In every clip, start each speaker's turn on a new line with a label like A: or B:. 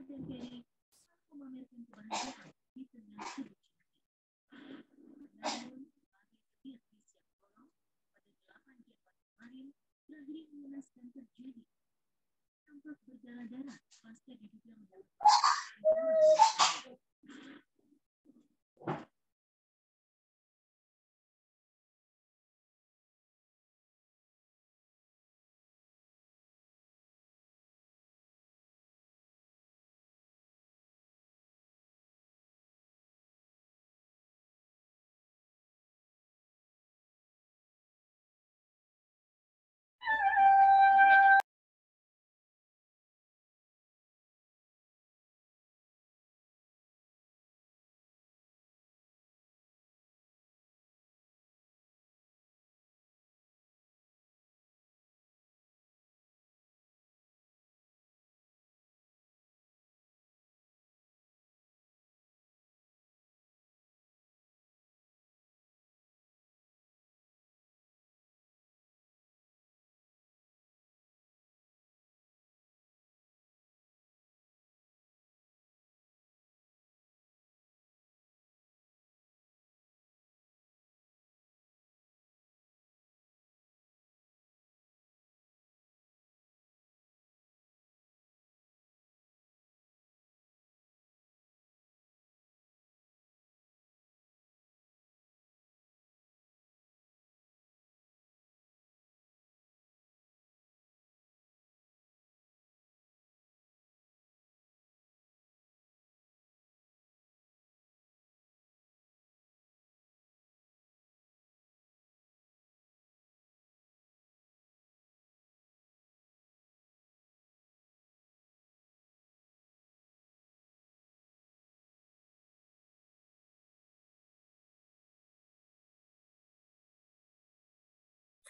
A: menempeli satu di tengah Namun, bagi setiap di siang pada 8 Januari kemarin, terjadi. Tampak berdarah-darah pasca diduga mendapatkan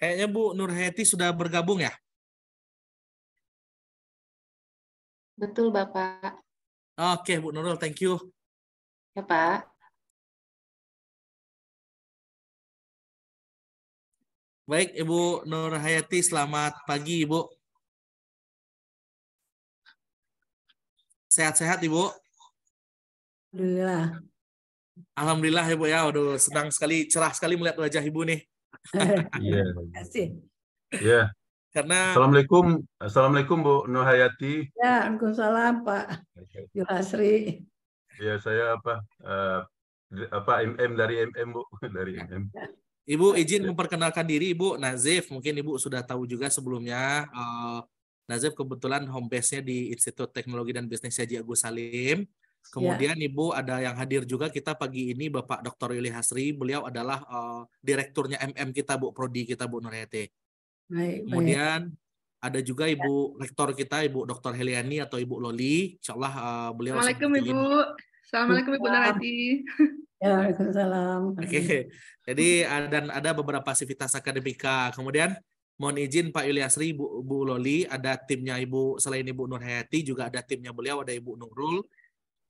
A: Kayaknya Bu Nurheti sudah bergabung ya? Betul, Bapak.
B: Oke, Bu Nurul, thank you.
A: Ya, Pak.
C: Baik, Ibu Nur Hayati, selamat pagi, Ibu. Sehat-sehat, Ibu? Alhamdulillah. Alhamdulillah, Ibu ya. Waduh, senang sekali, cerah sekali melihat wajah Ibu nih. Iya. Kasih. Iya. Karena
D: Assalamualaikum, Assalamualaikum Bu Nuhayati.
E: Ya, Waalaikumsalam Pak Yuhasri.
D: Iya, saya apa? Uh, apa MM dari MM Bu, dari MM.
C: Ibu izin memperkenalkan diri Ibu Nazif, mungkin Ibu sudah tahu juga sebelumnya uh, Nazif kebetulan home base-nya di Institut Teknologi dan Bisnis Haji Agus Salim. Iya. Kemudian yeah. Ibu ada yang hadir juga kita pagi ini Bapak Dr. Yuli Hasri, beliau adalah uh, direkturnya MM kita Bu Prodi kita Bu Nurhayati.
B: Baik, Kemudian
C: baik. ada juga iya. Ibu ya. rektor kita Ibu Dr. Heliani atau Ibu Loli, insyaallah uh, beliau Assalamualaikum Ibu.
B: Assalamualaikum Ibu Narati. Ya, Waalaikumsalam.
E: Oke. Okay.
C: Jadi ada ada beberapa sivitas akademika. Kemudian mohon izin Pak Yuliasri, Bu, Bu Loli, ada timnya Ibu selain Ibu Nurhayati juga ada timnya beliau ada Ibu Nurul,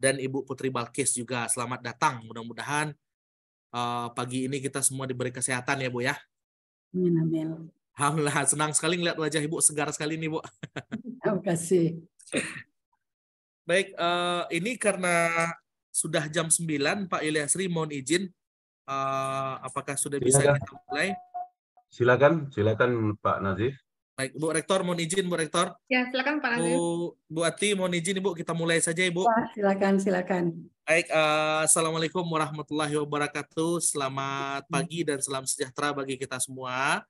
C: dan Ibu Putri Balkis juga selamat datang. Mudah-mudahan uh, pagi ini kita semua diberi kesehatan ya Bu ya. Amin, amin. Alhamdulillah, senang sekali ngeliat wajah Ibu, segar sekali nih Bu.
F: Terima kasih.
C: Baik, uh, ini karena sudah jam 9, Pak Ilyasri mohon izin. Uh, apakah sudah silakan. bisa kita mulai? Silakan, silakan Pak Nazif. Baik, Bu Rektor mohon izin Bu Rektor.
G: Ya, silakan Pak
C: Bu, Bu Ati mohon izin Ibu kita mulai saja Ibu. Ya, silakan silakan. Baik, uh, Assalamualaikum warahmatullahi wabarakatuh. Selamat pagi dan selamat sejahtera bagi kita semua.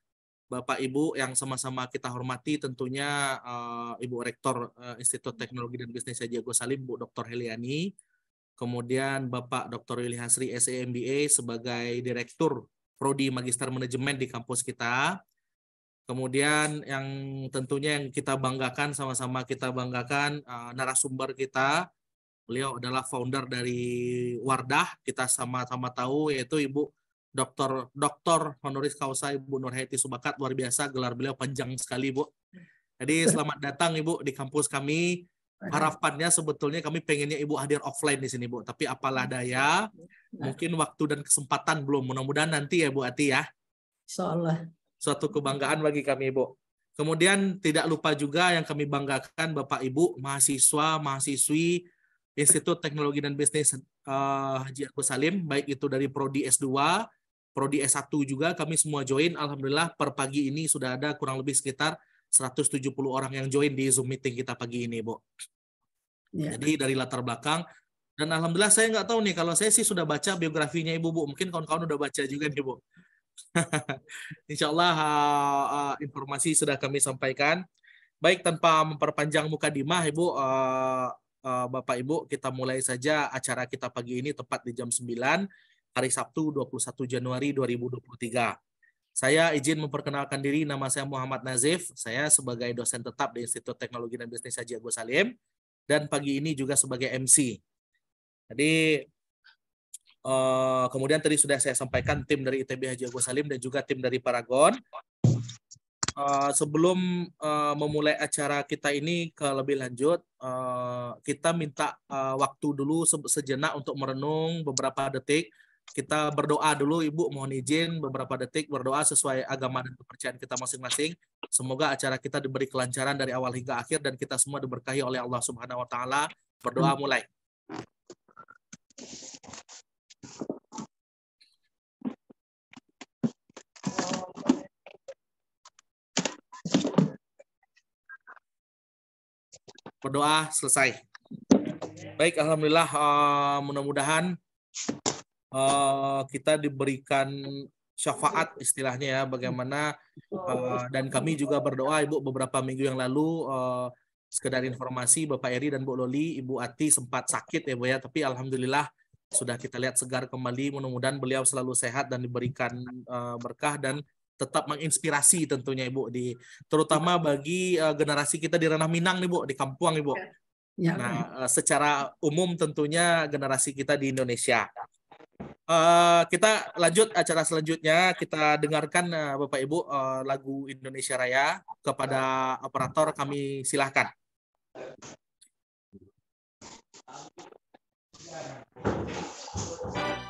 C: Bapak Ibu yang sama-sama kita hormati tentunya uh, Ibu Rektor uh, Institut Teknologi dan Bisnis Jago Salim Bu Dr. Heliani. Kemudian Bapak Dr. Yuli Hasri SEMBA sebagai Direktur Prodi Magister Manajemen di kampus kita Kemudian yang tentunya yang kita banggakan sama-sama kita banggakan uh, narasumber kita beliau adalah founder dari Wardah kita sama-sama tahu yaitu Ibu Dr. Dr. Honoris Causa Ibu Nurhayati Subakat luar biasa gelar beliau panjang sekali Bu. Jadi selamat datang Ibu di kampus kami. Harapannya sebetulnya kami pengennya Ibu hadir offline di sini Bu, tapi apalah daya mungkin waktu dan kesempatan belum. Mudah-mudahan nanti ya Bu Ati ya.
B: Insyaallah
C: suatu kebanggaan bagi kami, Ibu. Kemudian tidak lupa juga yang kami banggakan Bapak Ibu mahasiswa, mahasiswi Institut Teknologi dan Bisnis uh, Haji Agus Salim, baik itu dari prodi S2, prodi S1 juga kami semua join. Alhamdulillah per pagi ini sudah ada kurang lebih sekitar 170 orang yang join di Zoom meeting kita pagi ini, Bu. Ya. Jadi dari latar belakang dan alhamdulillah saya nggak tahu nih kalau saya sih sudah baca biografinya Ibu Bu. Mungkin kawan-kawan udah baca juga nih, Bu. Insya Allah uh, eh, uh, eh, informasi sudah kami sampaikan. Baik, tanpa memperpanjang muka dimah, Ibu, uh, uh, Bapak, Ibu, kita mulai saja acara kita pagi ini tepat di jam 9, hari Sabtu 21 Januari 2023. Saya izin memperkenalkan diri, nama saya Muhammad Nazif. Saya sebagai dosen tetap di Institut Teknologi dan Bisnis Haji Agus Salim. Dan pagi ini juga sebagai MC. Jadi Eh, kemudian tadi sudah saya sampaikan tim dari ITB Haji Agus Salim dan juga tim dari Paragon. Uh, sebelum uh, memulai acara kita ini ke lebih lanjut, uh, kita minta uh, waktu dulu se sejenak untuk merenung beberapa detik. Kita berdoa dulu, Ibu mohon izin beberapa detik berdoa sesuai agama dan kepercayaan kita masing-masing. Semoga acara kita diberi kelancaran dari awal hingga akhir dan kita semua diberkahi oleh Allah Subhanahu wa taala. Berdoa mulai. berdoa selesai. Baik, alhamdulillah eh, mudah-mudahan eh, kita diberikan syafaat istilahnya ya bagaimana eh, dan kami juga berdoa Ibu beberapa minggu yang lalu sekedar informasi Bapak Eri dan Bu Loli, Ibu Ati sempat sakit ya Bu ya, tapi alhamdulillah sudah kita lihat segar kembali. Mudah-mudahan beliau selalu sehat dan diberikan berkah dan tetap menginspirasi tentunya Ibu di iya. terutama bagi uh, generasi kita di ranah Minang nih Bu, di Kampuang Ibu.
B: Ya. Nah,
C: uh, secara umum tentunya generasi kita di Indonesia. Uh, kita lanjut acara selanjutnya kita dengarkan uh, Bapak Ibu uh, lagu Indonesia Raya kepada operator kami silahkan. Thank you.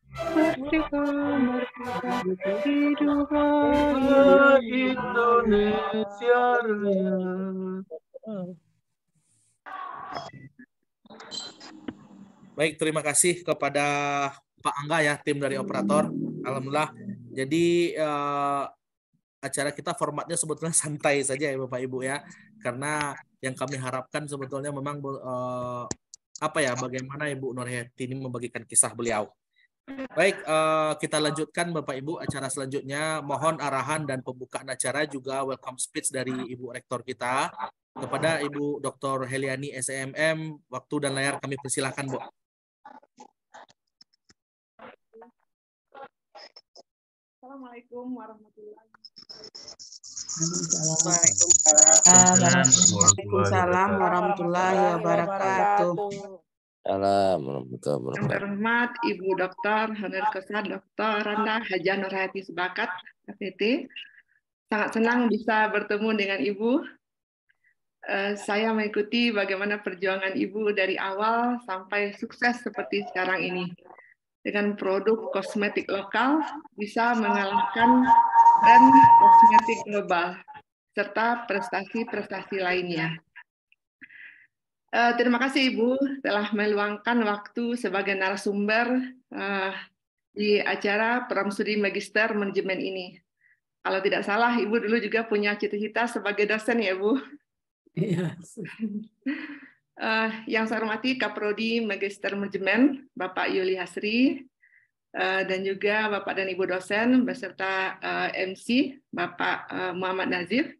A: Merdeka, merdeka, hidup
D: Indonesia
B: Raya.
C: Baik, terima kasih kepada Pak Angga ya, tim dari operator. Alhamdulillah. Jadi uh, acara kita formatnya sebetulnya santai saja ya Bapak Ibu ya. Karena yang kami harapkan sebetulnya memang uh, apa ya bagaimana Ibu Nurheti ini membagikan kisah beliau Baik, uh, kita lanjutkan Bapak Ibu acara selanjutnya. Mohon arahan dan pembukaan acara juga welcome speech dari Ibu Rektor kita kepada Ibu Dr. Heliani SMM. Waktu dan layar kami persilahkan, Bu.
G: Assalamualaikum warahmatullahi
A: wabarakatuh.
F: Waalaikumsalam
H: warahmatullahi wabarakatuh.
F: Salam warahmatullahi wabarakatuh. Yang
G: terhormat Ibu Dokter Hanir Kesar Dokter Randa Haja Nurhayati Sebakat, APT. Sangat senang bisa bertemu dengan Ibu. Eh, saya mengikuti bagaimana perjuangan Ibu dari awal sampai sukses seperti sekarang ini. Dengan produk kosmetik lokal bisa mengalahkan brand kosmetik global serta prestasi-prestasi lainnya. Uh, terima kasih Ibu telah meluangkan waktu sebagai narasumber uh, di acara Pramsudi Magister Manajemen ini. Kalau tidak salah, Ibu dulu juga punya cita-cita sebagai dosen ya, Bu? Yes. Iya. uh, eh, yang saya hormati Kaprodi Magister Manajemen, Bapak Yuli Hasri, uh, dan juga Bapak dan Ibu dosen beserta uh, MC Bapak uh, Muhammad Nazir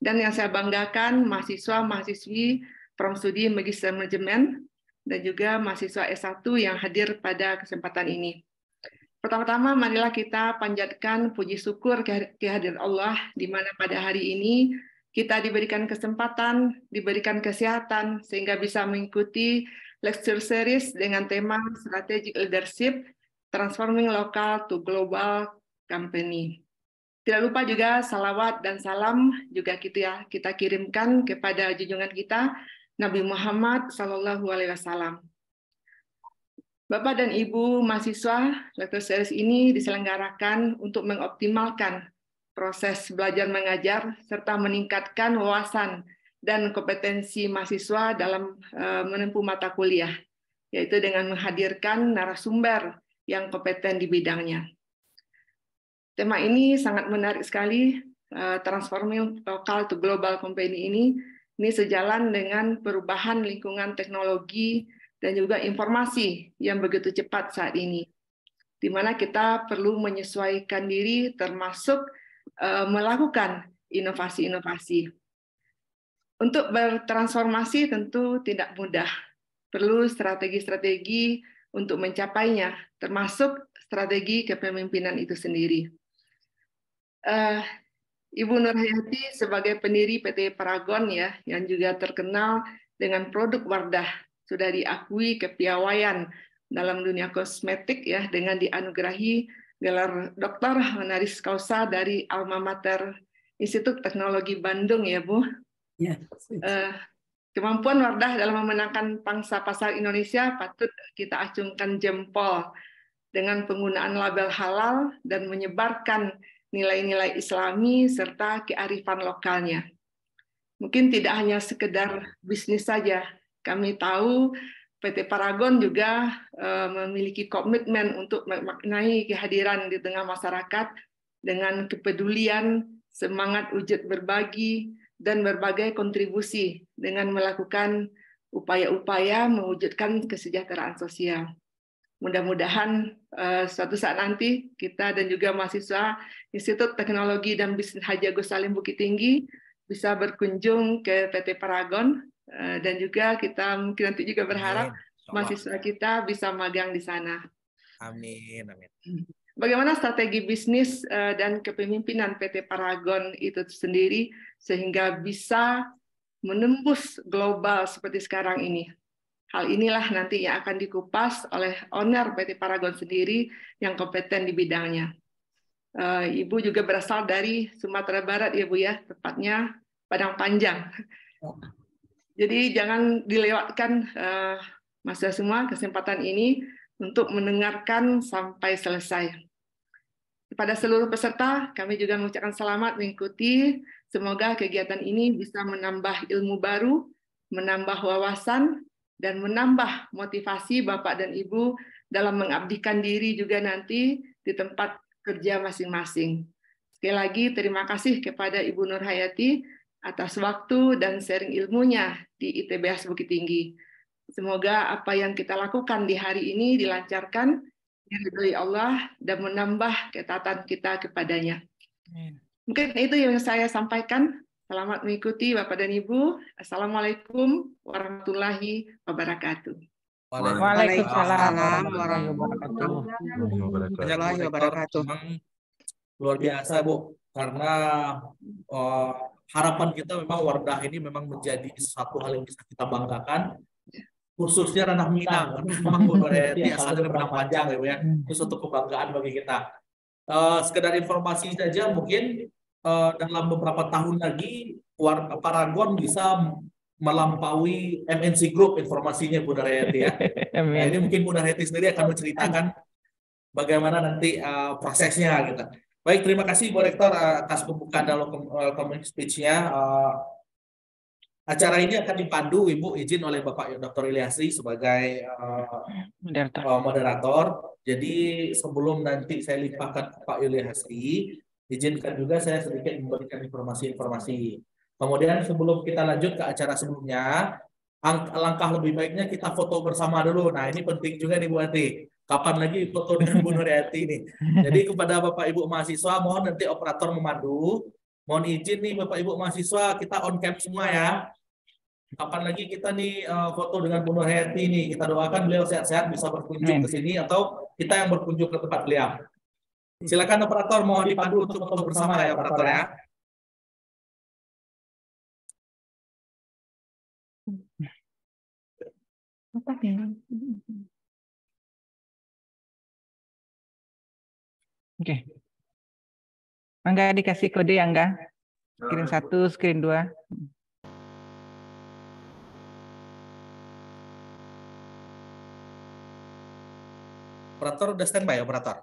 G: dan yang saya banggakan mahasiswa-mahasiswi Studi Magister Manajemen, dan juga mahasiswa S1 yang hadir pada kesempatan ini. Pertama-tama, marilah kita panjatkan puji syukur kehadiran Allah, di mana pada hari ini kita diberikan kesempatan, diberikan kesehatan, sehingga bisa mengikuti lecture series dengan tema Strategic Leadership, Transforming Local to Global Company. Tidak lupa juga salawat dan salam juga kita, kita kirimkan kepada junjungan kita, Nabi Muhammad Sallallahu Alaihi Wasallam. Bapak dan Ibu mahasiswa, lecture series ini diselenggarakan untuk mengoptimalkan proses belajar mengajar serta meningkatkan wawasan dan kompetensi mahasiswa dalam eh, menempuh mata kuliah, yaitu dengan menghadirkan narasumber yang kompeten di bidangnya. Tema ini sangat menarik sekali, eh, Transforming Local to Global Company ini ini sejalan dengan perubahan lingkungan teknologi dan juga informasi yang begitu cepat saat ini. Di mana kita perlu menyesuaikan diri termasuk eh, melakukan inovasi-inovasi. Untuk bertransformasi tentu tidak mudah. Perlu strategi-strategi untuk mencapainya, termasuk strategi kepemimpinan itu sendiri. Eh, Ibu Nur Hayati sebagai pendiri PT Paragon ya, yang juga terkenal dengan produk Wardah, sudah diakui kepiawaian dalam dunia kosmetik ya dengan dianugerahi gelar doktor honoris causa dari alma mater Institut Teknologi Bandung ya Bu. Ya. Uh, kemampuan Wardah dalam memenangkan pangsa pasar Indonesia patut kita acungkan jempol dengan penggunaan label halal dan menyebarkan nilai-nilai Islami serta kearifan lokalnya. Mungkin tidak hanya sekedar bisnis saja. Kami tahu PT Paragon juga eh, memiliki komitmen untuk memaknai kehadiran di tengah masyarakat dengan kepedulian, semangat wujud berbagi, dan berbagai kontribusi dengan melakukan upaya-upaya mewujudkan kesejahteraan sosial mudah-mudahan uh, suatu saat nanti kita dan juga mahasiswa Institut Teknologi dan Bisnis Haji Agus Salim Bukit Tinggi bisa berkunjung ke PT Paragon uh, dan juga kita mungkin nanti juga berharap amin. mahasiswa kita bisa magang di sana.
B: Amin, amin.
G: Bagaimana strategi bisnis uh, dan kepemimpinan PT Paragon itu sendiri sehingga bisa menembus global seperti sekarang ini? Hal inilah nanti yang akan dikupas oleh owner PT Paragon sendiri yang kompeten di bidangnya. Eh, ibu juga berasal dari Sumatera Barat ya Bu ya, tepatnya Padang Panjang. Jadi jangan dilewatkan eh, masa semua kesempatan ini untuk mendengarkan sampai selesai. Kepada seluruh peserta, kami juga mengucapkan selamat mengikuti. Semoga kegiatan ini bisa menambah ilmu baru, menambah wawasan, dan menambah motivasi Bapak dan Ibu dalam mengabdikan diri juga nanti di tempat kerja masing-masing. Sekali lagi terima kasih kepada Ibu Nur Hayati atas waktu dan sharing ilmunya di ITBS Bukit Tinggi. Semoga apa yang kita lakukan di hari ini dilancarkan dari Allah dan menambah ketatan kita kepadanya. Mungkin itu yang saya sampaikan. Selamat mengikuti Bapak dan Ibu. Assalamualaikum warahmatullahi wabarakatuh.
C: Waalaikumsalam warahmatullahi wabarakatuh. Luar biasa Bu, karena uh, harapan kita memang Wardah ini memang menjadi satu hal yang bisa kita banggakan khususnya ranah Minang karena memang berarti asalnya dari Minang panjang ya, Bu ya. Itu suatu kebanggaan bagi kita. Uh, sekedar informasi saja mungkin uh, dalam beberapa tahun lagi Paragon bisa melampaui MNC Group informasinya Bu Darayati ya. nah, ini mungkin Bu Darayati sendiri akan menceritakan bagaimana nanti uh, prosesnya gitu. Baik, terima kasih Bu Rektor uh, atas pembukaan dalam welcome speech-nya. Uh, acara ini akan dipandu Ibu izin oleh Bapak Dr. Ilyasri sebagai uh, moderator. Jadi sebelum nanti saya limpahkan Pak Ilyasri. Izinkan juga saya sedikit memberikan informasi-informasi. Kemudian sebelum kita lanjut ke acara sebelumnya, langkah lebih baiknya kita foto bersama dulu. Nah ini penting juga nih Bu Ati. Kapan lagi foto dengan Bu Nuriati ini? Jadi kepada Bapak Ibu mahasiswa, mohon nanti operator memandu. Mohon izin nih Bapak Ibu mahasiswa, kita on cam semua ya. Kapan lagi kita nih uh, foto dengan Bu Nuriati ini? Kita doakan beliau sehat-sehat bisa berkunjung ke sini atau kita yang berkunjung ke tempat beliau. Silakan operator mohon dipandu untuk foto bersama ya operator ya.
A: Oke. ya. Oke.
H: Angga dikasih kode ya enggak? Screen nah, satu, screen dua.
C: Operator udah standby operator.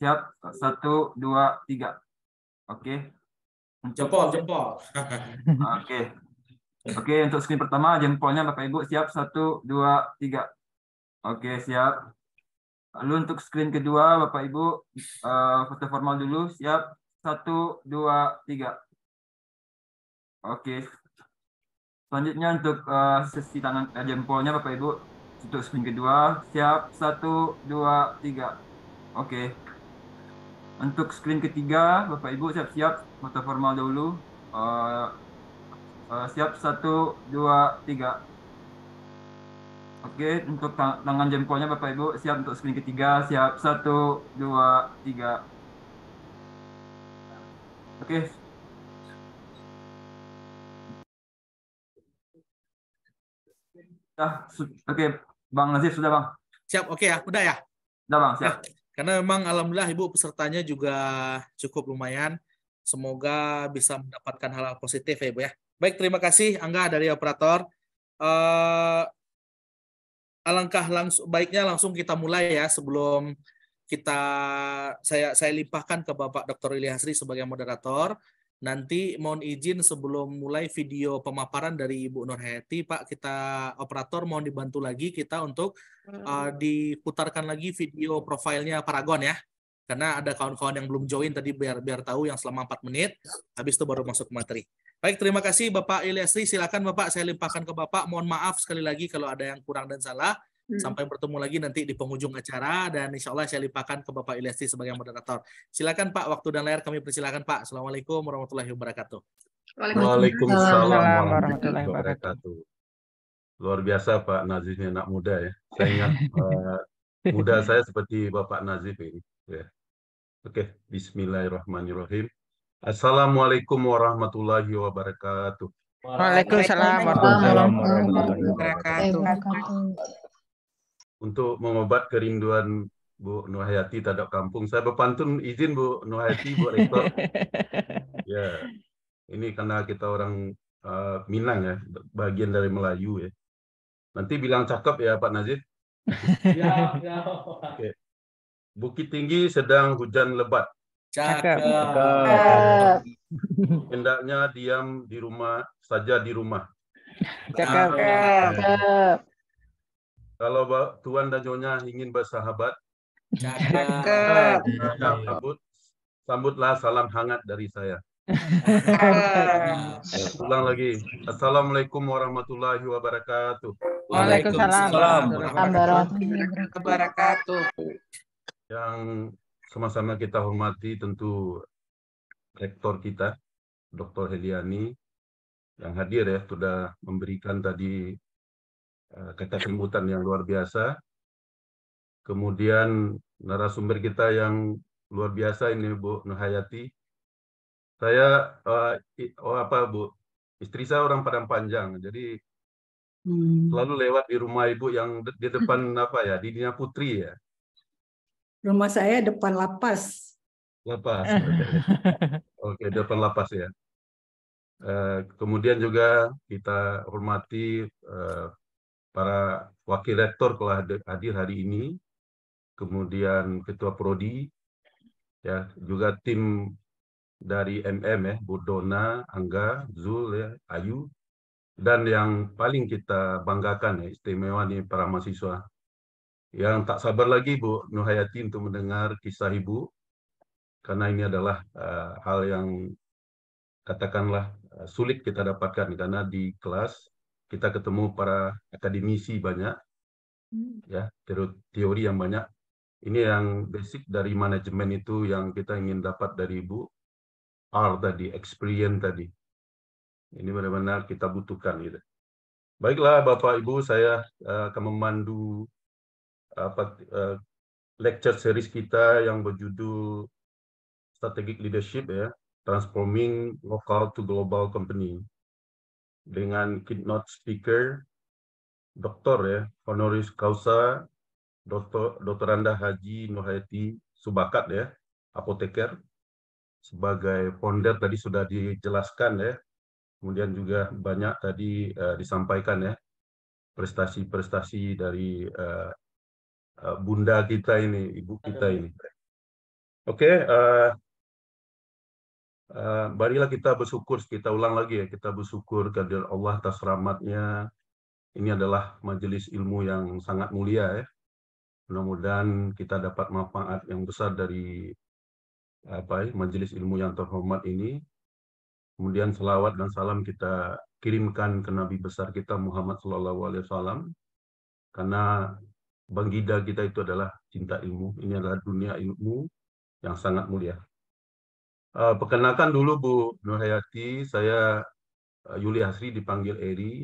I: Siap? Satu, dua, tiga. Oke. Okay. Jempol, jempol. Oke. Okay. Oke, okay, untuk screen pertama jempolnya Bapak Ibu siap. Satu, dua, tiga. Oke, okay, siap. Lalu untuk screen kedua Bapak Ibu eh, foto formal dulu. Siap. Satu, dua, tiga. Oke. Okay. Selanjutnya untuk eh, sesi tangan eh, jempolnya Bapak Ibu untuk screen kedua. Siap. Satu, dua, tiga. Oke. Okay. Untuk screen ketiga, Bapak Ibu siap-siap foto formal dulu. Uh, eh, uh, eh, siap satu, dua, tiga. Oke, okay, untuk tangan jempolnya Bapak Ibu siap untuk screen ketiga, siap satu, dua, tiga. Oke. Okay.
C: Ah, oke, okay. Bang Nazir sudah Bang. Siap, oke okay ya, udah ya. Udah Bang, siap. Ya. Karena memang alhamdulillah Ibu pesertanya juga cukup lumayan. Semoga bisa mendapatkan hal-hal positif ya Ibu ya. Baik, terima kasih Angga dari operator. Uh, alangkah langsung baiknya langsung kita mulai ya sebelum kita saya saya limpahkan ke Bapak Dr. Ilyasri sebagai moderator. Nanti mohon izin sebelum mulai video pemaparan dari Ibu Hayati, Pak, kita operator mohon dibantu lagi kita untuk uh, diputarkan lagi video profilnya Paragon ya. Karena ada kawan-kawan yang belum join tadi biar biar tahu yang selama 4 menit, habis itu baru masuk materi. Baik, terima kasih Bapak Ilyasri. Silakan Bapak, saya limpahkan ke Bapak. Mohon maaf sekali lagi kalau ada yang kurang dan salah. Hmm. Sampai bertemu lagi nanti di penghujung acara dan insya Allah saya lipatkan ke Bapak Ilyasi sebagai moderator. Silakan Pak, waktu dan layar kami persilakan Pak. Assalamualaikum warahmatullahi wabarakatuh.
B: Waalaikumsalam warahmatullahi
D: wabarakatuh. Luar biasa Pak Nazif anak muda ya. Saya ingat uh, muda saya seperti Bapak Nazif ini. Ya. Oke, okay. Bismillahirrahmanirrahim. Assalamualaikum warahmatullahi wabarakatuh. Waalaikumsalam warahmatullahi
B: wabarakatuh
D: untuk mengobat kerinduan Bu Nuhayati terhadap kampung. Saya berpantun izin Bu Nuhayati, Bu Rektor. ya, ini karena kita orang uh, Minang ya, bagian dari Melayu ya. Nanti bilang cakep ya Pak Najib.
C: ya, ya.
D: Bukit Tinggi sedang hujan lebat. Cakep. Cakep. Hendaknya diam di rumah saja di rumah. Cakep. Nah,
F: cakep.
D: Kalau Tuan dan Nyonya ingin bersahabat, Sambut, sambutlah salam hangat dari saya. Ulang lagi. Assalamualaikum warahmatullahi wabarakatuh. Waalaikumsalam warahmatullahi
H: wabarakatuh.
D: Yang sama-sama kita hormati tentu rektor kita, Dr. Heliani, yang hadir ya, sudah memberikan tadi Eh, kata yang luar biasa. Kemudian narasumber kita yang luar biasa ini Bu Nuhayati. Saya eh, oh apa Bu, istri saya orang Padang Panjang, jadi hmm. selalu lewat di rumah ibu yang di depan apa ya, di Dina Putri ya.
E: Rumah saya depan lapas.
D: Lapas. Oke, okay, depan lapas ya. Uh, kemudian juga kita hormati uh, para wakil rektor telah hadir hari ini, kemudian ketua prodi, ya juga tim dari MM ya, Budona, Angga, Zul, ya, Ayu, dan yang paling kita banggakan ya, istimewa nih para mahasiswa yang tak sabar lagi Bu Nuhayati untuk mendengar kisah Ibu karena ini adalah uh, hal yang katakanlah uh, sulit kita dapatkan karena di kelas kita ketemu para akademisi banyak, hmm. ya teori, teori yang banyak. Ini yang basic dari manajemen itu yang kita ingin dapat dari Ibu R tadi, experience tadi. Ini benar-benar kita butuhkan gitu. Baiklah Bapak Ibu, saya eh, akan memandu apa eh, lecture series kita yang berjudul Strategic Leadership ya, Transforming Local to Global Company dengan keynote speaker Dr. ya, honoris causa Dr. Dr. Anda Haji Nurhayati Subakat ya, apoteker sebagai founder tadi sudah dijelaskan ya. Kemudian juga banyak tadi uh, disampaikan ya prestasi-prestasi dari uh, uh, bunda kita ini, ibu kita ini. Oke, okay, uh, Uh, kita bersyukur, kita ulang lagi ya, kita bersyukur kehadiran Allah atas rahmatnya. Ini adalah majelis ilmu yang sangat mulia ya. Mudah-mudahan kita dapat manfaat yang besar dari apa ya, majelis ilmu yang terhormat ini. Kemudian selawat dan salam kita kirimkan ke Nabi besar kita Muhammad Shallallahu Alaihi Wasallam karena Bang kita itu adalah cinta ilmu. Ini adalah dunia ilmu yang sangat mulia. Uh, perkenalkan dulu Bu Nurhayati, saya uh, Yuli Asri dipanggil Eri,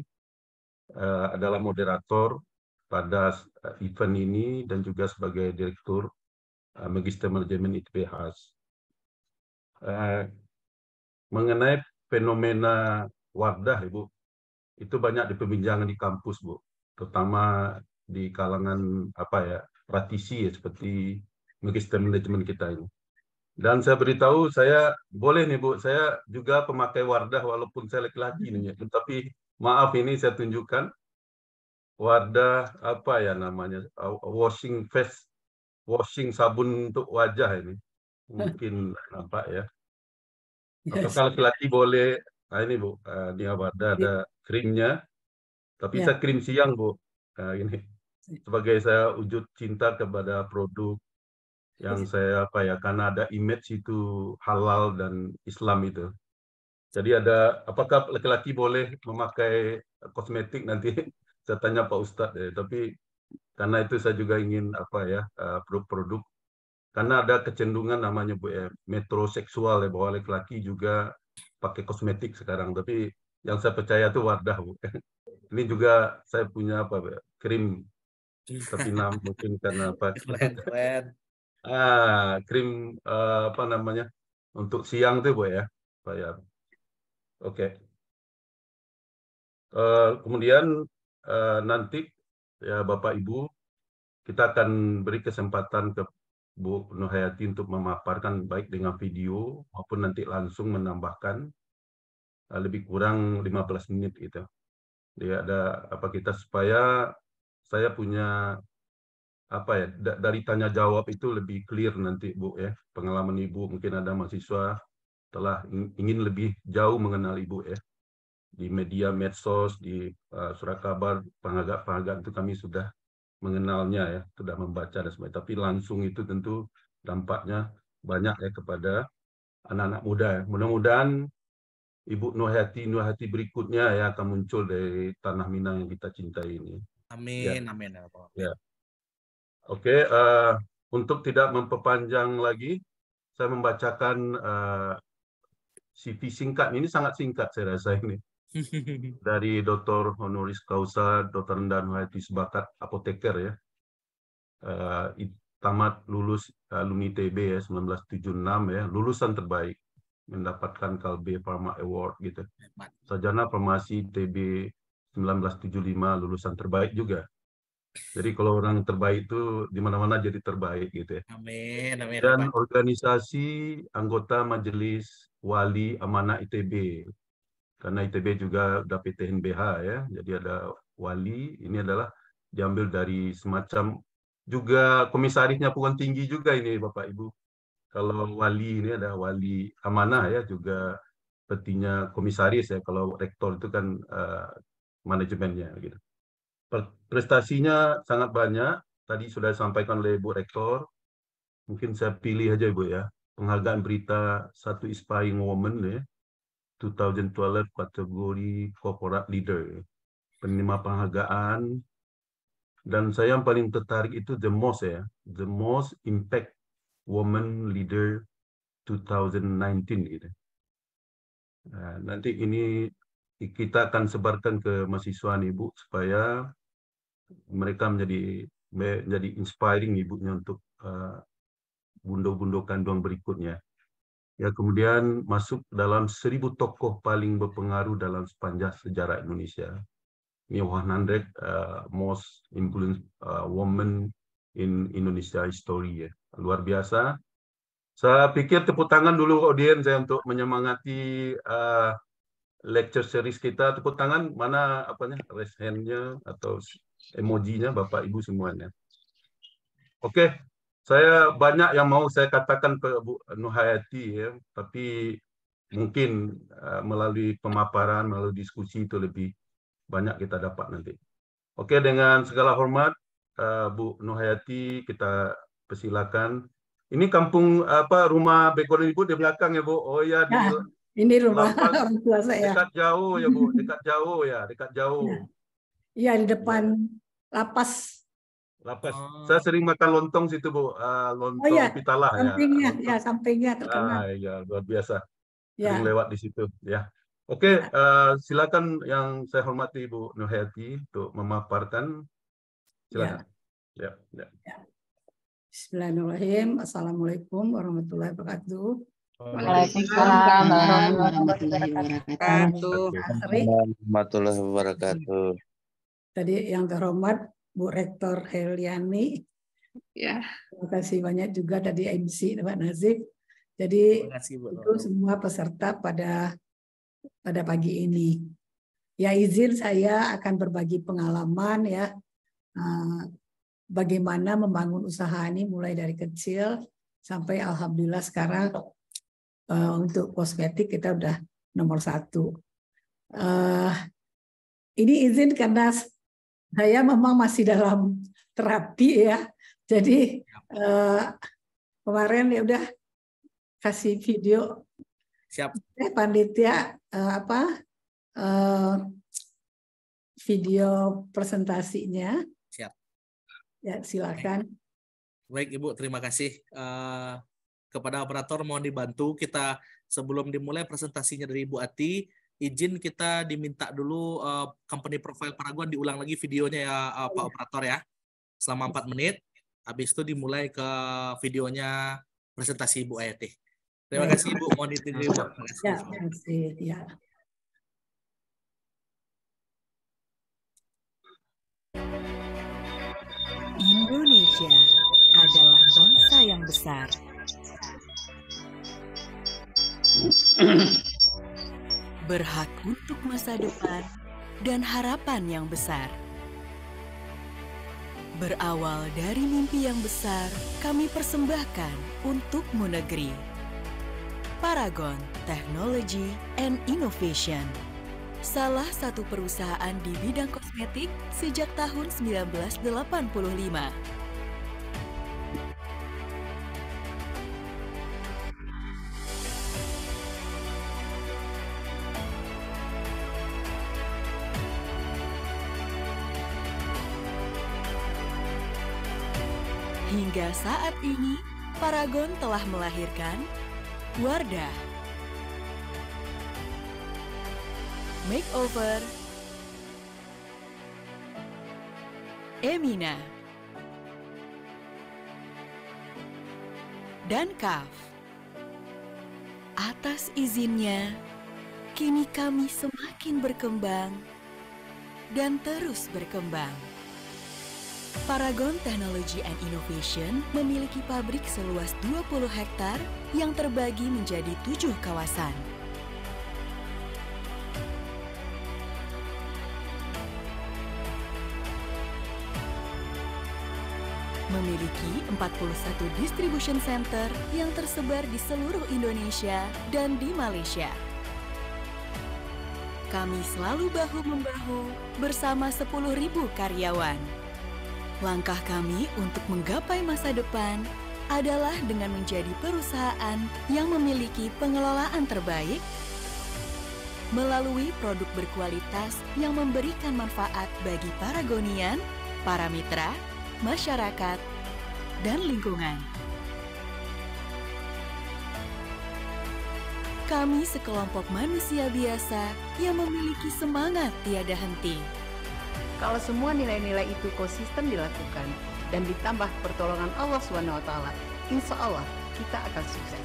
D: uh, adalah moderator pada event ini dan juga sebagai direktur uh, Magister Manajemen ITB HAS. Uh, mengenai fenomena Wardah, Ibu, itu banyak diperbincangkan di kampus, Bu, terutama di kalangan apa ya, praktisi ya seperti Magister Manajemen kita ini. Dan saya beritahu, saya boleh nih Bu, saya juga pemakai Wardah walaupun saya laki-laki nih. Tapi maaf ini saya tunjukkan Wardah apa ya namanya washing face, washing sabun untuk wajah ini mungkin nampak ya. Atau kalau laki-laki boleh? Nah ini Bu, ini eh, Wardah ada krimnya, tapi yeah. saya krim siang Bu. Nah, ini sebagai saya wujud cinta kepada produk yang iya. saya apa ya karena ada image itu halal dan Islam itu. Jadi ada apakah laki-laki boleh memakai kosmetik nanti saya tanya Pak Ustadz ya, tapi karena itu saya juga ingin apa ya eh, produk-produk karena ada kecenderungan namanya bu ya, eh, metroseksual ya bahwa laki-laki juga pakai kosmetik sekarang tapi yang saya percaya itu Wardah bu. Ini juga saya punya apa krim iya. tapi mungkin karena apa? Keren, Ah, krim uh, apa namanya? Untuk siang tuh, Bu ya. Bayar. Oke. Okay. Uh, eh, kemudian uh, nanti ya Bapak Ibu kita akan beri kesempatan ke Bu Nuhayati untuk memaparkan baik dengan video maupun nanti langsung menambahkan uh, lebih kurang 15 menit gitu. Dia ada apa kita supaya saya punya apa ya dari tanya jawab itu lebih clear nanti Bu ya pengalaman Ibu mungkin ada mahasiswa telah ingin lebih jauh mengenal Ibu ya di media medsos di uh, surat kabar pengagak-pengagak itu kami sudah mengenalnya ya sudah membaca dan sebagainya tapi langsung itu tentu dampaknya banyak ya kepada anak-anak muda ya. mudah-mudahan Ibu Nuhati Nuhati berikutnya ya akan muncul dari tanah Minang yang kita cintai ini. Amin, ya. amin. Ya. Oke, okay, uh, eh, untuk tidak memperpanjang lagi, saya membacakan uh, eh, CV singkat. Ini sangat singkat saya rasa ini. Dari Dr. Honoris Causa, Dr. Rendan Hayati Sebakat, apoteker ya. Uh, tamat lulus alumni TB ya, 1976 ya, lulusan terbaik. Mendapatkan Kalbe Pharma Award gitu. Sajana Farmasi TB 1975, lulusan terbaik juga. Jadi kalau orang terbaik itu di mana-mana jadi terbaik gitu ya. Amin, amin. Dan organisasi anggota Majelis Wali Amanah ITB. Karena ITB juga udah PTNBH ya, jadi ada wali. Ini adalah diambil dari semacam juga komisarisnya pun tinggi juga ini Bapak Ibu. Kalau wali ini ada wali amanah ya juga petinya komisaris ya kalau rektor itu kan uh, manajemennya gitu prestasinya sangat banyak. Tadi sudah disampaikan oleh Bu Rektor. Mungkin saya pilih aja Ibu ya. Penghargaan berita satu Inspiring Woman ya. 2012 kategori Corporate Leader. Ya. Penerima penghargaan. Dan saya yang paling tertarik itu the most ya. The most impact woman leader 2019 gitu. Nah, nanti ini kita akan sebarkan ke mahasiswa nih Bu supaya mereka menjadi menjadi inspiring ibunya untuk eh, bundo-bundo kandung berikutnya. Ya kemudian masuk dalam seribu tokoh paling berpengaruh dalam sepanjang sejarah Indonesia. Ini nandek uh, eh, most influence uh, woman in Indonesia history ya. Luar biasa. Saya pikir tepuk tangan dulu audiens saya untuk menyemangati uh, lecture series kita tepuk tangan mana apanya raise hand-nya atau emojinya Bapak Ibu semuanya. Oke, okay. saya banyak yang mau saya katakan ke Bu Nuhayati ya, tapi mungkin uh, melalui pemaparan, melalui diskusi itu lebih banyak kita dapat nanti. Oke, okay, dengan segala hormat uh, Bu Nuhayati kita persilakan. Ini kampung apa rumah background ibu di belakang ya Bu. Oh ya, di, ya
F: ini rumah orang tua saya.
D: Dekat jauh ya Bu, dekat jauh ya, dekat jauh. Iya,
E: iya di depan iya. lapas.
D: Lapas. Oh. Saya sering makan lontong situ Bu, uh, lontong oh, ya. pitalah sampingnya, ya. Sampingnya,
E: ya sampingnya terkenal. Ah,
D: iya luar biasa. Ya. Sering lewat di situ ya. Oke, okay, iya. uh, eh, silakan yang saya hormati Bu Nuhayati untuk memaparkan. Silakan. Ya. Ya, ya. ya.
E: Bismillahirrahmanirrahim. Assalamualaikum warahmatullahi
C: wabarakatuh. Waalaikumsalam
E: warahmatullahi wabarakatuh.
C: warahmatullahi wabarakatuh.
E: Tadi yang terhormat Bu Rektor Heliani. Ya. Terima kasih banyak juga tadi MC Pak Nazif. Jadi kasih, itu semua peserta pada pada pagi ini. Ya izin saya akan berbagi pengalaman ya eh, bagaimana membangun usaha ini mulai dari kecil sampai alhamdulillah sekarang uh, untuk kosmetik kita udah nomor satu. Uh, ini izin karena saya memang masih dalam terapi ya, jadi uh, kemarin ya udah kasih video. Siap. Eh, panitia uh, apa uh, video presentasinya. Siap. Ya silakan.
C: Baik, Baik Ibu, terima kasih. Uh, kepada operator mohon dibantu kita sebelum dimulai presentasinya dari Ibu Ati izin kita diminta dulu uh, company profile Paraguan diulang lagi videonya ya uh, Pak iya. operator ya selama 4 iya. menit habis itu dimulai ke videonya presentasi Ibu Ati Terima iya. kasih Ibu mohon ditunggu. Ya,
F: terima kasih. Ya.
J: Indonesia adalah bangsa yang besar Berhak untuk masa depan dan harapan yang besar. Berawal dari mimpi yang besar, kami persembahkan untuk negeri. Paragon Technology and Innovation salah satu perusahaan di bidang kosmetik sejak tahun 1985. saat ini, Paragon telah melahirkan Wardah. Makeover Emina dan Kaf. Atas izinnya, kini kami semakin berkembang dan terus berkembang. Paragon Technology and Innovation memiliki pabrik seluas 20 hektar yang terbagi menjadi tujuh kawasan. Memiliki 41 distribution center yang tersebar di seluruh Indonesia dan di Malaysia. Kami selalu bahu-membahu bersama 10.000 karyawan. Langkah kami untuk menggapai masa depan adalah dengan menjadi perusahaan yang memiliki pengelolaan terbaik melalui produk berkualitas yang memberikan manfaat bagi para gonian, para mitra, masyarakat, dan lingkungan. Kami sekelompok manusia biasa yang memiliki semangat tiada henti. Kalau semua nilai-nilai itu konsisten dilakukan dan ditambah pertolongan Allah SWT, insya Allah kita akan sukses.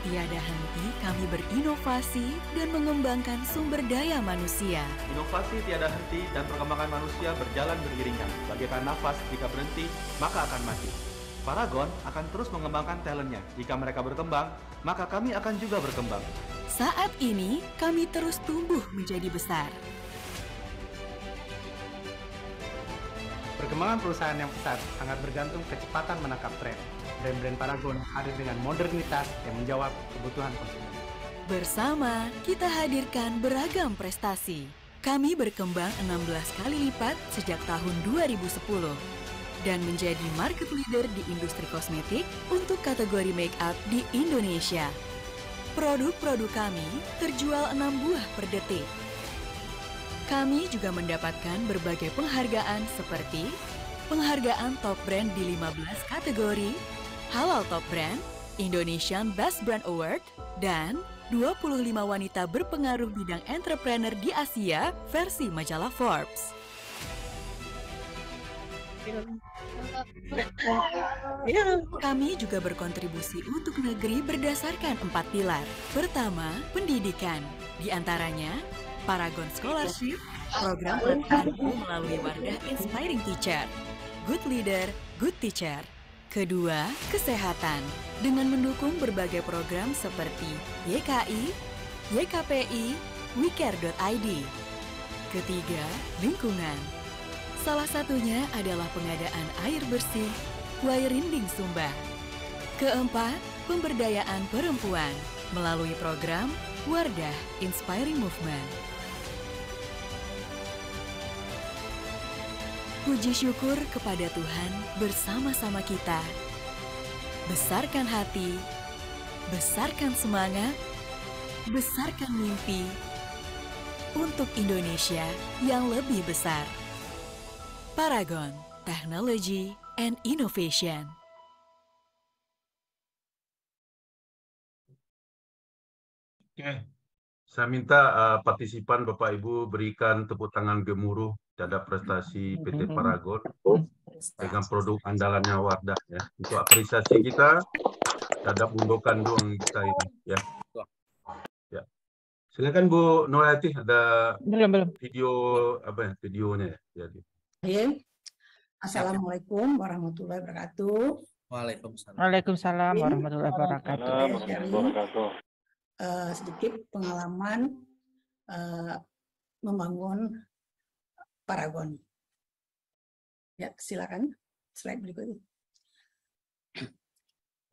J: Tiada henti kami berinovasi dan mengembangkan sumber daya manusia.
C: Inovasi tiada henti dan perkembangan manusia berjalan beriringan. Bagaikan nafas, jika berhenti, maka akan mati. Paragon akan terus mengembangkan talentnya. Jika mereka berkembang, maka kami akan juga berkembang. Saat ini, kami terus tumbuh
J: menjadi besar.
C: Perkembangan perusahaan yang pesat sangat bergantung kecepatan menangkap tren. Brand-brand Paragon hadir dengan modernitas yang menjawab kebutuhan konsumen.
J: Bersama, kita hadirkan beragam prestasi. Kami berkembang 16 kali lipat sejak tahun 2010 dan menjadi market leader di industri kosmetik untuk kategori make up di Indonesia. Produk-produk kami terjual 6 buah per detik kami juga mendapatkan berbagai penghargaan seperti penghargaan top brand di 15 kategori, Halal Top Brand, Indonesian Best Brand Award, dan 25 wanita berpengaruh bidang entrepreneur di Asia versi majalah Forbes. Kami juga berkontribusi untuk negeri berdasarkan empat pilar. Pertama, pendidikan. Di antaranya, Paragon Scholarship, program pelatihanmu melalui Wardah Inspiring Teacher. Good Leader, Good Teacher. Kedua, kesehatan. Dengan mendukung berbagai program seperti YKI, YKPI, WeCare.id. Ketiga, lingkungan. Salah satunya adalah pengadaan air bersih, rinding Sumba. Keempat, pemberdayaan perempuan melalui program Wardah Inspiring Movement. Puji syukur kepada Tuhan bersama-sama kita. Besarkan hati, besarkan semangat, besarkan mimpi untuk Indonesia yang lebih besar. Paragon Technology and Innovation.
D: Oke, saya minta uh, partisipan Bapak Ibu berikan tepuk tangan gemuruh ada prestasi mm-hmm. PT Paragon dengan produk andalannya Wardah ya. Untuk apresiasi kita terhadap bundokan doang kita ini ya. Ya. Silakan Bu Noyati ada belum, belum. video apa ya videonya ya.
A: Iya.
E: Assalamualaikum warahmatullahi wabarakatuh.
D: Waalaikumsalam.
E: Waalaikumsalam iya. warahmatullahi
C: wabarakatuh. wabarakatuh.
E: Uh, sedikit pengalaman uh, membangun paragon. Ya, silakan slide berikutnya.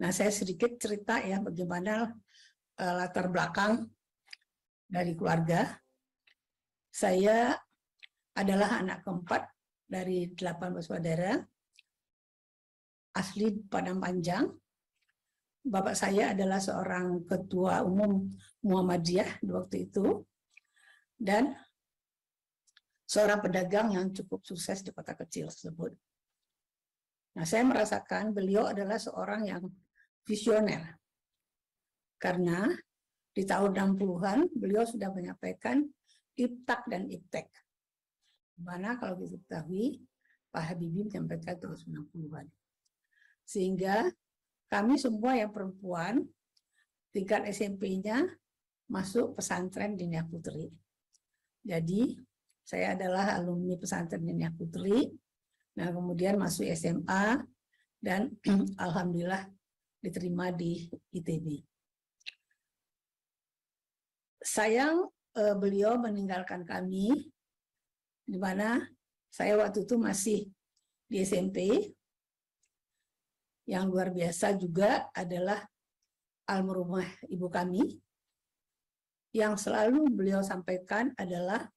E: Nah, saya sedikit cerita ya bagaimana uh, latar belakang dari keluarga. Saya adalah anak keempat dari delapan bersaudara, asli Padang Panjang. Bapak saya adalah seorang ketua umum Muhammadiyah di waktu itu, dan seorang pedagang yang cukup sukses di kota kecil tersebut. Nah, saya merasakan beliau adalah seorang yang visioner. Karena di tahun 60-an beliau sudah menyampaikan iptak dan iptek. Mana kalau kita ketahui, Pak Habibie menyampaikan tahun 60 an Sehingga kami semua yang perempuan, tingkat SMP-nya masuk pesantren Dinia Putri. Jadi saya adalah alumni pesantren Nyonya Putri. Nah, kemudian masuk SMA dan alhamdulillah diterima di ITB. Sayang eh, beliau meninggalkan kami di mana saya waktu itu masih di SMP. Yang luar biasa juga adalah almarhumah ibu kami yang selalu beliau sampaikan adalah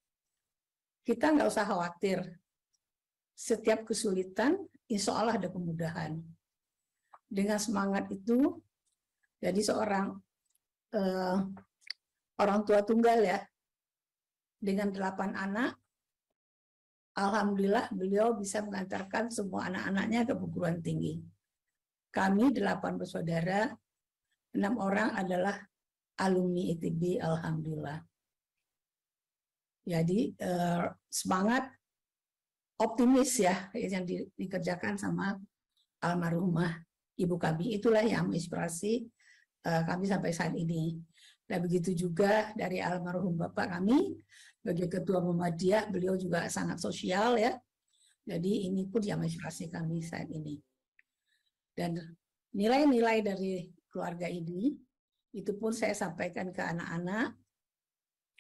E: kita nggak usah khawatir. Setiap kesulitan, insya Allah ada kemudahan. Dengan semangat itu, jadi seorang eh, orang tua tunggal ya, dengan delapan anak, Alhamdulillah beliau bisa mengantarkan semua anak-anaknya ke perguruan tinggi. Kami delapan bersaudara, enam orang adalah alumni ITB, Alhamdulillah. Jadi uh, semangat optimis ya yang di, dikerjakan sama almarhumah ibu kami itulah yang menginspirasi uh, kami sampai saat ini. Dan nah, begitu juga dari almarhum bapak kami sebagai ketua Muhammadiyah beliau juga sangat sosial ya. Jadi ini pun yang menginspirasi kami saat ini. Dan nilai-nilai dari keluarga ini, itu pun saya sampaikan ke anak-anak.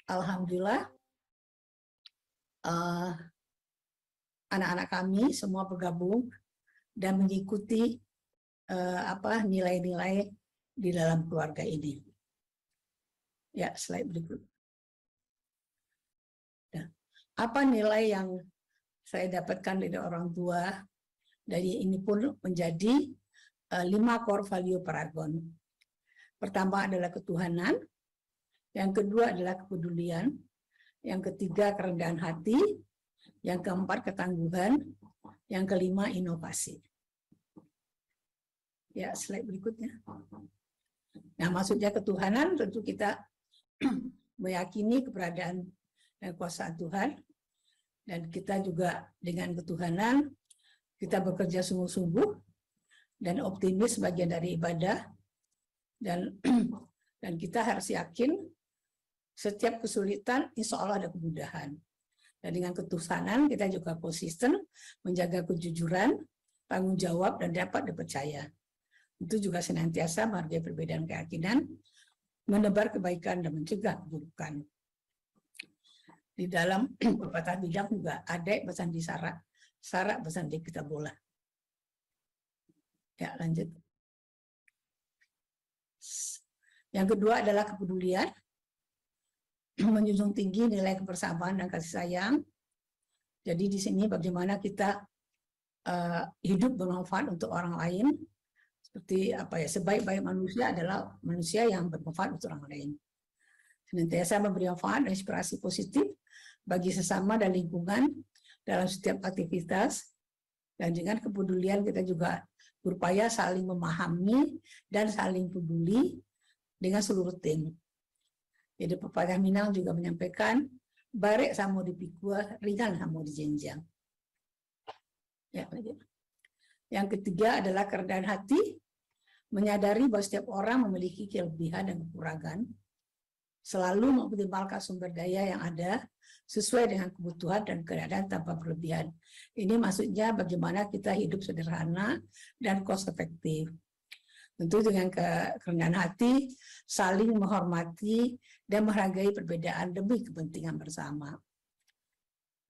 E: Alhamdulillah, Eh, anak-anak uh, kami semua bergabung dan mengikuti uh, apa nilai-nilai di dalam keluarga ini. Ya, slide berikut. Nah, apa nilai yang saya dapatkan dari orang tua? Dari ini pun menjadi uh, lima core value paragon. Pertama adalah ketuhanan, yang kedua adalah kepedulian, yang ketiga kerendahan hati, yang keempat ketangguhan, yang kelima inovasi. Ya, slide berikutnya. Nah, maksudnya ketuhanan tentu kita meyakini keberadaan dan kuasa Tuhan dan kita juga dengan ketuhanan kita bekerja sungguh-sungguh dan optimis bagian dari ibadah dan dan kita harus yakin setiap kesulitan insya Allah ada kemudahan. Dan dengan ketuhanan kita juga konsisten menjaga kejujuran, tanggung jawab dan dapat dipercaya. Itu juga senantiasa menghargai perbedaan keyakinan, menebar kebaikan dan mencegah keburukan. Di dalam pepatah bidang juga ada pesan di sarak, sarak pesan di kita bola. Ya lanjut. Yang kedua adalah kepedulian. menjunjung tinggi nilai kebersamaan dan kasih sayang. Jadi di sini bagaimana kita uh, hidup bermanfaat untuk orang lain. Seperti apa ya, sebaik-baik manusia adalah manusia yang bermanfaat untuk orang lain. Senantiasa memberi manfaat dan inspirasi positif bagi sesama dan lingkungan dalam setiap aktivitas. Dan dengan kepedulian kita juga berupaya saling memahami dan saling peduli dengan seluruh tim. Jadi pepatah Minang juga menyampaikan, barek sama di pikua, ringan sama di jenjang. Ya, gitu. yang ketiga adalah kerendahan hati, menyadari bahwa setiap orang memiliki kelebihan dan kekurangan, selalu mengoptimalkan sumber daya yang ada sesuai dengan kebutuhan dan keadaan tanpa berlebihan. Ini maksudnya bagaimana kita hidup sederhana dan cost efektif. Tentu dengan kerendahan hati, saling menghormati dan menghargai perbedaan demi kepentingan bersama.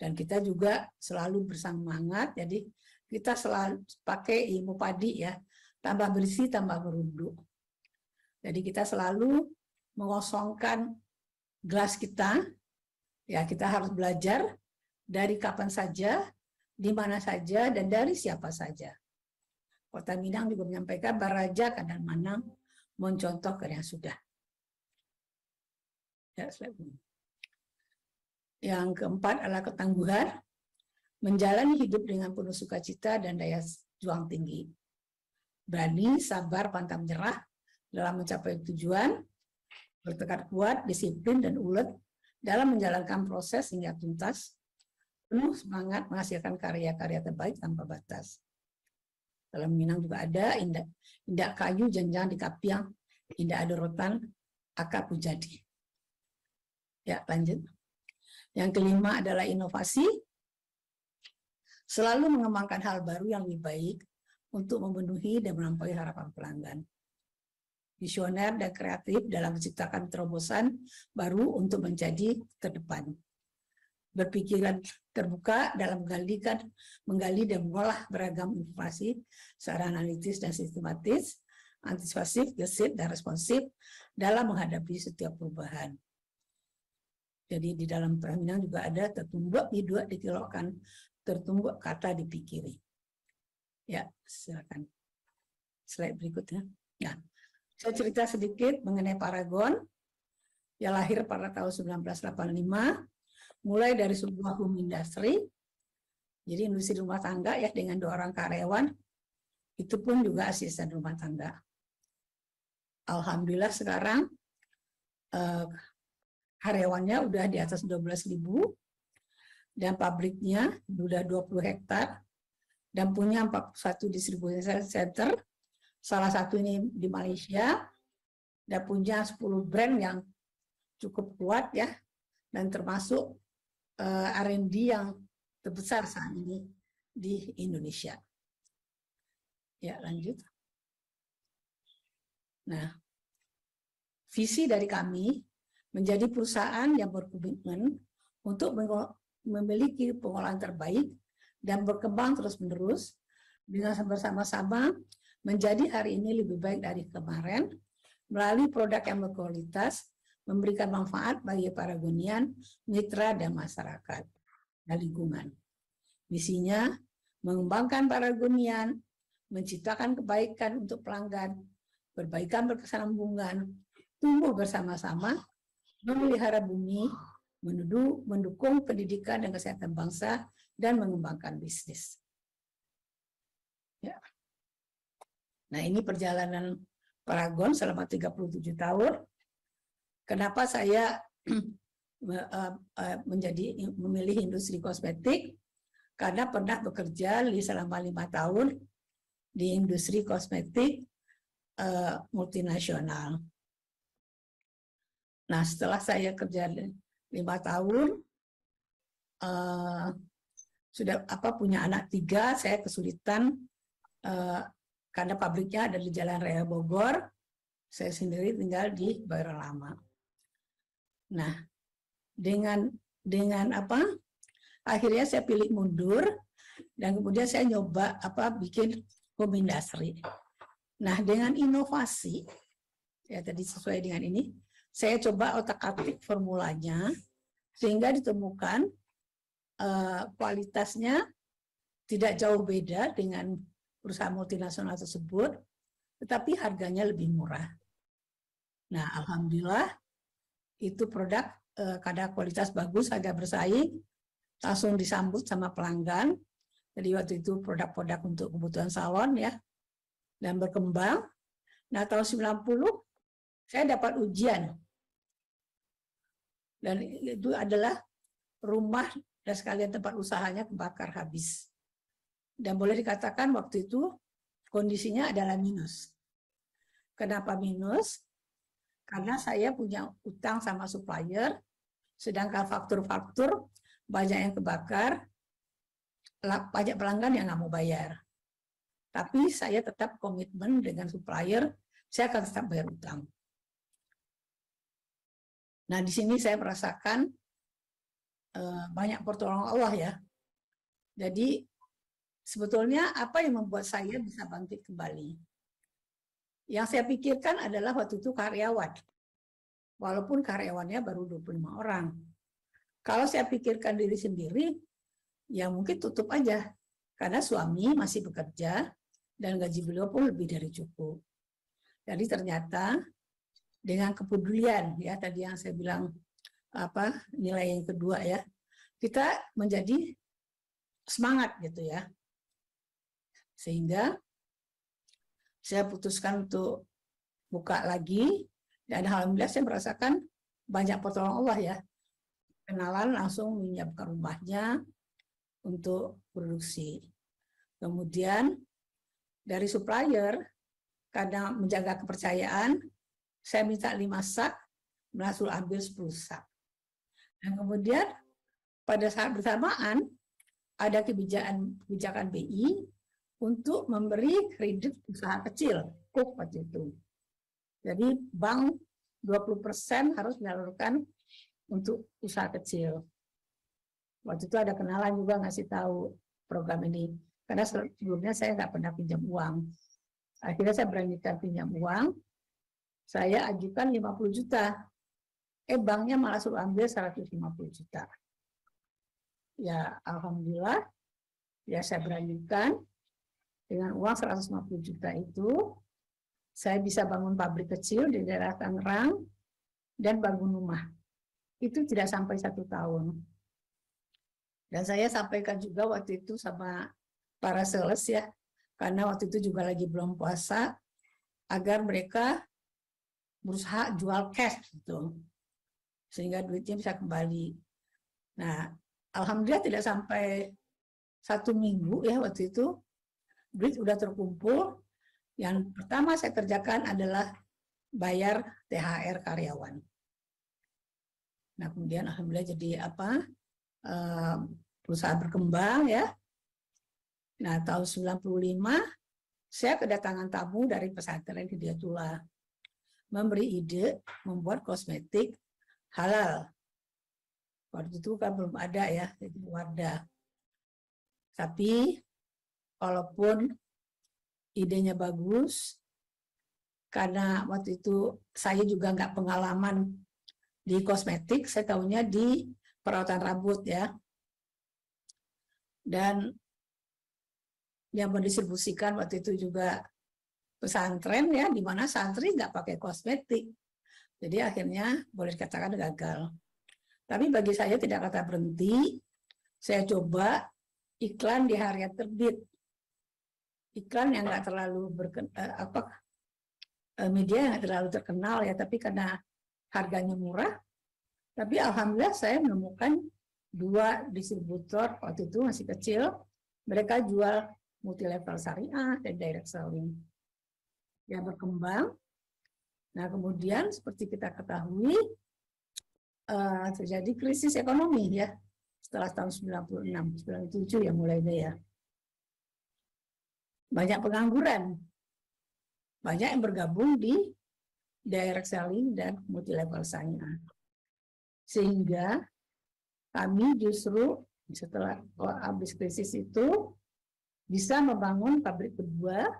E: Dan kita juga selalu bersemangat, jadi kita selalu pakai ilmu padi ya, tambah bersih, tambah merunduk. Jadi kita selalu mengosongkan gelas kita, ya kita harus belajar dari kapan saja, di mana saja, dan dari siapa saja. Kota Minang juga menyampaikan Baraja Kadang Manang mencontoh karya sudah. Yang keempat adalah ketangguhan, menjalani hidup dengan penuh sukacita dan daya juang tinggi. Berani, sabar, pantang menyerah dalam mencapai tujuan, bertekad kuat, disiplin, dan ulet dalam menjalankan proses hingga tuntas, penuh semangat menghasilkan karya-karya terbaik tanpa batas. Dalam Minang juga ada indah indah kayu jenjang di kapiang, ada adorotan, akar pujadi. Ya, lanjut. Yang kelima adalah inovasi. Selalu mengembangkan hal baru yang lebih baik untuk memenuhi dan melampaui harapan pelanggan. Visioner dan kreatif dalam menciptakan terobosan baru untuk menjadi ke depan. Berpikiran terbuka dalam menggalikan, menggali dan mengolah beragam informasi secara analitis dan sistematis, antisipasif, gesit, dan responsif dalam menghadapi setiap perubahan jadi di dalam terminal juga ada tertumbuk dua ditilokkan, tertumbuk kata dipikiri. Ya, silakan. Slide berikutnya. Ya, saya cerita sedikit mengenai Paragon. Ya lahir pada tahun 1985, mulai dari sebuah home industry, jadi industri rumah tangga ya dengan dua orang karyawan, itu pun juga asisten rumah tangga. Alhamdulillah sekarang eh, karyawannya udah di atas 12.000 dan pabriknya udah 20 hektar dan punya 41 distribution center salah satu ini di Malaysia dan punya 10 brand yang cukup kuat ya dan termasuk uh, eh, R&D yang terbesar saat ini di Indonesia. Ya, lanjut. Nah, visi dari kami menjadi perusahaan yang berkomitmen untuk memiliki pengolahan terbaik dan berkembang terus-menerus dengan bersama-sama menjadi hari ini lebih baik dari kemarin melalui produk yang berkualitas memberikan manfaat bagi para gunian, mitra, dan masyarakat dan lingkungan. Misinya mengembangkan para gunian, menciptakan kebaikan untuk pelanggan, perbaikan hubungan, tumbuh bersama-sama memelihara bumi, menuduh, mendukung pendidikan dan kesehatan bangsa, dan mengembangkan bisnis. Ya. Nah ini perjalanan Paragon selama 37 tahun. Kenapa saya eh, eh, menjadi memilih industri kosmetik? Karena pernah bekerja selama lima tahun di industri kosmetik eh, multinasional. Nah setelah saya kerja lima tahun, uh, sudah apa punya anak tiga, saya kesulitan uh, karena pabriknya ada di Jalan Raya Bogor, saya sendiri tinggal di Bayoran Lama. Nah, dengan dengan apa? Akhirnya saya pilih mundur dan kemudian saya nyoba apa bikin home industry. Nah, dengan inovasi ya tadi sesuai dengan ini, saya coba otak-atik formulanya sehingga ditemukan uh, kualitasnya tidak jauh beda dengan perusahaan multinasional tersebut, tetapi harganya lebih murah. Nah, alhamdulillah itu produk uh, kadar kualitas bagus, agak bersaing, langsung disambut sama pelanggan. Jadi waktu itu produk-produk untuk kebutuhan salon ya, dan berkembang. Nah, tahun 90 saya dapat ujian. Dan itu adalah rumah dan sekalian tempat usahanya kebakar habis. Dan boleh dikatakan waktu itu kondisinya adalah minus. Kenapa minus? Karena saya punya utang sama supplier, sedangkan faktur-faktur banyak yang kebakar, pajak pelanggan yang nggak mau bayar. Tapi saya tetap komitmen dengan supplier, saya akan tetap bayar utang. Nah, di sini saya merasakan eh, banyak pertolongan Allah ya. Jadi sebetulnya apa yang membuat saya bisa bangkit kembali? Yang saya pikirkan adalah waktu itu karyawan. Walaupun karyawannya baru 25 orang. Kalau saya pikirkan diri sendiri, ya mungkin tutup aja. Karena suami masih bekerja dan gaji beliau pun lebih dari cukup. Jadi ternyata dengan kepedulian ya tadi yang saya bilang apa nilai yang kedua ya kita menjadi semangat gitu ya sehingga saya putuskan untuk buka lagi dan alhamdulillah saya merasakan banyak pertolongan Allah ya kenalan langsung menyiapkan rumahnya untuk produksi kemudian dari supplier karena menjaga kepercayaan saya minta lima sak, Rasul ambil 10 sak. Dan kemudian pada saat bersamaan ada kebijakan kebijakan BI untuk memberi kredit usaha kecil, kok waktu itu. Jadi bank 20% harus menyalurkan untuk usaha kecil. Waktu itu ada kenalan juga ngasih tahu program ini. Karena sebelumnya saya nggak pernah pinjam uang. Akhirnya saya beranikan pinjam uang, saya ajukan 50 juta. Eh banknya malah suruh ambil 150 juta. Ya Alhamdulillah, ya saya berlanjutkan dengan uang 150 juta itu, saya bisa bangun pabrik kecil di daerah Tangerang dan bangun rumah. Itu tidak sampai satu tahun. Dan saya sampaikan juga waktu itu sama para sales ya, karena waktu itu juga lagi belum puasa, agar mereka berusaha jual cash gitu sehingga duitnya bisa kembali nah alhamdulillah tidak sampai satu minggu ya waktu itu duit udah terkumpul yang pertama saya kerjakan adalah bayar THR karyawan nah kemudian alhamdulillah jadi apa eh, perusahaan berkembang ya nah tahun 95 saya kedatangan tamu dari pesantren Hidiatullah memberi ide membuat kosmetik halal. Waktu itu kan belum ada ya, jadi Wardah. Tapi walaupun idenya bagus, karena waktu itu saya juga nggak pengalaman di kosmetik, saya tahunya di perawatan rambut ya. Dan yang mendistribusikan waktu itu juga pesantren ya di mana santri nggak pakai kosmetik. Jadi akhirnya boleh dikatakan gagal. Tapi bagi saya tidak kata berhenti, saya coba iklan di hari Terbit. Iklan yang nggak terlalu berken, eh, apa eh, media yang terlalu terkenal ya, tapi karena harganya murah. Tapi alhamdulillah saya menemukan dua distributor waktu itu masih kecil, mereka jual multi level syariah dan direct selling ya berkembang. Nah, kemudian seperti kita ketahui eh, terjadi krisis ekonomi ya setelah tahun 96, 97 ya mulainya ya. Banyak pengangguran. Banyak yang bergabung di direct selling dan multi level sanya. Sehingga kami justru setelah habis krisis itu bisa membangun pabrik kedua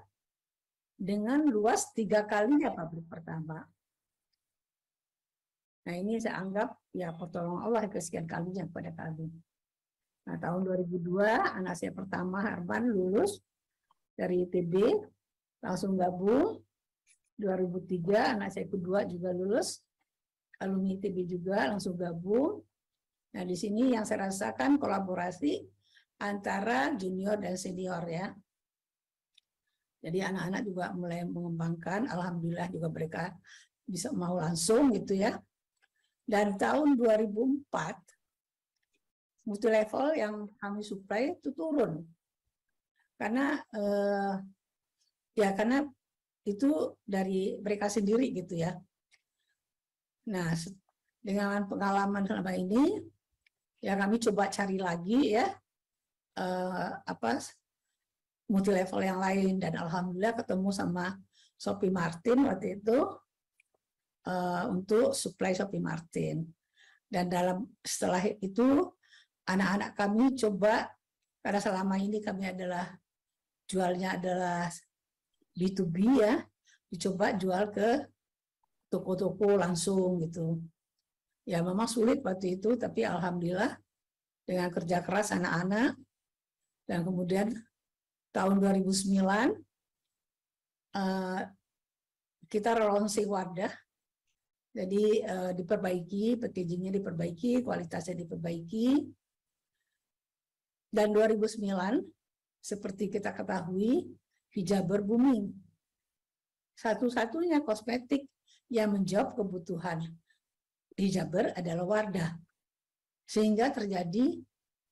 E: dengan luas tiga kalinya pabrik pertama. Nah ini saya anggap ya pertolongan Allah kesekian kalinya kepada kami. Nah tahun 2002 anak saya pertama Harman lulus dari ITB langsung gabung. 2003 anak saya kedua juga lulus alumni ITB juga langsung gabung. Nah di sini yang saya rasakan kolaborasi antara junior dan senior ya jadi anak-anak juga mulai mengembangkan, alhamdulillah juga mereka bisa mau langsung gitu ya. Dan tahun 2004 multi level yang kami supply itu turun. Karena eh, ya karena itu dari mereka sendiri gitu ya. Nah, dengan pengalaman selama ini ya kami coba cari lagi ya eh, apa multi level yang lain dan alhamdulillah ketemu sama Shopee Martin waktu itu uh, untuk supply Shopee Martin dan dalam setelah itu anak-anak kami coba karena selama ini kami adalah jualnya adalah B2B ya dicoba jual ke toko-toko langsung gitu ya memang sulit waktu itu tapi alhamdulillah dengan kerja keras anak-anak dan kemudian tahun 2009 uh, eh, kita launching Wardah, jadi uh, diperbaiki packagingnya diperbaiki kualitasnya diperbaiki dan 2009 seperti kita ketahui hijaber booming satu-satunya kosmetik yang menjawab kebutuhan hijaber adalah Wardah sehingga terjadi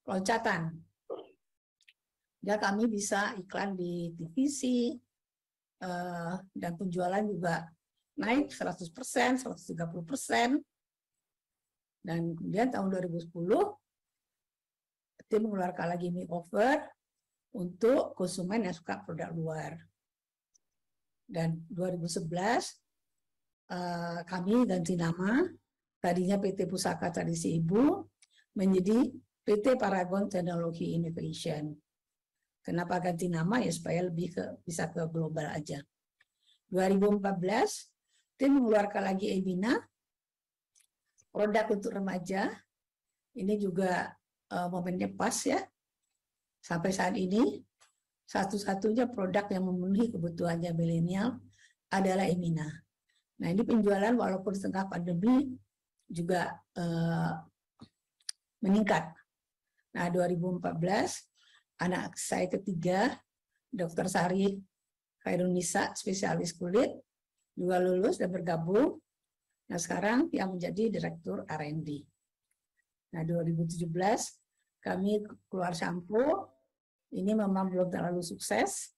E: loncatan Ya kami bisa iklan di divisi uh, eh, dan penjualan juga naik 100 persen, 130 persen. Dan kemudian tahun 2010 tim mengeluarkan lagi ini offer untuk konsumen yang suka produk luar. Dan 2011 uh, eh, kami ganti nama tadinya PT Pusaka Tradisi Ibu menjadi PT Paragon Teknologi Innovation. Kenapa ganti nama ya supaya lebih ke bisa ke global aja. 2014 tim mengeluarkan lagi Emina produk untuk remaja. Ini juga uh, momennya pas ya. Sampai saat ini satu-satunya produk yang memenuhi kebutuhannya milenial adalah Emina. Nah ini penjualan walaupun setengah pandemi juga uh, meningkat. Nah 2014 anak saya ketiga, Dokter Sari Khairunisa, spesialis kulit, juga lulus dan bergabung. Nah sekarang yang menjadi Direktur R&D. Nah 2017 kami keluar shampoo, ini memang belum terlalu sukses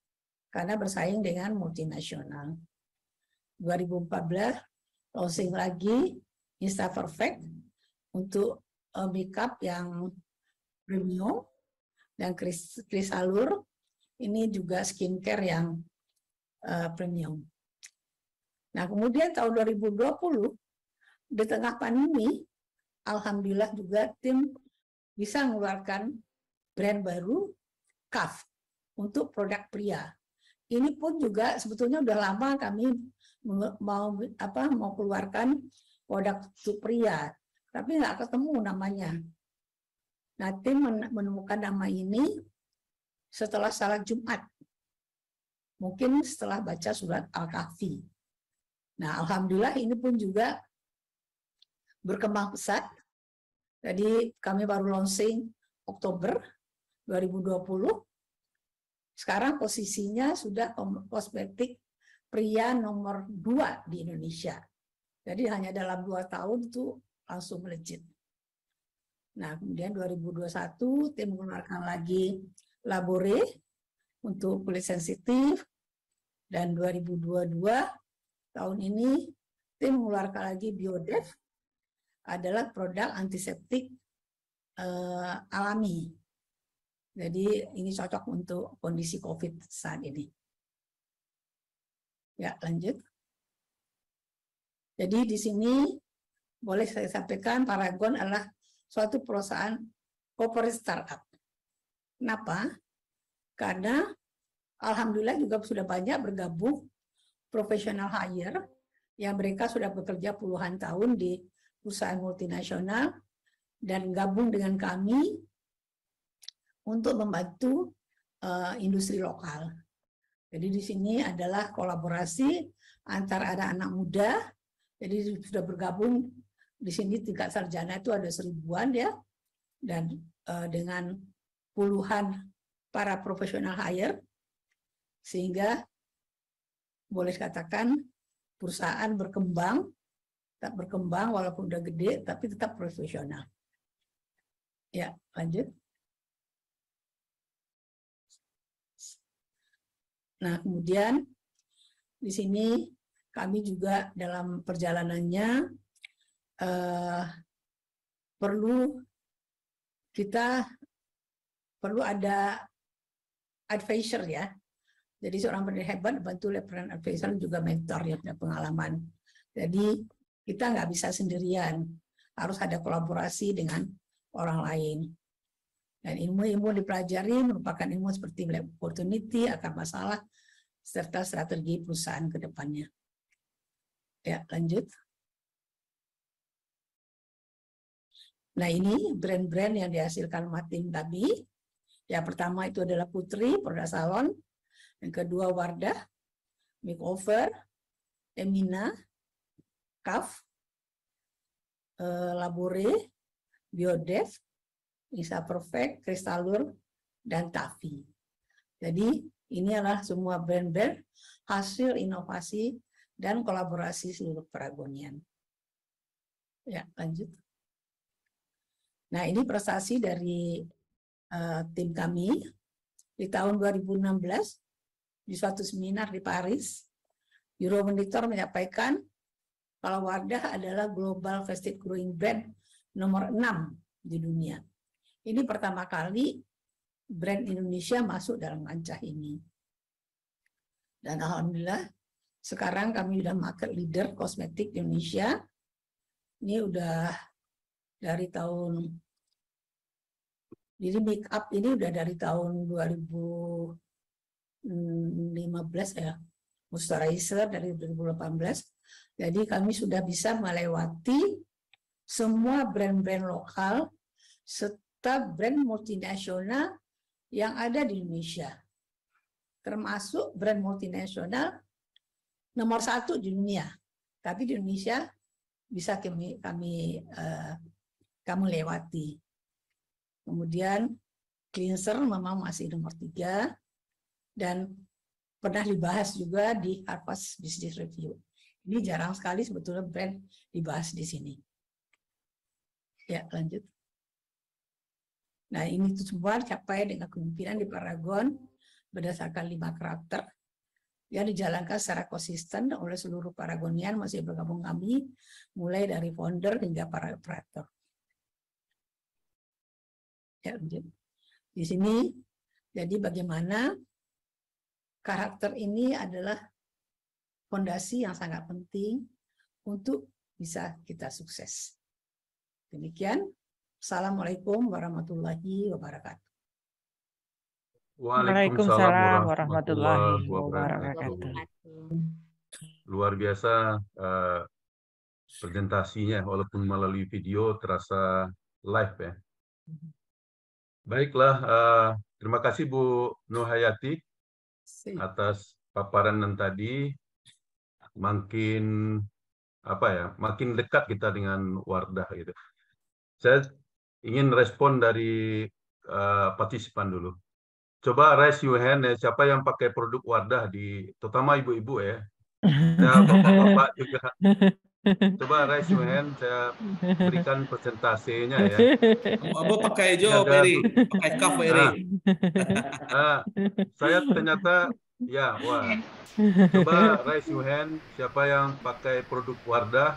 E: karena bersaing dengan multinasional. 2014 launching lagi Insta Perfect untuk eh, makeup yang premium dan Chris, Chris Alur ini juga skincare yang uh, premium. Nah kemudian tahun 2020 di tengah pandemi, alhamdulillah juga tim bisa mengeluarkan brand baru Kaf untuk produk pria. Ini pun juga sebetulnya udah lama kami mau apa mau keluarkan produk untuk pria, tapi nggak ketemu namanya. Nah, tim menemukan nama ini setelah salat Jumat. Mungkin setelah baca surat Al-Kahfi. Nah, alhamdulillah ini pun juga berkembang pesat. Jadi kami baru launching Oktober 2020. Sekarang posisinya sudah kosmetik pria nomor dua di Indonesia. Jadi hanya dalam dua tahun itu langsung melejit. Nah, kemudian 2021 tim mengeluarkan lagi labore untuk kulit sensitif dan 2022 tahun ini tim mengeluarkan lagi biodef adalah produk antiseptik uh, alami. Jadi ini cocok untuk kondisi COVID saat ini. Ya, lanjut. Jadi di sini boleh saya sampaikan Paragon adalah suatu perusahaan corporate startup. Kenapa? Karena alhamdulillah juga sudah banyak bergabung profesional hire yang mereka sudah bekerja puluhan tahun di perusahaan multinasional dan gabung dengan kami untuk membantu uh, industri lokal. Jadi di sini adalah kolaborasi antara anak-anak muda, jadi sudah bergabung di sini tingkat sarjana itu ada seribuan ya dan uh, dengan puluhan para profesional hire sehingga boleh katakan perusahaan berkembang tak berkembang walaupun udah gede tapi tetap profesional. Ya, lanjut. Nah, kemudian di sini kami juga dalam perjalanannya uh, perlu kita perlu ada advisor ya. Jadi seorang pendiri hebat bantu oleh peran advisor juga mentor yang punya pengalaman. Jadi kita nggak bisa sendirian, harus ada kolaborasi dengan orang lain. Dan ilmu-ilmu dipelajari merupakan ilmu seperti black opportunity, akar masalah, serta strategi perusahaan ke depannya. Ya, lanjut. Nah ini brand-brand yang dihasilkan Martin tadi. Ya pertama itu adalah Putri, produk salon. Yang kedua Wardah, Makeover, Emina, Kaf, labori eh, Labore, Biodev, Nisa Perfect, Kristalur, dan Tavi. Jadi ini adalah semua brand-brand hasil inovasi dan kolaborasi seluruh peragonian. Ya, lanjut. Nah, ini prestasi dari uh, tim kami di tahun 2016 di suatu seminar di Paris. Euromonitor menyampaikan kalau Wardah adalah Global Festive Growing Brand nomor 6 di dunia. Ini pertama kali brand Indonesia masuk dalam kancah ini. Dan alhamdulillah sekarang kami sudah market leader kosmetik Indonesia. Ini udah dari tahun jadi make up ini udah dari tahun 2015 ya moisturizer dari 2018 jadi kami sudah bisa melewati semua brand-brand lokal serta brand multinasional yang ada di Indonesia termasuk brand multinasional nomor satu di dunia tapi di Indonesia bisa kami, kami uh, eh, kamu lewati. Kemudian cleanser memang masih nomor tiga dan pernah dibahas juga di Arpas Business Review. Ini jarang sekali sebetulnya brand dibahas di sini. Ya, lanjut. Nah, ini tuh semua capai dengan kepemimpinan di Paragon berdasarkan lima karakter yang dijalankan secara konsisten oleh seluruh Paragonian masih bergabung kami, mulai dari founder hingga para operator ya, di sini jadi bagaimana karakter ini adalah fondasi yang sangat penting untuk bisa kita sukses. Demikian, Assalamualaikum warahmatullahi wabarakatuh.
A: Waalaikumsalam warahmatullahi
D: wabarakatuh. Luar biasa uh, presentasinya, walaupun melalui video terasa live ya. Mm-hmm. Baiklah, uh, terima kasih Bu Nuhayati atas paparan yang tadi. Makin apa ya, makin dekat kita dengan Wardah gitu. Saya ingin respon dari uh, partisipan dulu. Coba raise your hand ya, siapa yang pakai produk Wardah di terutama ibu-ibu ya. Ya, bapak-bapak juga. Coba raise your hand, saya berikan presentasinya ya. Abu pakai Jo, Ferry. Pakai kaf, Ferry. Nah, nah, saya ternyata, ya, wah. Coba raise your hand, siapa yang pakai produk Wardah?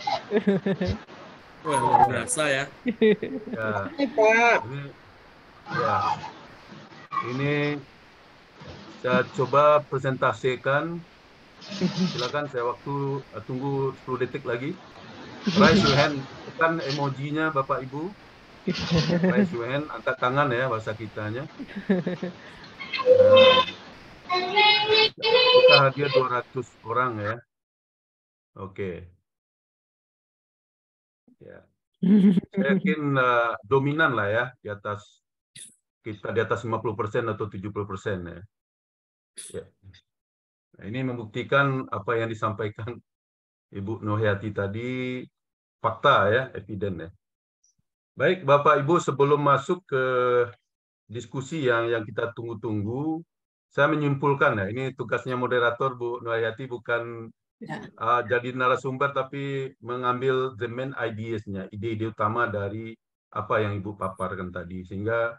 D: Wah, luar biasa ya.
C: Ya. Ini,
D: ya. Ini saya coba presentasikan Silakan saya waktu uh, tunggu 10 detik lagi. Raise your hand, tekan emojinya Bapak Ibu. Raise your hand, angkat tangan ya bahasa kitanya. uh, kita hadir 200 orang ya. Oke. Okay. Ya. Saya yakin uh, dominan lah ya di atas kita di atas 50% atau 70% ya. ya. Nah, ini membuktikan apa yang disampaikan Ibu Nohyati tadi fakta ya, eviden ya. Baik, Bapak Ibu sebelum masuk ke diskusi yang yang kita tunggu-tunggu, saya menyimpulkan ya, ini tugasnya moderator Bu Nohyati bukan ya. uh, jadi narasumber tapi mengambil the main ideas-nya, ide-ide utama dari apa yang Ibu paparkan tadi sehingga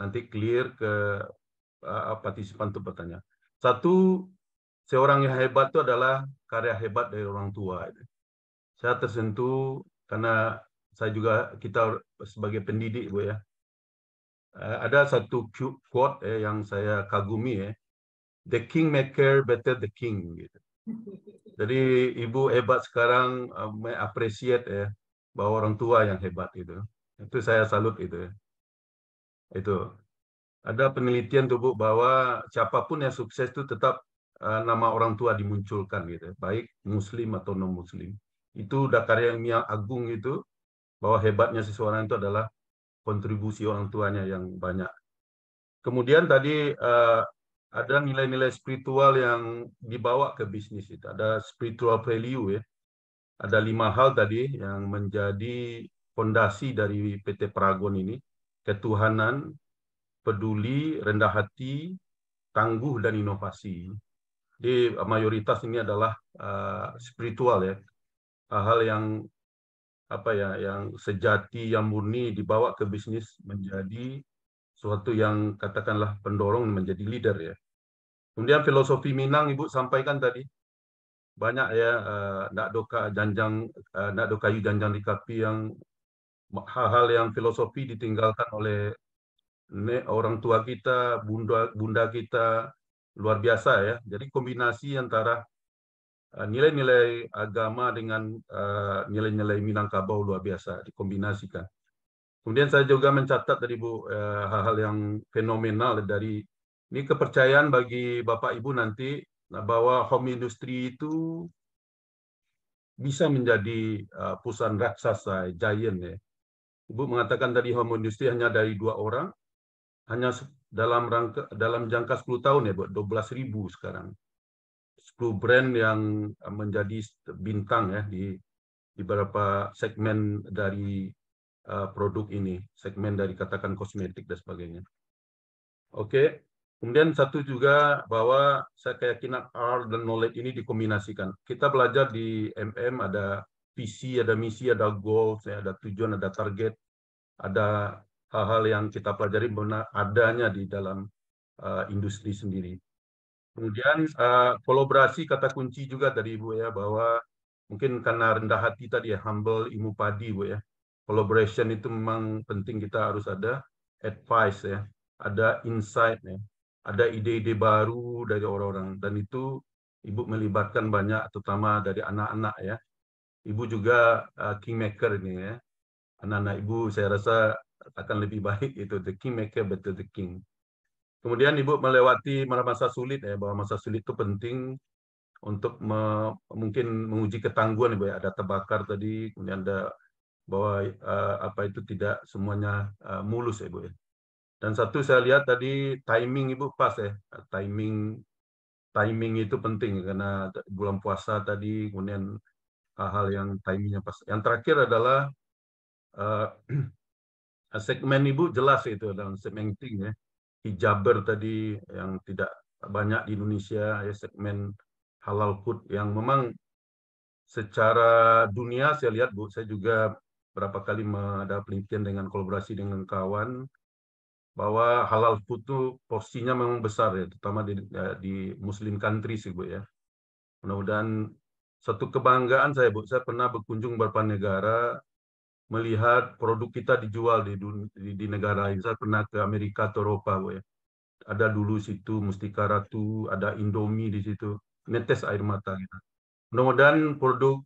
D: nanti clear ke uh, partisipan untuk bertanya. Satu, seorang yang hebat itu adalah karya hebat dari orang tua. Gitu. Saya tersentuh karena saya juga kita sebagai pendidik bu ya. Eh, ada satu quote eh, yang saya kagumi ya. The maker maker better the king. Gitu. Jadi ibu hebat sekarang eh, me appreciate ya bahwa orang tua yang hebat itu. Itu saya salut itu. Itu ada penelitian tuh bu bahwa siapapun yang sukses itu tetap Eh, nama orang tua dimunculkan gitu ya. baik muslim atau non muslim itu Dakarya yang agung itu bahwa hebatnya seseorang itu adalah kontribusi orang tuanya yang banyak kemudian tadi uh, ada nilai-nilai spiritual yang dibawa ke bisnis itu ada spiritual value ya ada lima hal tadi yang menjadi fondasi dari PT Paragon ini ketuhanan peduli rendah hati tangguh dan inovasi jadi eh, mayoritas ini adalah uh, spiritual ya, hal yang apa ya, yang sejati, yang murni dibawa ke bisnis menjadi suatu yang katakanlah pendorong menjadi leader ya. Kemudian filosofi Minang Ibu sampaikan tadi banyak ya uh, eh, nak doka janjang uh, nak kayu janjang dikapi yang hal-hal yang filosofi ditinggalkan oleh ne, orang tua kita, bunda bunda kita, luar biasa ya. Jadi kombinasi antara eh, nilai-nilai agama dengan eh, nilai-nilai Minangkabau luar biasa dikombinasikan. Kemudian saya juga mencatat dari Bu eh, hal-hal yang fenomenal dari ini kepercayaan bagi Bapak Ibu nanti nah, bahwa home industry itu bisa menjadi pusat raksasa, giant ya. Ibu mengatakan tadi home industry hanya dari dua orang, hanya dalam rangka dalam jangka 10 tahun ya, 12 ribu sekarang. 10 brand yang menjadi bintang ya di di beberapa segmen dari uh, produk ini, segmen dari katakan kosmetik dan sebagainya. Oke, okay. kemudian satu juga bahwa saya keyakinan R dan knowledge ini dikombinasikan. Kita belajar di MM ada visi, ada misi, ada goals, ya, ada tujuan, ada target, ada hal-hal yang kita pelajari benar adanya di dalam uh, industri sendiri. Kemudian uh, kolaborasi kata kunci juga dari Ibu ya bahwa mungkin karena rendah hati tadi ya humble ilmu padi Bu ya. Collaboration itu memang penting kita harus ada advice ya, ada insight ya, ada ide-ide baru dari orang-orang dan itu Ibu melibatkan banyak terutama dari anak-anak ya. Ibu juga uh, kingmaker ini ya. Anak-anak Ibu saya rasa akan lebih baik itu the king kingmaker better the king. Kemudian ibu melewati masa sulit ya bahwa masa sulit itu penting untuk me, mungkin menguji ketangguhan ibu ya ada terbakar tadi kemudian ada bahwa uh, apa itu tidak semuanya uh, mulus ya ibu ya. Dan satu saya lihat tadi timing ibu pas ya timing timing itu penting karena bulan puasa tadi kemudian hal-hal yang timingnya pas. Yang terakhir adalah uh, segmen Ibu jelas itu dalam segmenting ya. Hijaber tadi yang tidak banyak di Indonesia ya segmen halal food yang memang secara dunia saya lihat Bu, saya juga berapa kali ada penelitian dengan kolaborasi dengan kawan bahwa halal food tuh porsinya memang besar ya, terutama di, eh, di Muslim country sih Bu ya. Mudah-mudahan satu kebanggaan saya Bu, saya pernah berkunjung beberapa negara melihat produk kita dijual di di, di negara lain. Saya pernah ke Amerika atau Eropa, ya. Ada dulu situ Mustika Ratu, ada Indomie di situ. Netes air mata kita. Gitu. Mudah-mudahan produk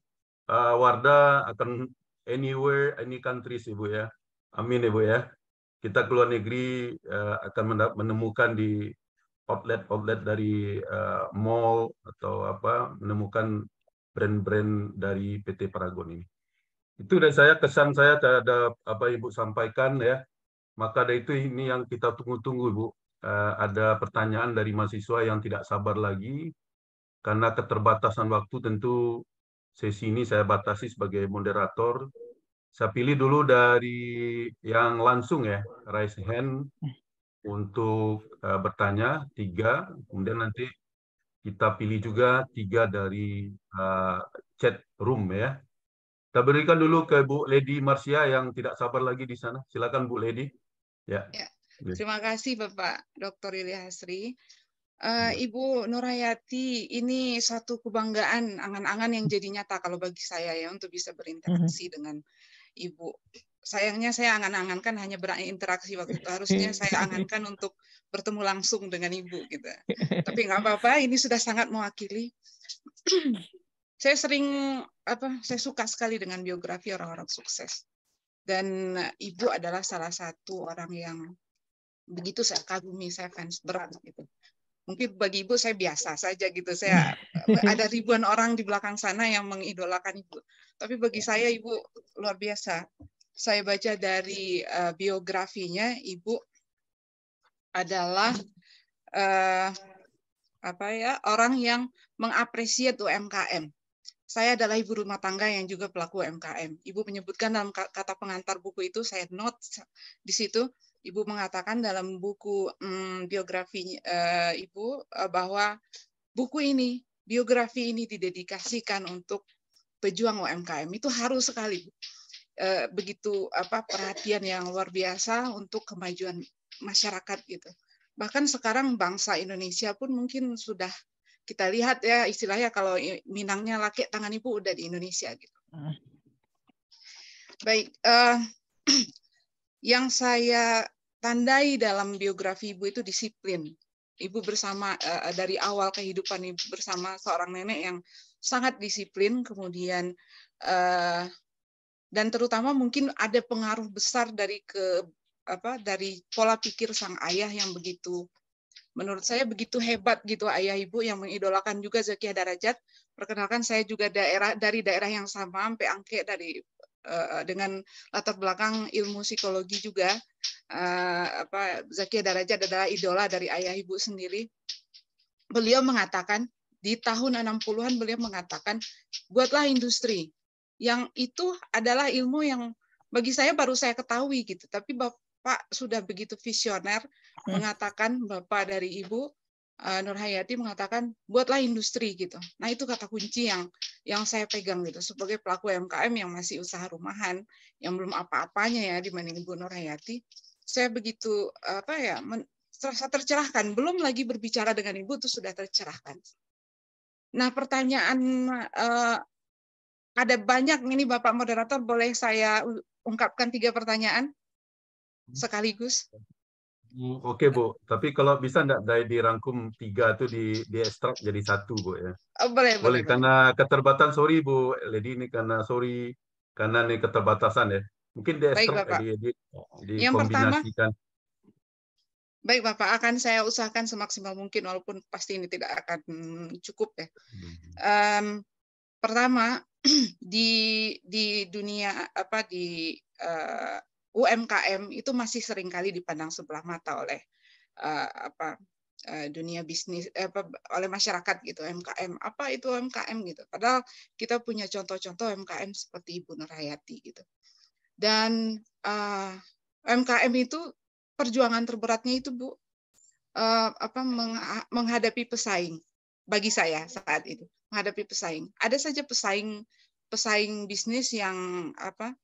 D: uh, ah, Wardah akan anywhere, any countries, Ibu ya. Amin, Ibu ya, ya. Kita keluar negeri uh, akan menemukan di outlet-outlet dari uh, mall atau apa menemukan brand-brand dari PT Paragon ini. Itu dari saya kesan saya terhadap apa Ibu sampaikan ya. Maka dari itu ini yang kita tunggu-tunggu Ibu. Eh, ada pertanyaan dari mahasiswa yang tidak sabar lagi karena keterbatasan waktu tentu sesi ini saya batasi sebagai moderator. Saya pilih dulu dari yang langsung ya, raise hand untuk eh, bertanya tiga, kemudian nanti kita pilih juga tiga dari eh, chat room ya. Kita berikan dulu ke Bu Lady Marsia yang tidak sabar lagi di sana. Silakan Bu Lady. Ya. ya.
H: Terima kasih Bapak Dr. Ili Hasri. Uh, Ibu Nurayati, ini satu kebanggaan, angan-angan yang jadi nyata kalau bagi saya ya untuk bisa berinteraksi mhm. dengan Ibu. Sayangnya saya angan-angankan hanya berinteraksi waktu itu. Harusnya saya angankan untuk bertemu langsung dengan Ibu gitu. Tapi nggak apa-apa, ini sudah sangat mewakili. saya sering apa saya suka sekali dengan biografi orang-orang sukses dan ibu adalah salah satu orang yang begitu saya kagumi saya fans berat gitu mungkin bagi ibu saya biasa saja gitu saya ada ribuan orang di belakang sana yang mengidolakan ibu tapi bagi ya. saya ibu luar biasa saya baca dari uh, biografinya ibu adalah uh, apa ya orang yang mengapresiasi UMKM saya adalah ibu rumah tangga yang juga pelaku UMKM. Ibu menyebutkan dalam kata pengantar buku itu, saya note di situ, ibu mengatakan dalam buku hmm, biografi uh, ibu uh, bahwa buku ini, biografi ini didedikasikan untuk pejuang UMKM. Itu harus sekali eh, begitu apa perhatian yang luar biasa untuk kemajuan masyarakat gitu. Bahkan sekarang bangsa Indonesia pun mungkin sudah kita lihat ya istilahnya kalau minangnya laki tangan ibu udah di Indonesia gitu. Hmm. Baik, uh, yang saya tandai dalam biografi ibu itu disiplin. Ibu bersama uh, dari awal kehidupan ibu bersama seorang nenek yang sangat disiplin, kemudian uh, dan terutama mungkin ada pengaruh besar dari ke apa dari pola pikir sang ayah yang begitu menurut saya begitu hebat gitu ayah ibu yang mengidolakan juga Zakia Darajat. Perkenalkan saya juga daerah dari daerah yang sama, sampai Angke dari uh, dengan latar belakang ilmu psikologi juga. Uh, apa Zakia Darajat adalah idola dari ayah ibu sendiri. Beliau mengatakan di tahun 60-an beliau mengatakan buatlah industri yang itu adalah ilmu yang bagi saya baru saya ketahui gitu tapi Bapak sudah begitu visioner Hmm. mengatakan bapak dari ibu uh, Nur Hayati mengatakan buatlah industri gitu. Nah itu kata kunci yang yang saya pegang gitu sebagai pelaku UMKM yang masih usaha rumahan yang belum apa-apanya ya dibanding Ibu Nur Hayati. Saya begitu apa ya men, terasa tercerahkan. Belum lagi berbicara dengan ibu itu sudah tercerahkan. Nah pertanyaan uh, ada banyak ini Bapak moderator boleh saya ungkapkan tiga pertanyaan hmm. sekaligus.
D: Hmm. Oke Bu, tapi kalau bisa tidak dari dirangkum tiga itu di di ekstrak jadi satu Bu ya.
B: Oh, boleh, boleh, boleh.
D: Karena keterbatasan sorry Bu, Lady ini karena sorry karena ini keterbatasan ya. Mungkin di ekstrak jadi eh, di, di, di kombinasikan. Pertama,
H: Baik Bapak, akan saya usahakan semaksimal mungkin walaupun pasti ini tidak akan hmm, cukup ya. Um, pertama di di dunia apa di eh, UMKM itu masih seringkali dipandang sebelah mata oleh uh, apa uh, dunia bisnis eh, apa, oleh masyarakat gitu UMKM apa itu UMKM gitu padahal kita punya contoh-contoh UMKM seperti Ibu Nurhayati gitu dan uh, eh, UMKM itu perjuangan terberatnya itu Bu uh, apa menghadapi pesaing bagi saya saat itu menghadapi pesaing ada saja pesaing pesaing bisnis yang apa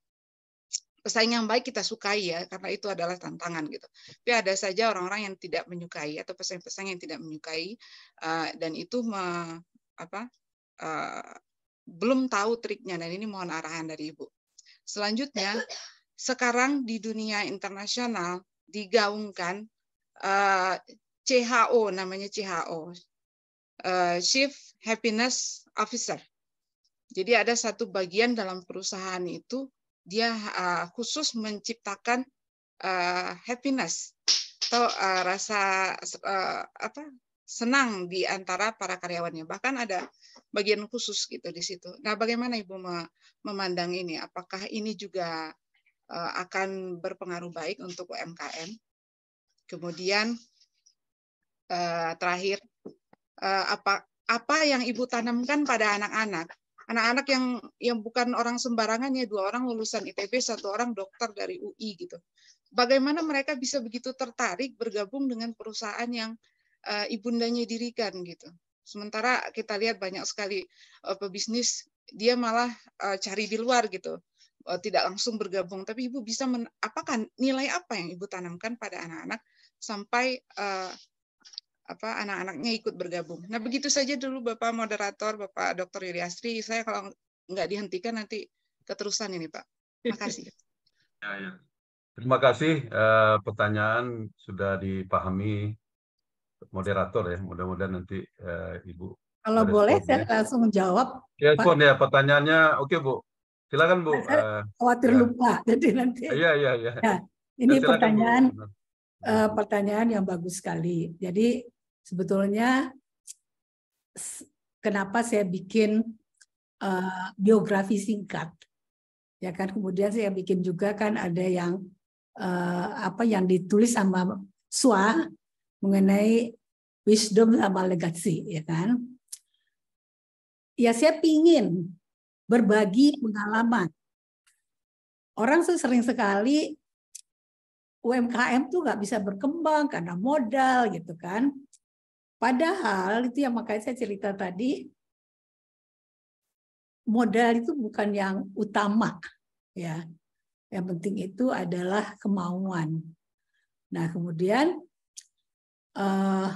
H: pesaing yang baik kita sukai ya karena itu adalah tantangan gitu. Tapi ada saja orang-orang yang tidak menyukai atau pesaing-pesaing yang tidak menyukai uh, dan itu me, apa uh, belum tahu triknya dan ini mohon arahan dari ibu. Selanjutnya sekarang di dunia internasional digaungkan uh, eh, CHO namanya CHO uh, Chief Happiness Officer. Jadi ada satu bagian dalam perusahaan itu dia uh, khusus menciptakan uh, happiness atau uh, rasa uh, apa senang di antara para karyawannya. Bahkan ada bagian khusus gitu di situ. Nah, bagaimana Ibu memandang ini? Apakah ini juga uh, akan berpengaruh baik untuk UMKM? Kemudian uh, terakhir uh, apa apa yang Ibu tanamkan pada anak-anak anak-anak yang yang bukan orang sembarangan ya dua orang lulusan ITB satu orang dokter dari UI gitu bagaimana mereka bisa begitu tertarik bergabung dengan perusahaan yang uh, ibundanya dirikan gitu sementara kita lihat banyak sekali uh, pebisnis dia malah uh, cari di luar gitu uh, tidak langsung bergabung tapi ibu bisa men apakah nilai apa yang ibu tanamkan pada anak-anak sampai uh, apa anak-anaknya ikut bergabung. Nah begitu saja dulu Bapak moderator Bapak Dr. Yuli Astri. Saya kalau nggak dihentikan nanti keterusan ini Pak. terima
D: Ya, ya. Terima kasih eh, pertanyaan sudah dipahami moderator ya. Mudah-mudahan nanti eh, Ibu.
E: Kalau boleh ya. saya langsung menjawab
D: Ya, Pak. ya pertanyaannya oke Bu. Silakan Bu. Saya
A: eh,
E: khawatir ya. lupa jadi nanti. Iya iya iya. Ya, ini ya, silakan, pertanyaan Bu. Uh, pertanyaan yang bagus sekali. Jadi sebetulnya kenapa saya bikin uh, biografi singkat ya kan kemudian saya bikin juga kan ada yang uh, apa yang ditulis sama Swa mengenai wisdom sama legacy ya kan ya saya ingin berbagi pengalaman orang tuh sering sekali UMKM tuh nggak bisa berkembang karena modal gitu kan Padahal itu yang makanya saya cerita tadi modal itu bukan yang utama ya. Yang penting itu adalah kemauan. Nah, kemudian eh,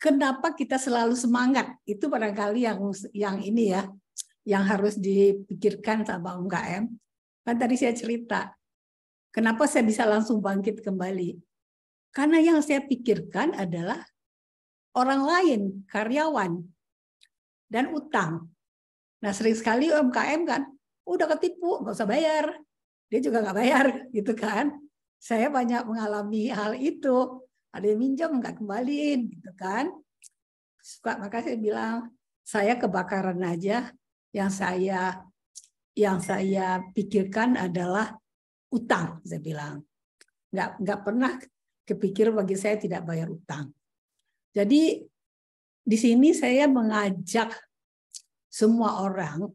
E: kenapa kita selalu semangat? Itu barangkali yang yang ini ya, yang harus dipikirkan sama UMKM. Kan tadi saya cerita, kenapa saya bisa langsung bangkit kembali? Karena yang saya pikirkan adalah orang lain, karyawan, dan utang. Nah sering sekali UMKM kan, udah ketipu, nggak usah bayar. Dia juga nggak bayar gitu kan. Saya banyak mengalami hal itu. Ada yang minjem nggak kembaliin gitu kan. Suka, maka saya bilang, saya kebakaran aja yang saya yang saya pikirkan adalah utang saya bilang nggak nggak pernah kepikir bagi saya tidak bayar utang. Jadi di sini saya mengajak semua orang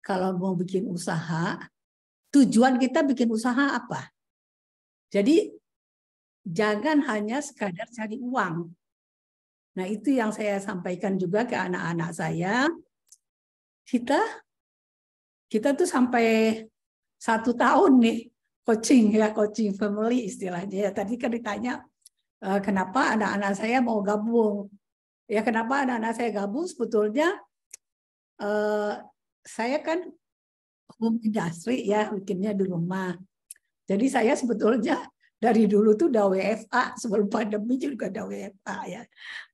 E: kalau mau bikin usaha, tujuan kita bikin usaha apa? Jadi jangan hanya sekadar cari uang. Nah, itu yang saya sampaikan juga ke anak-anak saya. Kita kita tuh sampai satu tahun nih coaching ya, coaching family istilahnya. Ya, tadi kan ditanya eh, kenapa anak-anak saya mau gabung. Ya kenapa anak-anak saya gabung sebetulnya eh, saya kan home industry ya bikinnya di rumah. Jadi saya sebetulnya dari dulu tuh udah WFA sebelum pandemi juga udah WFA ya.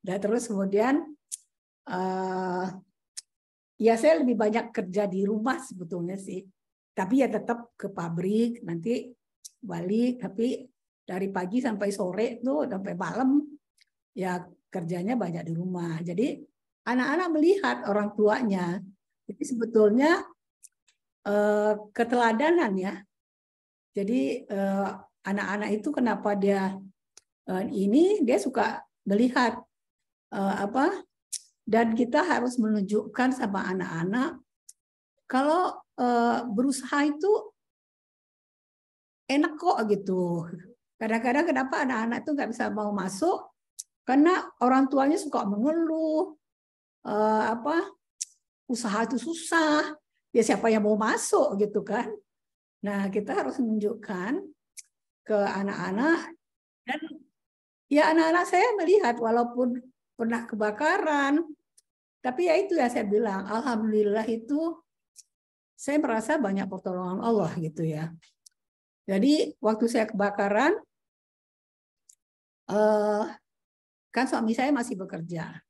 E: Dan terus kemudian eh, ya saya lebih banyak kerja di rumah sebetulnya sih tapi ya tetap ke pabrik nanti balik tapi dari pagi sampai sore tuh sampai malam ya kerjanya banyak di rumah jadi anak-anak melihat orang tuanya jadi sebetulnya eh, keteladanan ya jadi anak eh, anak-anak itu kenapa dia eh, ini dia suka melihat eh, apa dan kita harus menunjukkan sama anak-anak kalau Eh, berusaha itu enak kok gitu. Kadang-kadang kenapa anak-anak itu nggak bisa mau masuk karena orang tuanya suka mengeluh eh, apa usaha itu susah ya siapa yang mau masuk gitu kan nah kita harus menunjukkan ke anak-anak dan ya anak-anak saya melihat walaupun pernah kebakaran tapi ya itu ya saya bilang alhamdulillah itu saya merasa banyak pertolongan Allah gitu ya. Jadi waktu saya kebakaran, eh, kan suami saya masih bekerja.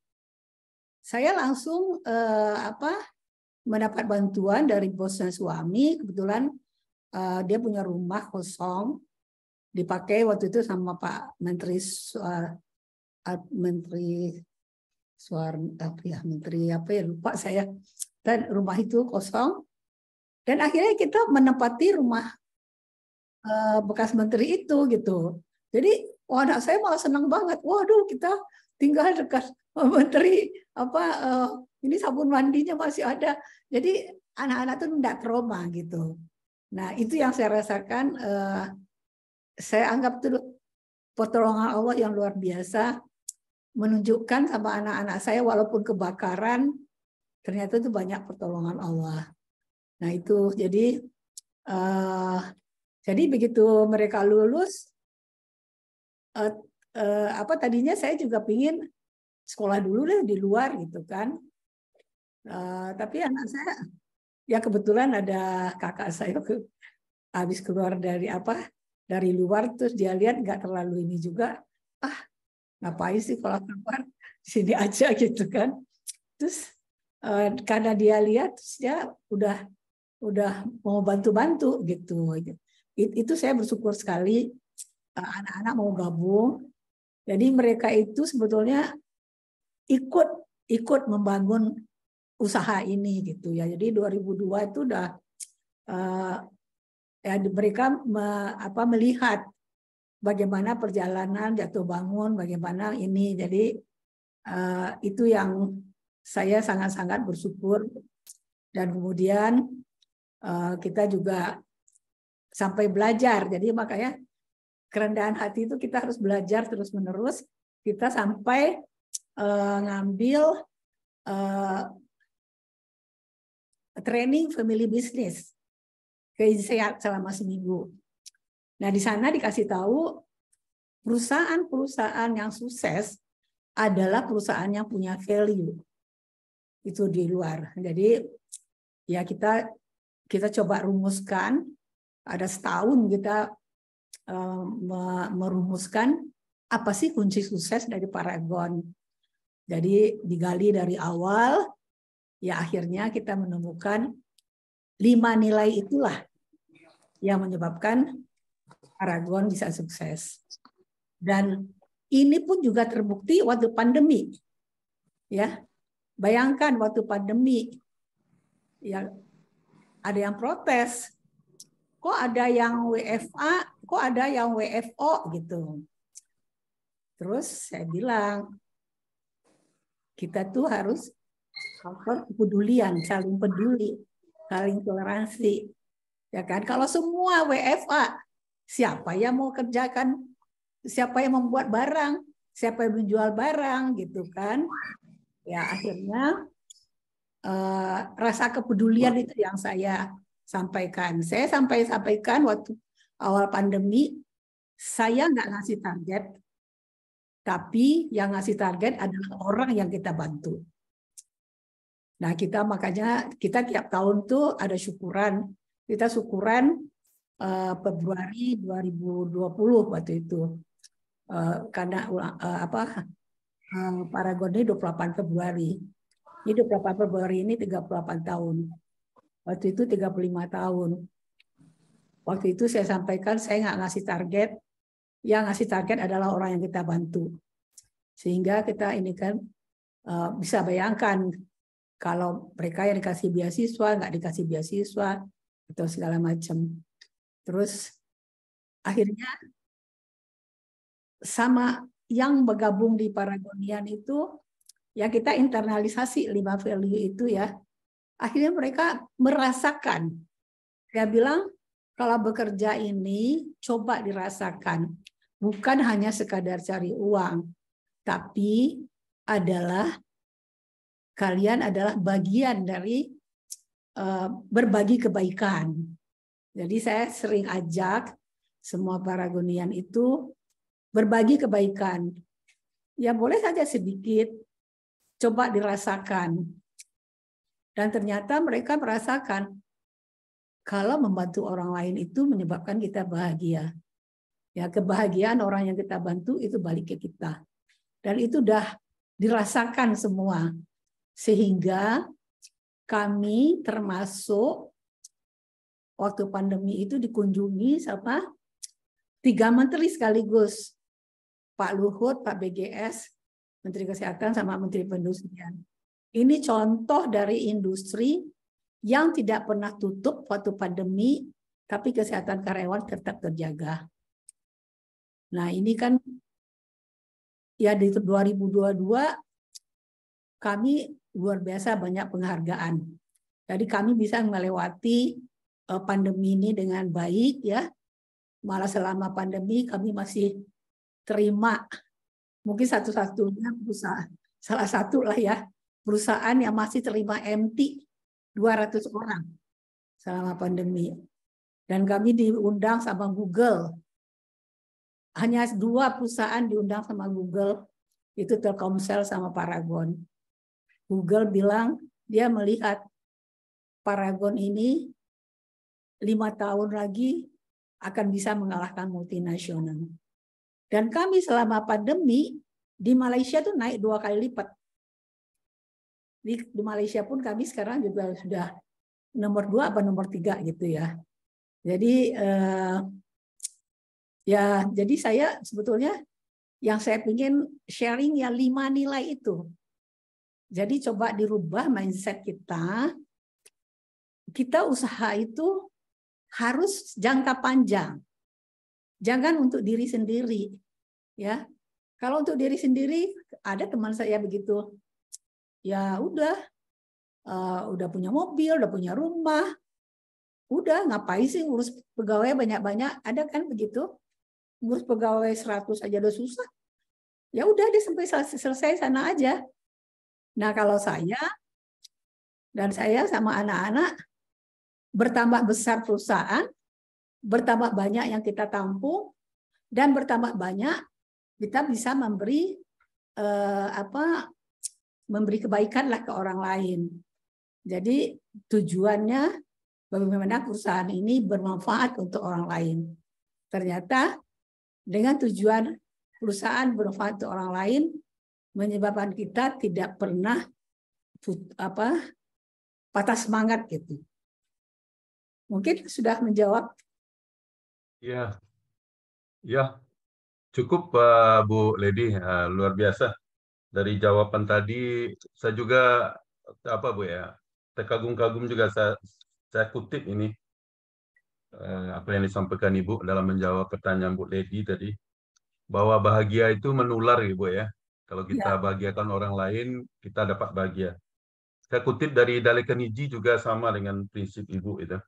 E: Saya langsung eh, apa mendapat bantuan dari bosnya suami. Kebetulan eh, dia punya rumah kosong dipakai waktu itu sama Pak Menteri Suar, eh, Menteri Suar, apa ya Menteri apa ya lupa saya. Dan rumah itu kosong dan akhirnya kita menempati rumah eh, bekas menteri itu gitu. Jadi wah anak saya malah senang banget. Waduh kita tinggal dekat menteri apa eh, ini sabun mandinya masih ada. Jadi anak-anak tuh tidak trauma gitu. Nah itu yang saya rasakan. Eh, saya anggap itu pertolongan Allah yang luar biasa menunjukkan sama anak-anak saya walaupun kebakaran ternyata itu banyak pertolongan Allah. Nah itu jadi uh, jadi begitu mereka lulus uh, uh, apa tadinya saya juga pingin sekolah dulu deh di luar gitu kan. Uh, tapi anak saya ya kebetulan ada kakak saya ke, habis keluar dari apa dari luar terus dia lihat nggak terlalu ini juga ah ngapain sih kalau keluar sini aja gitu kan terus uh, karena dia lihat terus dia udah udah mau bantu-bantu gitu. Itu saya bersyukur sekali eh, anak-anak mau gabung. Jadi mereka itu sebetulnya ikut ikut membangun usaha ini gitu ya. Jadi 2002 itu udah uh, ya mereka me, apa melihat bagaimana perjalanan jatuh bangun, bagaimana ini. Jadi uh, itu yang saya sangat-sangat bersyukur dan kemudian Eh, kita juga sampai belajar. Jadi makanya kerendahan hati itu kita harus belajar terus-menerus. Kita sampai uh, ngambil uh, training family business ke sehat selama seminggu. Nah di sana dikasih tahu perusahaan-perusahaan yang sukses adalah perusahaan yang punya value itu di luar. Jadi ya kita kita coba rumuskan ada setahun kita eh, merumuskan apa sih kunci sukses dari Paragon. Jadi digali dari awal, ya akhirnya kita menemukan lima nilai itulah yang menyebabkan Paragon bisa sukses. Dan ini pun juga terbukti waktu pandemi. Ya, bayangkan waktu pandemi, ya ada yang protes. Kok ada yang WFA, kok ada yang WFO gitu. Terus saya bilang, kita tuh harus kepedulian, saling peduli, saling toleransi. Ya kan? Kalau semua WFA, siapa yang mau kerjakan, siapa yang membuat barang, siapa yang menjual barang gitu kan? Ya akhirnya Eh, rasa kepedulian itu yang saya sampaikan. Saya sampai sampaikan waktu awal pandemi, saya nggak ngasih target, tapi yang ngasih target adalah orang yang kita bantu. Nah kita makanya kita tiap tahun tuh ada syukuran. Kita syukuran eh, Februari 2020 waktu itu eh, karena uh, apa uh, Paragon 28 Februari hidup 24 Februari ini 38 tahun. Waktu itu 35 tahun. Waktu itu saya sampaikan saya nggak ngasih target. Yang ngasih target adalah orang yang kita bantu. Sehingga kita ini kan eh, bisa bayangkan kalau mereka yang dikasih beasiswa, nggak dikasih beasiswa, atau segala macam. Terus akhirnya sama yang bergabung di Paragonian itu ya kita internalisasi lima value itu ya. Akhirnya mereka merasakan. Dia bilang kalau bekerja ini coba dirasakan. Bukan hanya sekadar cari uang, tapi adalah kalian adalah bagian dari eh, berbagi kebaikan. Jadi saya sering ajak semua para gunian itu berbagi kebaikan. Ya boleh saja sedikit, coba dirasakan. Dan ternyata mereka merasakan kalau membantu orang lain itu menyebabkan kita bahagia. Ya, kebahagiaan orang yang kita bantu itu balik ke kita. Dan itu sudah dirasakan semua. Sehingga kami termasuk waktu pandemi itu dikunjungi sama tiga menteri sekaligus. Pak Luhut, Pak BGS, Menteri Kesehatan sama Menteri Pendustrian. Ini contoh dari industri yang tidak pernah tutup waktu pandemi, tapi kesehatan karyawan tetap terjaga. Nah ini kan ya di 2022 kami luar biasa banyak penghargaan. Jadi kami bisa melewati eh, pandemi ini dengan baik ya. Malah selama pandemi kami masih terima mungkin satu-satunya perusahaan salah satu lah ya perusahaan yang masih terima MT 200 orang selama pandemi dan kami diundang sama Google hanya dua perusahaan diundang sama Google itu Telkomsel sama Paragon Google bilang dia melihat Paragon ini lima tahun lagi akan bisa mengalahkan multinasional. Dan kami selama pandemi di Malaysia tuh naik dua kali lipat. Di, Malaysia pun kami sekarang juga sudah nomor dua apa nomor tiga gitu ya. Jadi eh, ya jadi saya sebetulnya yang saya ingin sharing ya lima nilai itu. Jadi coba dirubah mindset kita. Kita usaha itu harus jangka panjang. Jangan untuk diri sendiri ya kalau untuk diri sendiri ada teman saya begitu ya udah uh, udah punya mobil udah punya rumah udah ngapain sih ngurus pegawai banyak-banyak ada kan begitu ngurus pegawai 100 aja udah susah ya udah dia sampai selesai, selesai sana aja nah kalau saya dan saya sama anak-anak bertambah besar perusahaan bertambah banyak yang kita tampung dan bertambah banyak kita bisa memberi eh, apa memberi kebaikan lah ke orang lain. Jadi tujuannya bagaimana perusahaan ini bermanfaat untuk orang lain. Ternyata dengan tujuan perusahaan bermanfaat untuk orang lain menyebabkan kita
F: tidak pernah put, apa patah semangat gitu. Mungkin sudah menjawab.
B: Ya, ya
D: Cukup uh, Bu Lady uh, luar biasa dari jawaban tadi saya juga apa Bu ya terkagum-kagum juga saya saya kutip ini uh, apa yang disampaikan Ibu dalam menjawab pertanyaan Bu Lady tadi bahwa bahagia itu menular Ibu ya. Kalau kita ya. bahagiakan orang lain kita dapat bahagia. Saya kutip dari Dale Keniji juga sama dengan prinsip Ibu itu.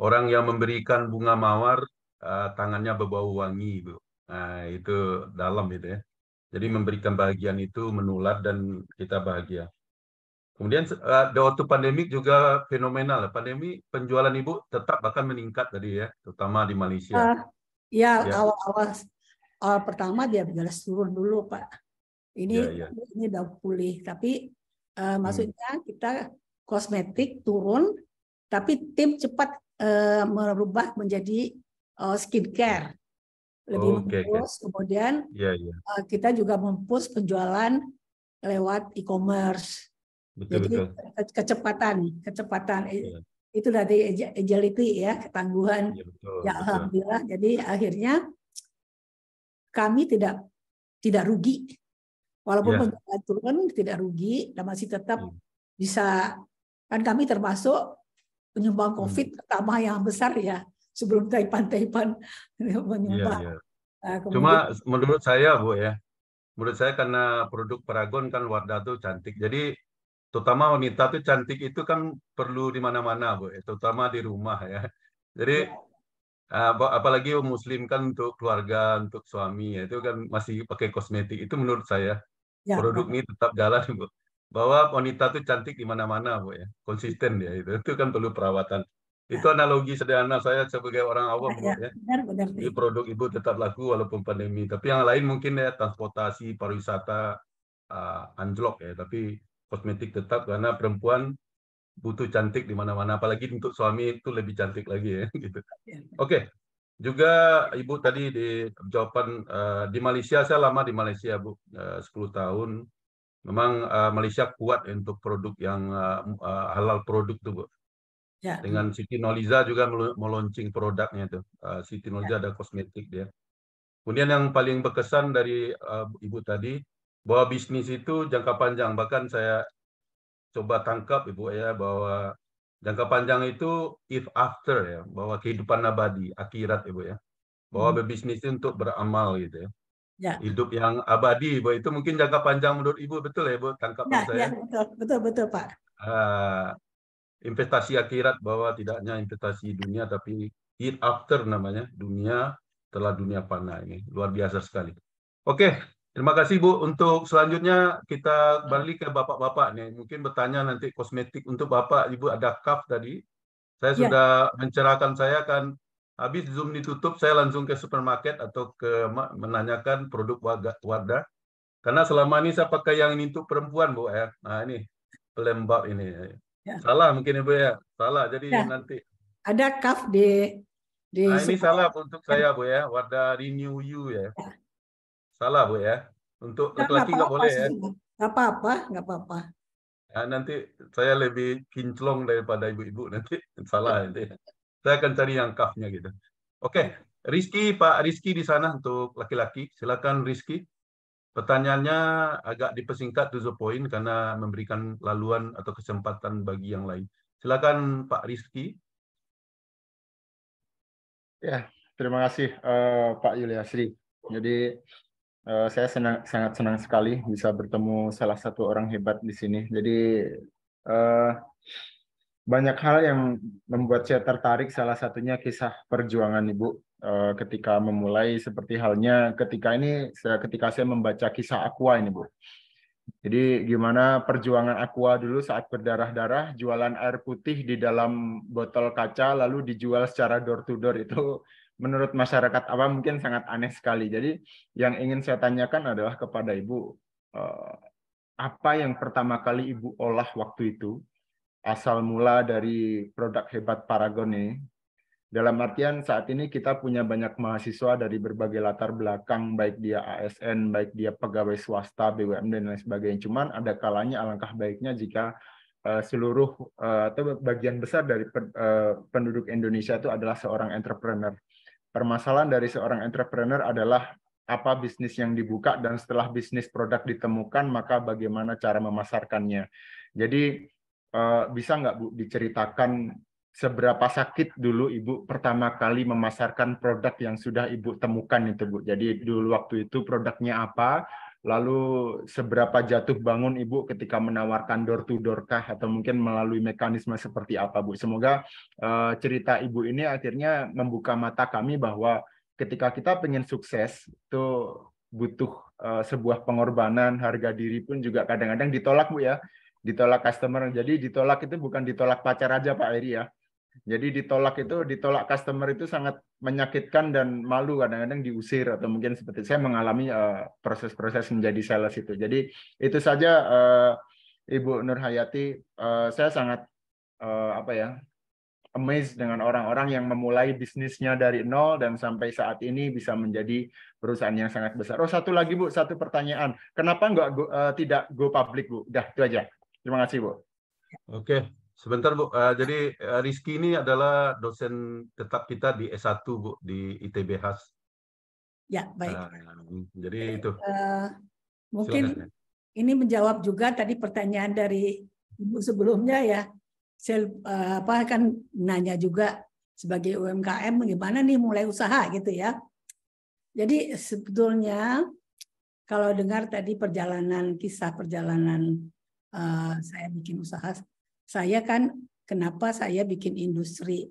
D: Orang yang memberikan bunga mawar uh, tangannya berbau wangi Ibu Nah, itu dalam itu ya. Jadi memberikan bagian itu menular dan kita bahagia. Kemudian uh, waktu pandemik juga fenomenal. Pandemi penjualan ibu tetap bahkan meningkat tadi ya, terutama di Malaysia. Uh,
E: ya, awal-awal ya. uh, pertama dia jelas turun dulu, Pak. Ini ya, ya. ini udah pulih, tapi uh, maksudnya kita kosmetik turun, tapi tim cepat uh, merubah menjadi uh, skincare
B: lebih okay, mempush. Okay. Kemudian yeah, yeah.
E: Uh, kita juga mempush penjualan lewat e-commerce. Betul, Jadi betul. kecepatan, kecepatan yeah. itu dari agility ya, ketangguhan. Yeah, betul, ya betul. alhamdulillah. Jadi akhirnya kami tidak tidak rugi. Walaupun yeah. penjualan turun tidak rugi, dan masih tetap yeah. Hmm. bisa kan kami termasuk penyumbang hmm. COVID hmm. pertama yang besar ya sebelum taipan-taipan menyebar. Iya,
D: iya.
B: Nah,
E: Cuma
D: menurut saya Bu ya, menurut saya karena produk Paragon kan Wardah tuh cantik. Jadi terutama wanita tuh cantik itu kan perlu di mana-mana Bu, ya. terutama di rumah ya. Jadi ya. apalagi muslim kan untuk keluarga, untuk suami ya, itu kan masih pakai kosmetik. Itu menurut saya ya, produk ya. ini tetap jalan Bu bahwa wanita tuh cantik di mana-mana bu ya konsisten ya itu itu kan perlu perawatan itu analogi sederhana saya sebagai orang awam. Ya, ya. Benar, produk ibu tetap laku walaupun pandemi. Tapi yang lain mungkin ya transportasi, pariwisata, uh, anjlok ya. Tapi kosmetik tetap karena perempuan butuh cantik di mana-mana. Apalagi untuk suami itu lebih cantik lagi ya. Gitu. Iya, Oke. Okay. Juga ibu tadi di jawaban uh, di Malaysia saya lama di Malaysia bu ah, uh, 10 tahun. Memang uh, Malaysia kuat ya untuk produk yang uh, uh, halal produk tuh bu Ya. Dengan Siti Noliza juga meluncing produknya itu. Eh, Siti Noliza ya. ada kosmetik dia. Kemudian yang paling berkesan dari uh, Ibu tadi bahwa bisnis itu jangka panjang. Bahkan saya coba tangkap Ibu ya bahwa jangka panjang itu if after ya, bahwa kehidupan abadi, akhirat Ibu ya. Bahwa hmm. berbisnis itu untuk beramal gitu ya. Ya. Hidup yang abadi, Ibu. Itu mungkin jangka panjang menurut Ibu, betul ya, Ibu? Tangkapan ya, ya saya. Ya,
B: betul, betul, betul Pak.
D: Uh, investasi akhirat bahwa tidaknya investasi dunia tapi it after namanya dunia telah dunia panah ini luar biasa sekali. Oke, terima kasih Bu. Untuk selanjutnya kita balik ke bapak-bapak nih. Mungkin bertanya nanti kosmetik untuk bapak ibu ada cup tadi. Saya ya. sudah mencerahkan saya kan habis zoom ditutup saya langsung ke supermarket atau ke menanyakan produk Wardah. Karena selama ini saya pakai yang ini untuk perempuan Bu ya. Nah ini pelembab ini. Ya. Salah mungkin Ibu ya. Salah jadi ya. nanti.
E: Ada kaf di di nah, ini salah
D: untuk ya. saya Bu ya. Wardah renew you ya. ya. Salah Bu ya. Untuk laki-laki ya, nggak boleh ya.
E: Nggak apa-apa,
J: nggak apa-apa.
D: Ya, nanti saya lebih kinclong daripada ibu-ibu nanti salah nanti. Saya akan cari yang kafnya gitu. Oke, okay. Ya. Rizky Pak Rizky di sana untuk laki-laki. Silakan Rizky. Pertanyaannya agak dipersingkat tujuh poin karena memberikan laluan atau kesempatan bagi yang lain. Silakan Pak Rizky.
I: Ya, terima kasih uh, Pak Yuliasri. Jadi uh, saya senang, sangat senang sekali bisa bertemu salah satu orang hebat di sini. Jadi uh, banyak hal yang membuat saya tertarik salah satunya kisah perjuangan Ibu eh, ketika memulai seperti halnya ketika ini ketika saya membaca kisah Aqua ini Bu. Jadi gimana perjuangan Aqua dulu saat berdarah-darah jualan air putih di dalam botol kaca lalu dijual secara door to door itu menurut masyarakat apa mungkin sangat aneh sekali. Jadi yang ingin saya tanyakan adalah kepada Ibu eh, apa yang pertama kali Ibu olah waktu itu asal mula dari produk hebat Paragon ini. Dalam artian saat ini kita punya banyak mahasiswa dari berbagai latar belakang, baik dia ASN, baik dia pegawai swasta, BUMN, dan lain sebagainya. Cuman ada kalanya alangkah baiknya jika eh, seluruh eh, atau bagian besar dari eh, penduduk Indonesia itu adalah seorang entrepreneur. Permasalahan dari seorang entrepreneur adalah apa bisnis yang dibuka dan setelah bisnis produk ditemukan maka bagaimana cara memasarkannya. Jadi uh, bisa nggak Bu diceritakan seberapa sakit dulu Ibu pertama kali memasarkan produk yang sudah Ibu temukan itu Bu. Jadi dulu waktu itu produknya apa, lalu seberapa jatuh bangun Ibu ketika menawarkan door to door kah atau mungkin melalui mekanisme seperti apa Bu. Semoga uh, cerita Ibu ini akhirnya membuka mata kami bahwa ketika kita pengen sukses itu butuh uh, sebuah pengorbanan harga diri pun juga kadang-kadang ditolak Bu ya ditolak customer. Jadi ditolak itu bukan ditolak pacar aja Pak Eri ya. Jadi ditolak itu ditolak customer itu sangat menyakitkan dan malu kadang-kadang diusir atau mungkin seperti saya mengalami eh, proses-proses uh, menjadi sales itu. Jadi itu saja uh, Ibu Nur Hayati uh, saya sangat uh, apa ya amazed dengan orang-orang yang memulai bisnisnya dari nol dan sampai saat ini bisa menjadi perusahaan yang sangat besar. Oh satu lagi bu, satu pertanyaan, kenapa nggak uh, tidak go public bu? Dah itu aja. Terima kasih, Bu.
D: Oke, sebentar, Bu. Uh, jadi uh, Rizky ini adalah dosen tetap kita di S1, Bu, di ITB Has.
A: Ya,
E: baik.
D: Uh, jadi itu.
E: Uh, mungkin Silakan. ini menjawab juga tadi pertanyaan dari Ibu sebelumnya ya. Saya uh, apa kan nanya juga sebagai UMKM bagaimana nih mulai usaha gitu ya. Jadi sebetulnya kalau dengar tadi perjalanan kisah perjalanan uh, saya bikin usaha saya kan kenapa saya bikin industri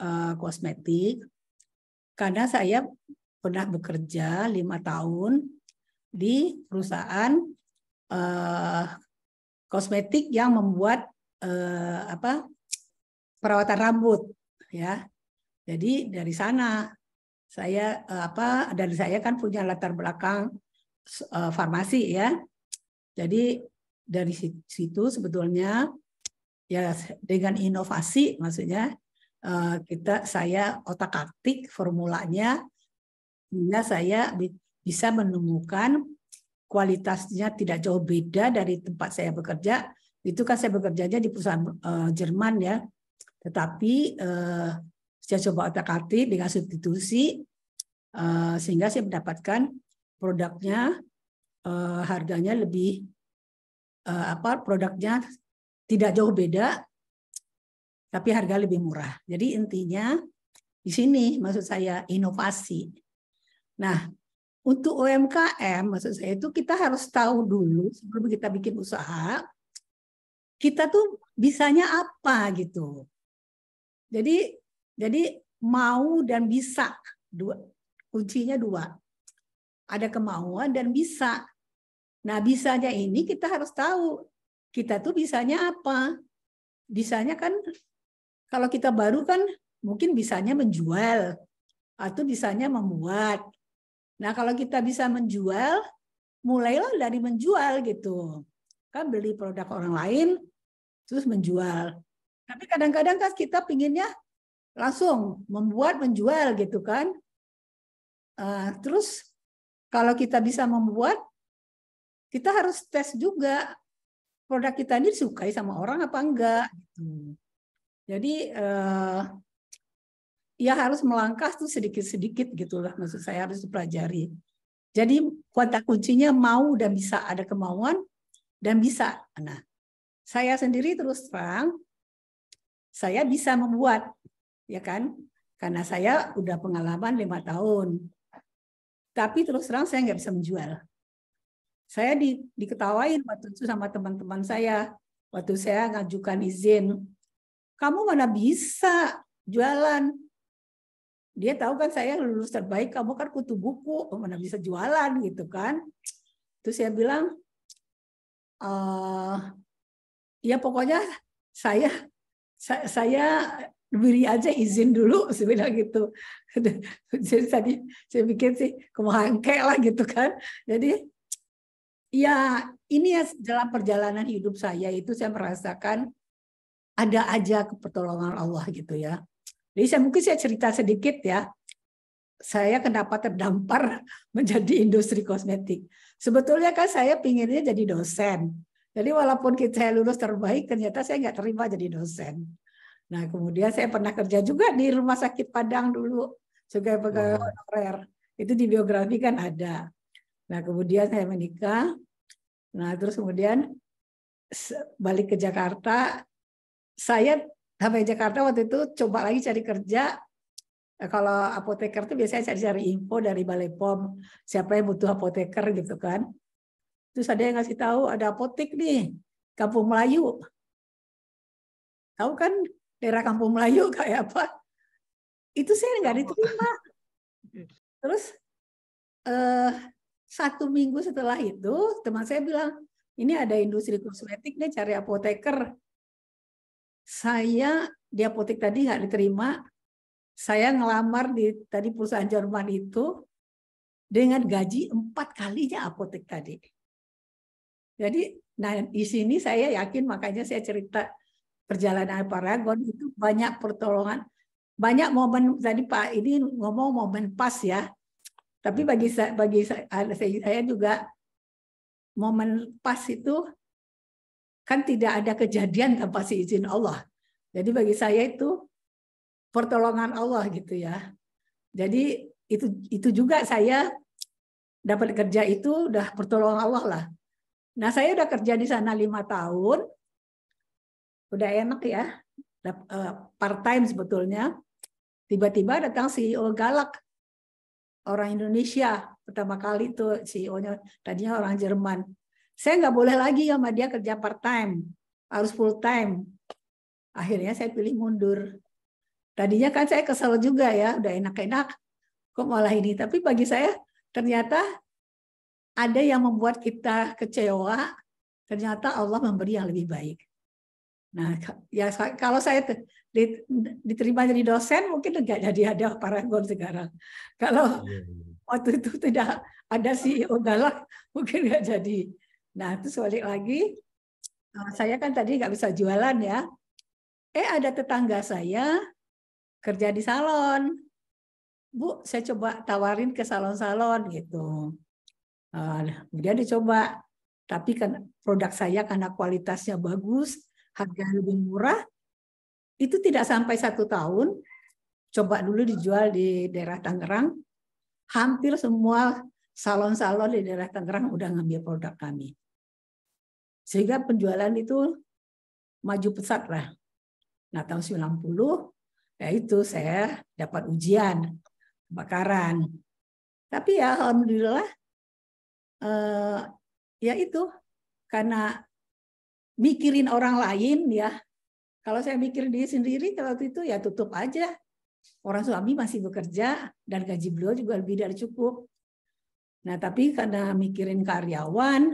E: uh, kosmetik karena saya pernah bekerja lima tahun di perusahaan uh, kosmetik yang membuat uh, apa perawatan rambut ya jadi dari sana saya uh, apa dari saya kan punya latar belakang uh, farmasi ya jadi dari situ sebetulnya ya dengan inovasi maksudnya eh, kita saya otak atik formulanya sehingga saya bisa menemukan kualitasnya tidak jauh beda dari tempat saya bekerja itu kan saya bekerjanya di perusahaan eh, Jerman ya tetapi eh, saya coba otak atik dengan substitusi sehingga saya mendapatkan produknya harganya lebih uh, apa produknya tidak jauh beda tapi harga lebih murah. Jadi intinya di sini maksud saya inovasi. Nah, untuk UMKM maksud saya itu kita harus tahu dulu sebelum kita bikin usaha kita tuh bisanya apa gitu. Jadi jadi mau dan bisa dua kuncinya dua. Ada kemauan dan bisa. Nah, bisanya ini kita harus tahu kita tuh bisanya apa. Bisanya kan kalau kita baru kan mungkin bisanya menjual atau bisanya membuat. Nah, kalau kita bisa menjual, mulailah dari menjual gitu. Kan beli produk orang lain terus menjual. Tapi kadang-kadang kan kita pinginnya langsung membuat menjual gitu kan. Uh, terus kalau kita bisa membuat kita harus tes juga produk kita ini disukai sama orang apa enggak gitu. Jadi eh, ya harus melangkah tuh sedikit-sedikit gitulah maksud saya harus dipelajari. Jadi kata kuncinya mau dan bisa ada kemauan dan bisa. Nah, saya sendiri terus terang saya bisa membuat ya kan karena saya udah pengalaman lima tahun. Tapi terus terang saya nggak bisa menjual. Saya di, diketawain waktu itu sama teman-teman saya. Waktu saya ngajukan izin, kamu mana bisa jualan? Dia tahu kan saya lulus terbaik, kamu kan kutu buku, mana bisa jualan gitu kan. Terus saya bilang, uh, ya pokoknya saya saya, saya beri aja izin dulu sebenarnya gitu. Jadi tadi saya pikir sih kemahangke lah gitu kan. Jadi ya ini ya dalam perjalanan hidup saya itu saya merasakan ada aja pertolongan Allah gitu ya. Jadi saya mungkin saya cerita sedikit ya. Saya kenapa terdampar menjadi industri kosmetik. Sebetulnya kan saya pinginnya jadi dosen. Jadi walaupun saya lulus terbaik, ternyata saya nggak terima jadi dosen. Nah kemudian saya pernah kerja juga di rumah sakit Padang dulu sebagai pegawai honorer. Itu di biografi kan ada. Nah kemudian saya menikah. Nah terus kemudian balik ke Jakarta. Saya sampai Jakarta waktu itu coba lagi cari kerja. Eh, kalau apoteker tuh biasanya cari-cari info dari Balai POM. Siapa yang butuh apoteker gitu kan. Terus ada yang ngasih tahu ada apotek nih.
F: Kampung Melayu. Tahu kan daerah Kampung Melayu kayak apa? Itu saya nggak diterima. Terus
E: eh, satu minggu setelah itu teman saya bilang, ini ada industri kosmetik deh cari apoteker. Saya di apotek tadi nggak diterima. Saya ngelamar di tadi perusahaan Jerman itu dengan gaji empat kalinya apotek tadi. Jadi nah di sini saya yakin makanya saya cerita perjalanan Paragon itu banyak pertolongan banyak momen tadi Pak ini ngomong momen pas ya tapi hmm. bagi saya, bagi saya, saya juga momen pas itu kan tidak ada kejadian tanpa si izin Allah. Jadi bagi saya itu pertolongan Allah gitu ya. Jadi itu itu juga saya dapat kerja itu udah pertolongan Allah lah. Nah saya udah kerja di sana lima tahun, udah enak ya, eh, part time sebetulnya. Tiba-tiba datang CEO galak orang Indonesia pertama kali itu CEO-nya tadinya orang Jerman. Saya nggak boleh lagi sama dia kerja part time, harus full time. Akhirnya saya pilih mundur. Tadinya kan saya kesel juga ya, udah enak-enak kok malah ini. Tapi bagi saya ternyata ada yang membuat kita kecewa, ternyata Allah memberi yang lebih baik. Nah, ya kalau saya diterima jadi dosen mungkin enggak jadi ada Paragon sekarang. Kalau iya, iya, iya. waktu itu tidak ada CEO galak mungkin enggak jadi. Nah itu balik lagi, eh, saya kan tadi nggak bisa jualan ya. Eh ada tetangga saya kerja di salon. Bu, saya coba tawarin ke salon-salon gitu. Eh, kemudian dicoba, tapi kan produk saya karena kualitasnya bagus, harga lebih murah, itu tidak sampai satu tahun, coba dulu dijual di daerah Tangerang, hampir semua salon-salon di daerah Tangerang udah ngambil produk kami. Sehingga penjualan itu maju pesat lah. Nah tahun 90, ya itu saya dapat ujian kebakaran. Tapi ya alhamdulillah eh, ya itu karena mikirin orang lain ya kalau saya mikir diri sendiri, kalau itu ya tutup aja. Orang suami masih bekerja dan gaji beliau juga lebih dari cukup. Nah, tapi karena mikirin karyawan,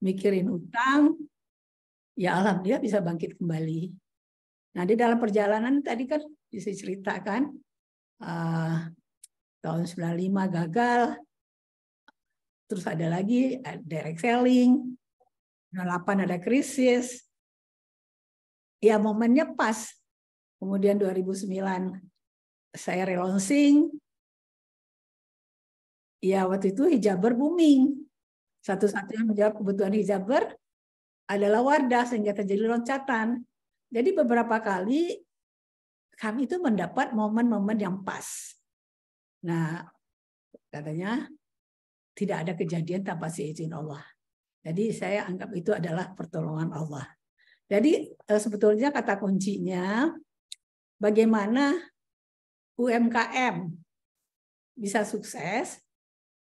E: mikirin utang, ya alhamdulillah bisa bangkit kembali. Nah, di dalam perjalanan tadi kan bisa ceritakan uh, eh, tahun 95 gagal, terus ada lagi eh, direct selling, 8 ada
F: krisis, ya momennya pas. Kemudian 2009 saya relaunching. Ya
E: waktu itu hijaber booming. Satu-satunya menjawab kebutuhan hijaber adalah Wardah sehingga terjadi loncatan. Jadi beberapa kali kami itu mendapat momen-momen yang pas. Nah, katanya tidak ada kejadian tanpa seizin Allah. Jadi saya anggap itu adalah pertolongan Allah. Jadi eh, sebetulnya kata kuncinya bagaimana UMKM bisa sukses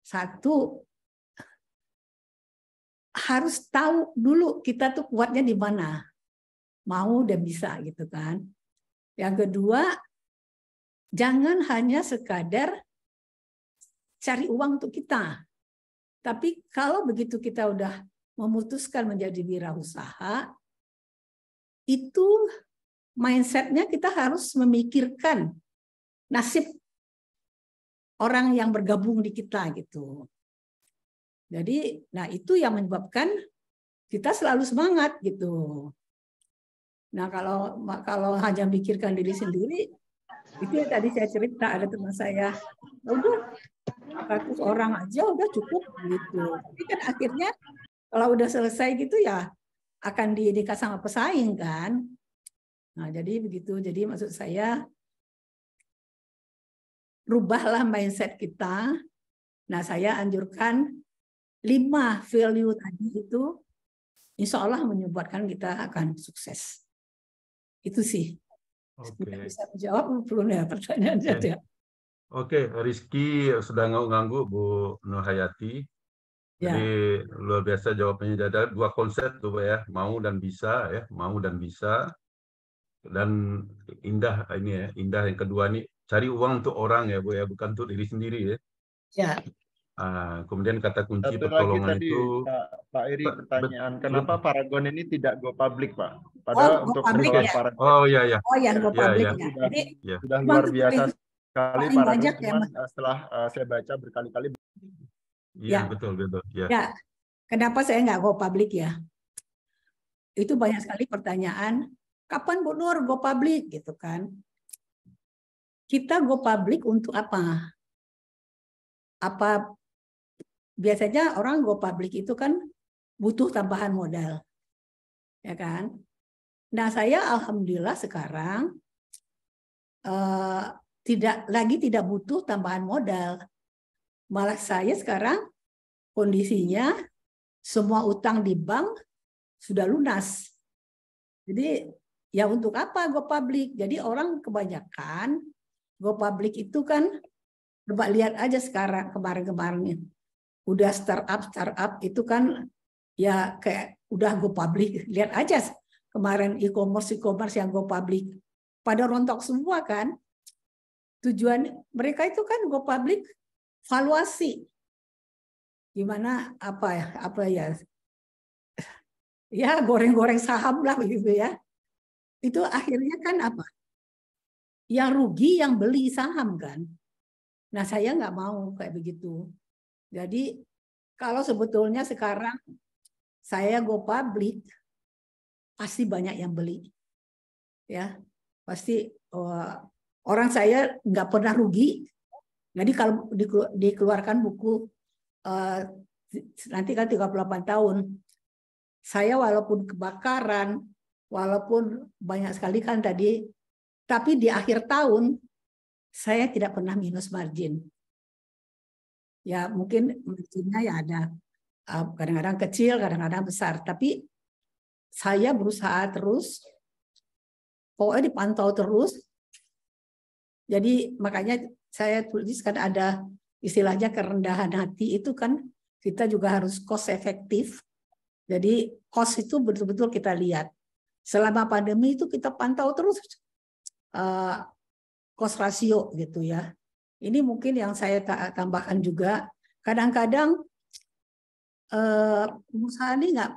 E: satu harus tahu dulu kita tuh kuatnya di mana mau dan bisa gitu kan. Yang kedua jangan hanya sekadar cari uang untuk kita. Tapi kalau begitu kita udah memutuskan menjadi wirausaha, itu mindsetnya kita harus memikirkan nasib orang yang bergabung di kita gitu. Jadi, nah itu yang menyebabkan kita selalu semangat gitu. Nah kalau kalau hanya memikirkan diri sendiri, itu yang tadi saya cerita ada teman saya, ya udah 100 orang aja
B: udah cukup gitu. Tapi
E: kan akhirnya kalau udah selesai gitu ya akan dinikah sama pesaing kan. Nah, jadi begitu. Jadi maksud saya rubahlah mindset kita. Nah, saya anjurkan lima value tadi itu insya Allah menyebabkan kita akan sukses. Itu sih. Oke. Okay. Bisa menjawab belum ya pertanyaannya okay. Oke,
D: okay. Rizky sudah nggak mengganggu Bu Nurhayati. Ya. luar biasa jawabannya. Ada dua konsep tuh Pak ya, mau dan bisa ya, mau dan bisa. Dan indah ini ya, indah yang kedua nih cari uang untuk orang ya Bu ya, bukan untuk diri sendiri ya. Ya. Ah, kemudian kata kunci Satu pertolongan tadi, itu
I: Pak, Pak Eri pertanyaan kenapa Paragon ini tidak go public Pak? Oh, Padahal oh, untuk public, ya? Paragon. Oh ya ya. Oh ya go ya, public ya. ya. Sudah, ya. sudah luar biasa sekali Paragon. Ya, setelah uh, saya baca berkali-kali Iya, ya. betul, betul. Ya. ya.
E: Kenapa saya nggak go public ya? Itu banyak sekali pertanyaan, kapan Bu Nur go public gitu kan? Kita go public untuk apa? Apa biasanya orang go public itu kan butuh tambahan modal. Ya kan? Nah, saya alhamdulillah sekarang uh, tidak lagi tidak butuh tambahan modal Malah saya sekarang kondisinya semua utang di bank sudah lunas. Jadi ya untuk apa go public? Jadi orang kebanyakan go public itu kan coba lihat aja sekarang kemarin-kemarin udah startup startup itu kan ya kayak udah go public lihat aja kemarin e-commerce e-commerce yang go public pada rontok semua kan tujuan mereka itu kan go public valuasi gimana apa ya apa ya ya goreng-goreng saham lah begitu ya itu akhirnya kan apa yang rugi yang beli saham kan nah saya nggak mau kayak begitu jadi kalau sebetulnya sekarang saya go public pasti banyak yang beli ya pasti uh, orang saya nggak pernah rugi jadi kalau dikeluarkan buku eh, nanti kan 38 tahun, saya walaupun kebakaran, walaupun banyak sekali kan tadi, tapi di akhir tahun saya tidak pernah minus margin. Ya mungkin marginnya ya ada eh, kadang-kadang kecil, kadang-kadang besar, tapi saya berusaha terus, pokoknya dipantau terus. Jadi makanya saya tulis kan ada istilahnya kerendahan hati itu kan kita juga harus cost efektif. Jadi cost itu betul-betul kita lihat. Selama pandemi itu kita pantau terus uh, cost rasio gitu ya. Ini mungkin yang saya tambahkan juga. Kadang-kadang perusahaan pengusaha ini nggak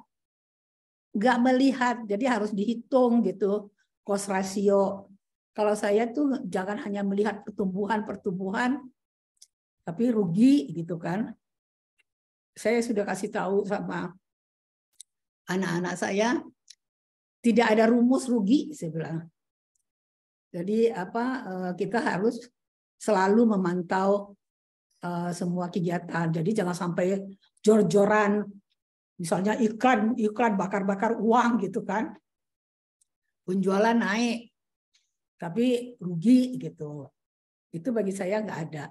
E: nggak melihat, jadi harus dihitung gitu cost rasio kalau saya tuh jangan hanya melihat pertumbuhan-pertumbuhan, tapi rugi gitu kan. Saya sudah kasih tahu sama anak-anak saya, tidak ada rumus rugi, saya bilang. Jadi apa eh, kita harus selalu memantau eh, semua kegiatan. Jadi jangan sampai jor-joran, misalnya iklan iklan bakar-bakar uang gitu kan penjualan naik tapi rugi gitu. Itu bagi saya nggak ada.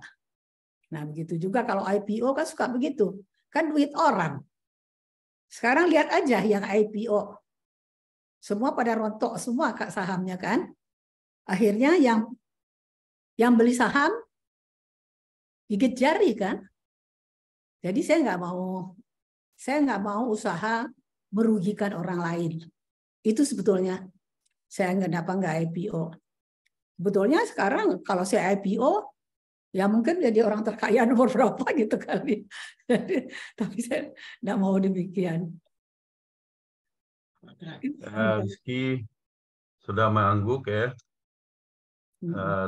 E: Nah begitu juga kalau IPO kan suka begitu. Kan duit orang. Sekarang lihat aja yang IPO.
F: Semua pada rontok semua kak sahamnya kan. Akhirnya yang yang beli saham gigit jari kan.
E: Jadi saya nggak mau saya nggak mau usaha merugikan orang lain. Itu sebetulnya saya nggak dapat nggak IPO. Sebetulnya sekarang kalau saya IPO, ya mungkin jadi orang terkaya nomor berapa gitu kali.
A: Tapi saya tidak mau demikian.
B: Uh,
D: Rizky sudah mengangguk ya.
A: Hmm.
B: Eh,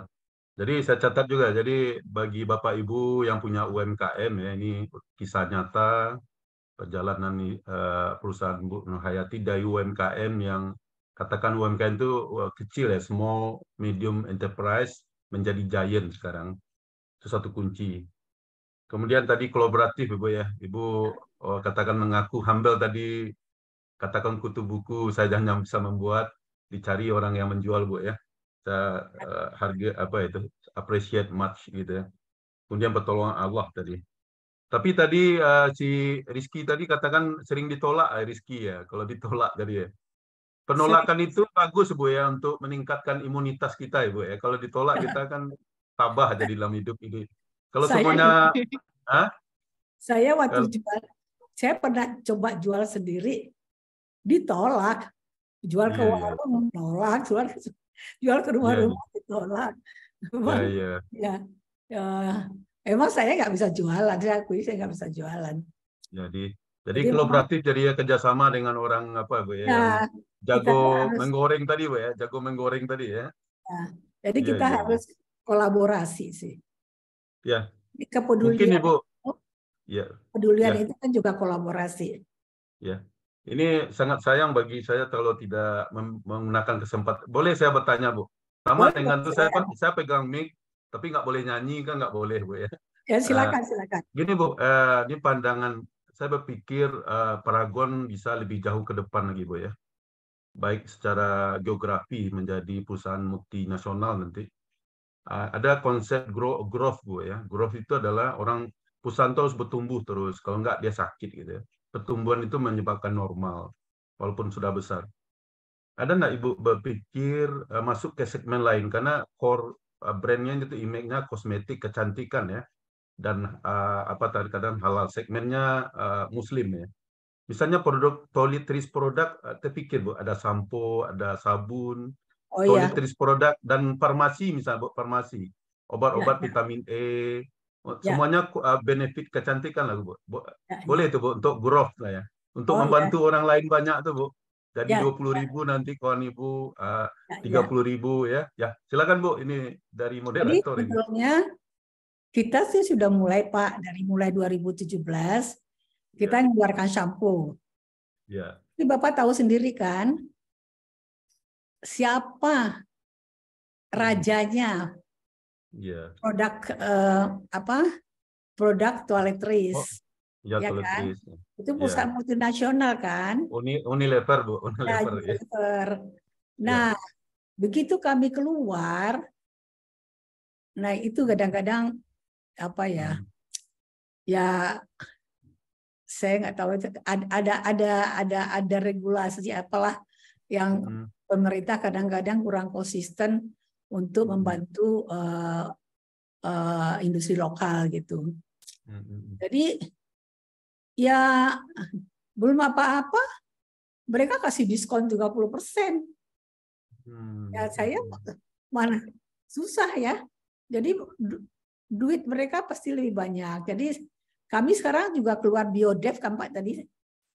D: jadi saya catat juga, jadi bagi Bapak Ibu yang punya UMKM ya ini kisah nyata perjalanan eh, perusahaan Bu Nur Hayati dari UMKM yang katakan UMKM itu kecil ya, small, medium enterprise menjadi giant sekarang. Itu satu kunci. Kemudian tadi kolaboratif Ibu ya. Ibu oh, katakan mengaku humble tadi katakan kutu buku saya hanya bisa membuat dicari orang yang menjual Bu ya. Saya uh, eh, harga apa itu appreciate much gitu ya. Kemudian pertolongan Allah tadi. Tapi tadi uh, si Rizky tadi katakan sering ditolak eh, Rizky ya, kalau ditolak tadi ya. Penolakan itu bagus Bu ya untuk meningkatkan imunitas kita ya Bu ya. Kalau ditolak kita kan tabah jadi dalam hidup ini. Kalau saya, semuanya Hah?
E: Saya waktu Kalau, jual saya pernah coba jual sendiri ditolak. Jual ke yeah, iya. warung menolak, jual jual ke rumah-rumah iya, iya. ditolak. Iya, iya. Ya, ya. Emang saya nggak bisa jualan, saya akui saya nggak bisa jualan.
D: Jadi, jadi, jadi kolaboratif jadi ya kerjasama dengan orang apa bu ya? Nah,
E: jago harus, menggoreng
D: tadi bu ya jago menggoreng tadi ya,
E: ya jadi iya, kita ya. harus kolaborasi sih ya kepedulian mungkin ibu ya kepedulian ya. itu kan juga kolaborasi
D: ya ini sangat sayang bagi saya kalau tidak menggunakan kesempatan boleh saya bertanya bu sama boleh, dengan itu saya saya pegang mic tapi nggak boleh nyanyi kan nggak boleh bu ya ya ah. silakan uh, silakan gini bu uh, ini pandangan saya berpikir uh, eh, Paragon bisa lebih jauh ke depan lagi bu ya baik secara geografi menjadi perusahaan multinasional nanti ada konsep grow, growth gue ya growth itu adalah orang perusahaan terus bertumbuh terus kalau nggak dia sakit gitu ya pertumbuhan itu menyebabkan normal walaupun sudah besar ada nggak ibu berpikir uh, masuk ke segmen lain karena core uh, brandnya itu image kosmetik kecantikan ya dan uh, apa kadang halal segmennya uh, muslim ya Misalnya produk toiletries produk eh, terpikir Bu, ada sampo, ada sabun,
B: oh, iya. toiletries
D: ya. produk dan farmasi misalnya Bu, farmasi. Obat-obat ya, ya. vitamin oh, ya. E, semuanya ya. benefit kecantikan lah Bu. Ya, ya. Boleh itu Bu untuk growth lah ya. Untuk oh, iya. membantu ya. orang lain banyak tuh Bu. Jadi dua puluh ribu nanti kawan ibu eh, tiga puluh ribu ya. Ya silakan Bu ini dari model ini.
E: kita sih sudah mulai Pak dari mulai 2017 kita yeah. mengeluarkan shampoo. Yeah. Tapi Bapak tahu sendiri kan, siapa hmm. rajanya yeah. produk uh, apa produk toiletries oh, ya, ya kan? kan itu iya. pusat yeah. multinasional kan
D: Uni, Unilever bu Unilever, ya, iya.
A: Unilever.
E: Ya. nah yeah. begitu kami keluar nah itu kadang-kadang apa ya hmm. ya saya nggak tahu itu ada ada ada ada regulasi apalah yang hmm. pemerintah kadang-kadang kurang konsisten untuk hmm. membantu uh, uh, industri lokal gitu. Hmm, hmm, hmm. Jadi ya belum apa-apa mereka kasih diskon 30 persen. Hmm. Ya saya mana susah ya. Jadi du duit mereka pasti lebih banyak. Jadi kami sekarang juga keluar Biodev kan Pak tadi.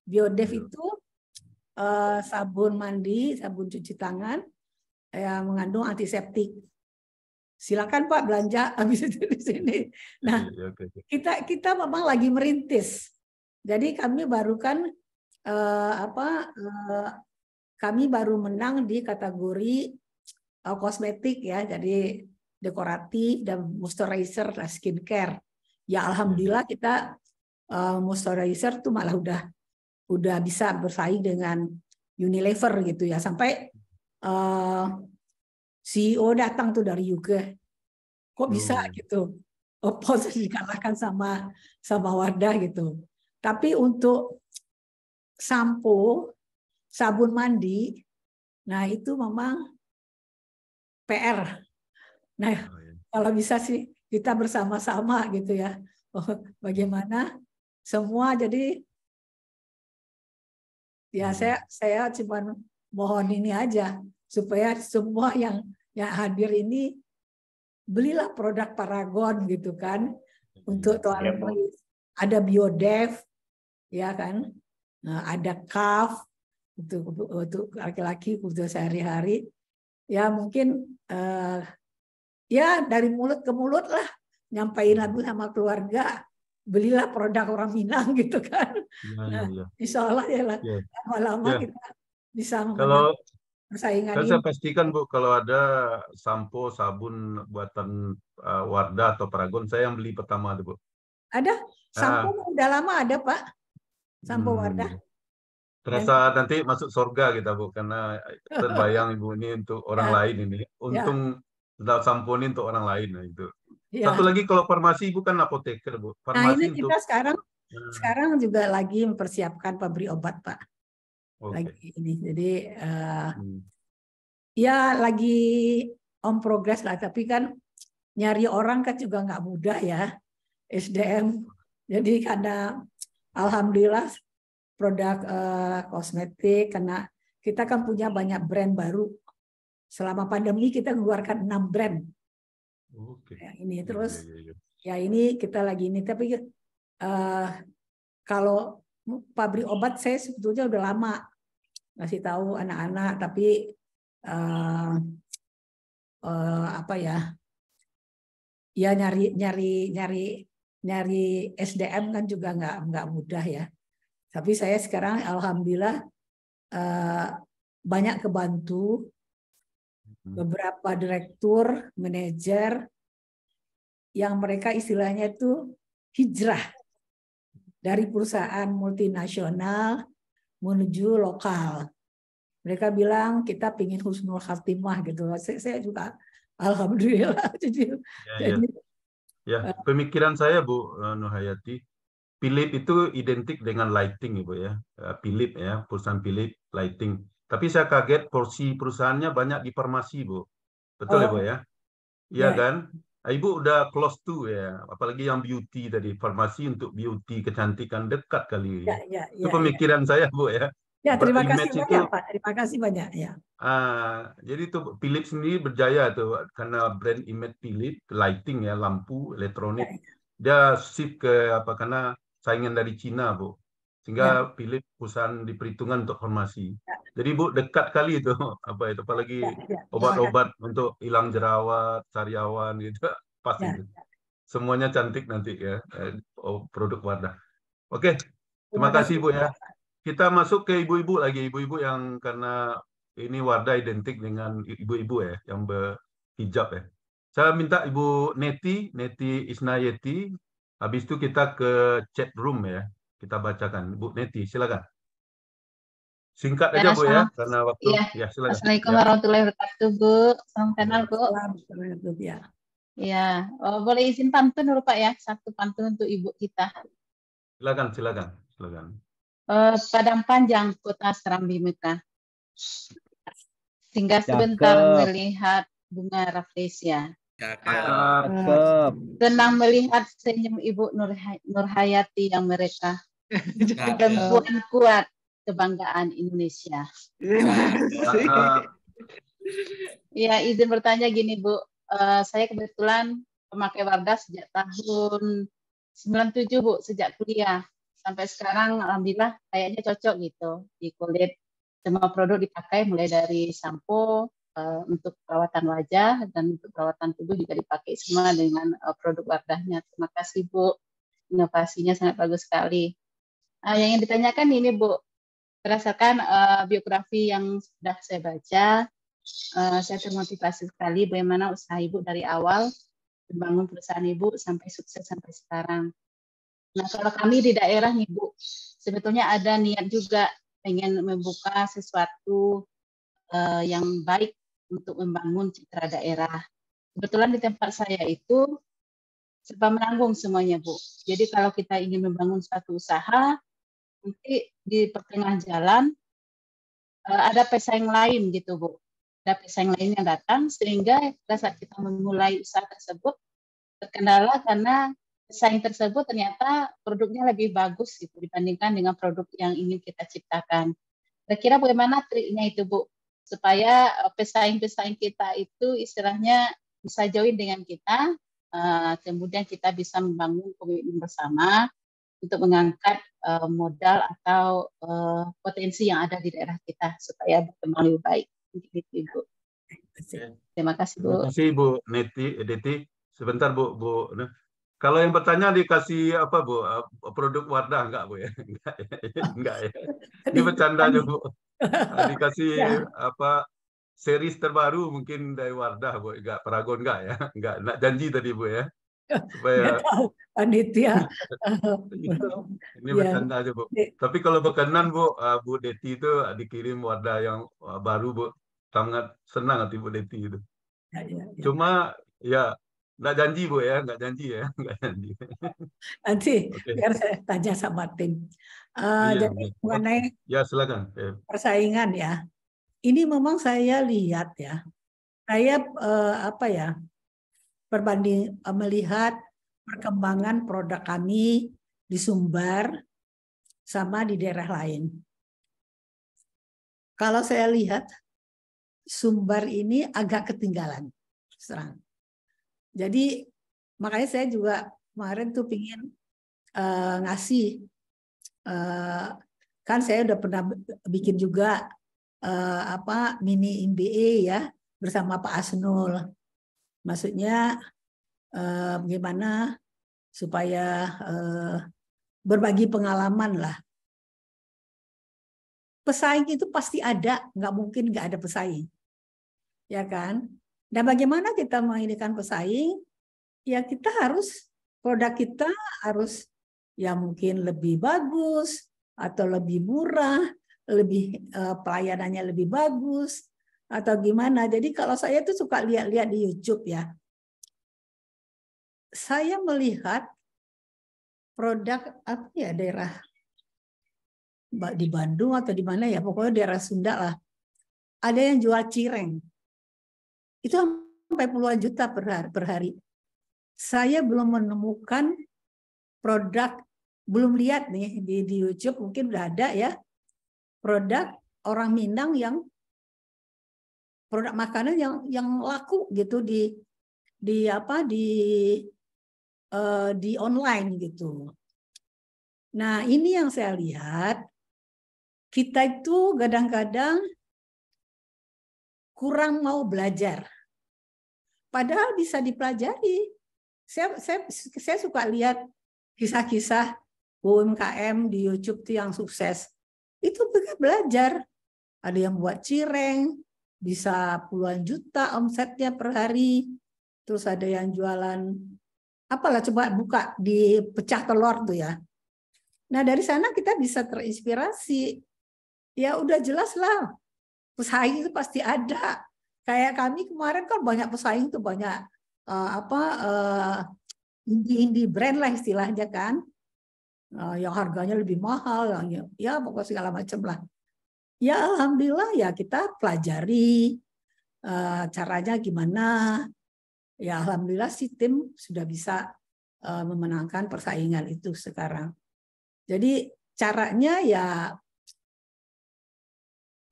E: Biodev iya. itu uh, sabun mandi, sabun cuci tangan yang mengandung antiseptik. Silakan Pak belanja habis itu di sini. Nah, iya, iya, kita kita memang lagi merintis. Jadi kami baru kan eh, apa eh, kami baru menang di kategori eh, kosmetik ya. Jadi dekoratif dan moisturizer dan skincare ya alhamdulillah kita uh, moisturizer tuh malah udah udah bisa bersaing dengan Unilever gitu ya sampai uh, eh, CEO datang tuh dari UK kok bisa hmm. gitu Oppos dikalahkan sama sama Wardah gitu tapi untuk sampo sabun mandi nah itu memang PR nah oh, iya. kalau bisa sih kita bersama-sama gitu ya. Oh, bagaimana semua jadi ya hmm. saya saya cuma mohon ini aja supaya semua yang yang hadir ini belilah produk Paragon gitu kan hmm, untuk toilet ya, ada biodev ya kan nah, ada kaf untuk untuk laki-laki untuk sehari-hari ya mungkin eh, ya dari mulut ke mulut lah nyampain hmm. lagu sama keluarga belilah produk orang Minang gitu kan.
D: Iya, nah, iya. ya,
E: Insya Allah ya
D: lama-lama ya. kita
E: bisa kalau persaingan kan ini. saya
D: pastikan Bu kalau ada sampo sabun buatan uh, Wardah atau Paragon saya yang beli pertama tuh Bu.
E: Ada ah. sampo ah. udah lama ada Pak. Sampo hmm. Wardah.
D: Terasa ya. nanti masuk surga kita Bu karena terbayang Ibu ini untuk orang ya. lain ini. Ya. Untung ya zat samponi untuk orang lain nah itu ya. satu lagi kalau farmasi bukan apoteker bu nah, farmasi nah ini kita untuk...
E: sekarang hmm. sekarang juga lagi mempersiapkan pabrik obat pak okay. lagi ini jadi uh, hmm. ya lagi on progress lah tapi kan nyari orang kan juga nggak mudah ya SDM jadi karena alhamdulillah produk uh, kosmetik karena kita kan punya banyak brand baru Selama pandemi kita mengeluarkan enam brand. Oke. Okay. Ya, ini iya, terus ya, ya, ya. ya ini kita lagi ini tapi uh, kalau pabrik obat saya sebetulnya udah lama ngasih tahu anak-anak tapi uh, uh, apa ya ya nyari nyari nyari nyari SDM kan juga nggak nggak mudah ya tapi saya sekarang alhamdulillah uh, banyak kebantu Hmm. beberapa direktur, manajer yang mereka istilahnya itu hijrah dari perusahaan multinasional menuju lokal. Mereka bilang kita pingin husnul khatimah gitu. Saya, juga alhamdulillah.
A: Jadi, ya,
D: ya. ya, eh, pemikiran saya Bu eh, Nuhayati, Philip itu identik dengan lighting Ibu ya. Eh, Philip ya, perusahaan Philip lighting. Tapi saya kaget porsi perusahaannya banyak di farmasi, Bu. Betul ya, oh. ya, Bu ya? Iya yeah. kan? Nah, Ibu udah close to ya, apalagi yang beauty tadi, farmasi untuk beauty, kecantikan dekat kali. Ya, iya. Yeah,
E: itu ya, ya. pemikiran
D: yeah. saya, Bu ya. Ya, terima kasih banyak, itu, Pak.
B: Terima
E: kasih banyak, ya.
D: Uh, jadi itu Philips sendiri berjaya tuh karena brand image Philips, lighting ya, lampu, elektronik. Yeah, yeah. Dia shift ke apa karena saingan dari Cina, Bu sehingga ya. pilih perusahaan di perhitungan untuk formasi. Ya. Jadi Bu dekat kali itu apa itu apalagi obat-obat ya, ya. untuk hilang jerawat, sariawan gitu pasti. Ya, ya. Semuanya cantik nanti ya eh, oh, produk Wardah. Oke, terima, terima kasih Bu ya. Kita masuk ke ibu-ibu lagi, ibu-ibu yang karena ini Wardah identik dengan ibu-ibu ya yang berhijab ya. Saya minta Ibu Neti, Neti Isnayeti. Habis itu kita ke chat room ya kita bacakan. Bu Neti, silakan. Singkat aja Bu ya, karena waktu. Ya, ya silakan. Assalamualaikum ya. warahmatullahi
F: wabarakatuh Bu. Salam ya. kenal Bu. ya. Ya, oh, boleh izin pantun Pak ya, satu pantun untuk ibu kita.
D: Silakan, silakan, silakan.
F: Uh, Padang panjang kota Serambi Mekah. Singgah sebentar Cakep. melihat bunga raflesia. Senang melihat senyum ibu Nurhayati yang mereka Perempuan nah, iya. kuat kebanggaan Indonesia. Iya, izin bertanya gini Bu, uh, saya kebetulan pemakai Wardah sejak tahun 97 Bu, sejak kuliah sampai sekarang alhamdulillah kayaknya cocok gitu di kulit semua produk dipakai mulai dari sampo uh, untuk perawatan wajah dan untuk perawatan tubuh juga dipakai semua dengan uh, produk wardahnya terima kasih bu inovasinya sangat bagus sekali Uh, yang ditanyakan ini Bu, berdasarkan uh, biografi yang sudah saya baca, uh, saya termotivasi sekali bagaimana usaha Ibu dari awal membangun perusahaan Ibu sampai sukses sampai sekarang. Nah, kalau kami di daerah nih Bu, sebetulnya ada niat juga ingin membuka sesuatu uh, yang baik untuk membangun citra daerah. Kebetulan di tempat saya itu serba menanggung semuanya, Bu. Jadi kalau kita ingin membangun suatu usaha, nanti di pertengahan jalan uh, ada pesaing lain gitu bu ada pesaing lain yang datang sehingga pada saat kita memulai usaha tersebut terkendala karena pesaing tersebut ternyata produknya lebih bagus gitu dibandingkan dengan produk yang ingin kita ciptakan kira-kira bagaimana triknya itu bu supaya eh, pesaing-pesaing kita itu istilahnya bisa join dengan kita eh, kemudian kita bisa membangun komitmen bersama untuk mengangkat uh, modal atau uh, potensi yang ada di daerah kita supaya berkembang lebih baik. Gitu, Terima kasih, Bu. Terima
D: kasih, Bu Neti, Deti. Sebentar, Bu. Bu. Nah, kalau yang bertanya dikasih apa, Bu? Eh, produk Wardah enggak, Bu ya? Enggak ya? ya. Ini bercanda aja, Bu. Dikasih ya. apa series terbaru mungkin dari Wardah, Bu. Enggak, Paragon enggak ya? Enggak, enggak janji tadi, Bu ya supaya
B: panitia
D: ini ya. bercanda aja bu tapi kalau berkenan bu eh, bu Deti itu dikirim wadah yang eh, baru bu sangat senang hati bu Deti itu ya, ya, ya. cuma ya nggak janji bu ya nggak janji ya nggak janji nanti okay. biar saya
B: tanya
E: sama tim uh, ya, jadi mengenai
D: ya silakan ya.
E: persaingan ya ini memang saya lihat ya saya eh, apa ya berbanding e, melihat perkembangan produk kami di Sumbar sama di daerah lain. Kalau saya lihat Sumbar ini agak ketinggalan serang. Jadi makanya saya juga kemarin tuh pingin uh, ngasih uh, kan saya udah pernah bikin juga uh, apa mini MBA ya bersama Pak Asnul Maksudnya eh, bagaimana supaya eh, berbagi pengalaman lah. Pesaing itu pasti ada, nggak mungkin nggak ada pesaing, ya kan? Dan nah, bagaimana kita menghindarkan pesaing? Ya kita harus produk kita harus ya mungkin lebih bagus atau lebih murah, lebih eh, pelayanannya lebih bagus atau gimana. Jadi kalau saya tuh suka lihat-lihat di YouTube ya. Saya melihat produk apa ya daerah di Bandung atau di mana ya pokoknya daerah Sunda lah ada yang jual cireng itu sampai puluhan juta per hari, per hari saya belum menemukan produk belum lihat nih di, di YouTube mungkin udah ada ya produk orang Minang yang produk makanan yang yang laku gitu di di apa di uh, di online gitu. Nah ini yang saya lihat kita itu kadang-kadang kurang mau belajar. Padahal bisa dipelajari. Saya saya saya suka lihat kisah-kisah UMKM di YouTube tuh yang sukses. Itu mereka belajar. Ada yang buat cireng, bisa puluhan juta omsetnya per hari. Terus ada yang jualan apalah coba buka di pecah telur tuh ya. Nah, dari sana kita bisa terinspirasi. Ya udah jelas lah. Pesaing itu pasti ada. Kayak kami kemarin kan banyak pesaing tuh banyak uh, apa uh, indie-indie brand lah istilahnya kan. Uh, yang harganya lebih mahal, ya, ya pokoknya segala macam lah ya alhamdulillah ya kita pelajari eh, caranya gimana. Ya alhamdulillah si tim sudah bisa eh, memenangkan persaingan itu sekarang. Jadi caranya ya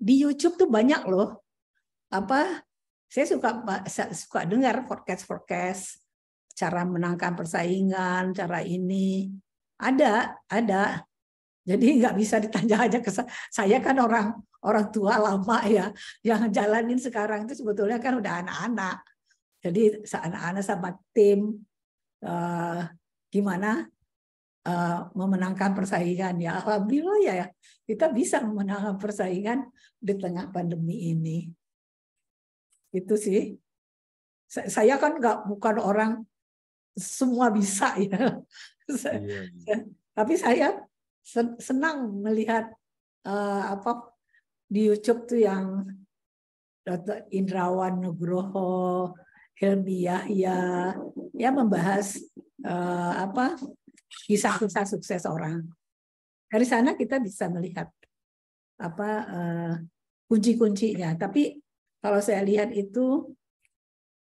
E: di YouTube tuh banyak loh apa saya suka suka dengar forecast forecast cara menangkan persaingan cara ini ada ada jadi nggak bisa ditanya aja ke saya kan orang orang tua lama ya, yang jalanin sekarang itu sebetulnya kan udah anak-anak. Jadi anak-anak sama tim uh, gimana uh, memenangkan persaingan ya. Alhamdulillah ya, ya kita bisa memenangkan persaingan di tengah pandemi ini. Itu sih. Saya kan nggak bukan orang semua bisa ya. Iya. iya. Tapi saya senang melihat uh, apa di YouTube tuh yang Dr. Indrawan Nugroho, Helmi Yahya, ya membahas uh, apa kisah-kisah sukses orang. Dari sana kita bisa melihat apa uh, kunci-kuncinya. Tapi kalau saya lihat itu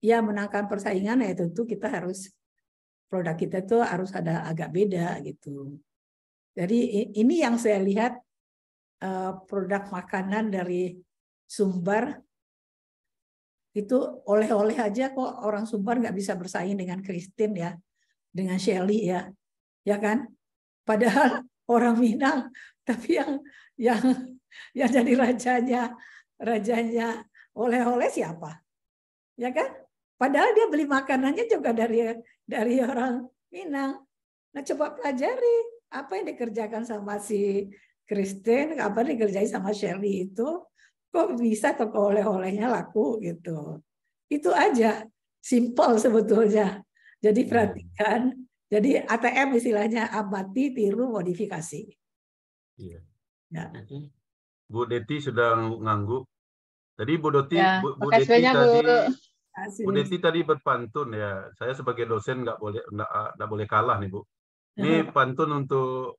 E: ya menangkan persaingan ya tentu kita harus produk kita tuh harus ada agak beda gitu. Jadi ini yang saya lihat eh, produk makanan dari Sumbar itu oleh-oleh aja kok orang Sumbar nggak bisa bersaing dengan Christine ya, dengan Shelly ya, ya kan? Padahal orang Minang, tapi yang yang yang jadi rajanya rajanya oleh-oleh siapa? Ya kan? Padahal dia beli makanannya juga dari dari orang Minang. Nah coba pelajari apa yang dikerjakan sama si Kristen, apa yang dikerjain sama Shelly itu, kok bisa toko oleh-olehnya laku gitu. Itu aja, simple sebetulnya. Jadi hmm. perhatikan, jadi ATM istilahnya abati, tiru,
F: modifikasi.
D: Iya. Ya. Bu Deti sudah ngangguk. Tadi Bu Deti, ya, Bu, Bu Deti tadi, Bu. Bu Deti tadi berpantun ya. Saya sebagai dosen nggak boleh nggak, nggak boleh kalah nih Bu. Ini pantun untuk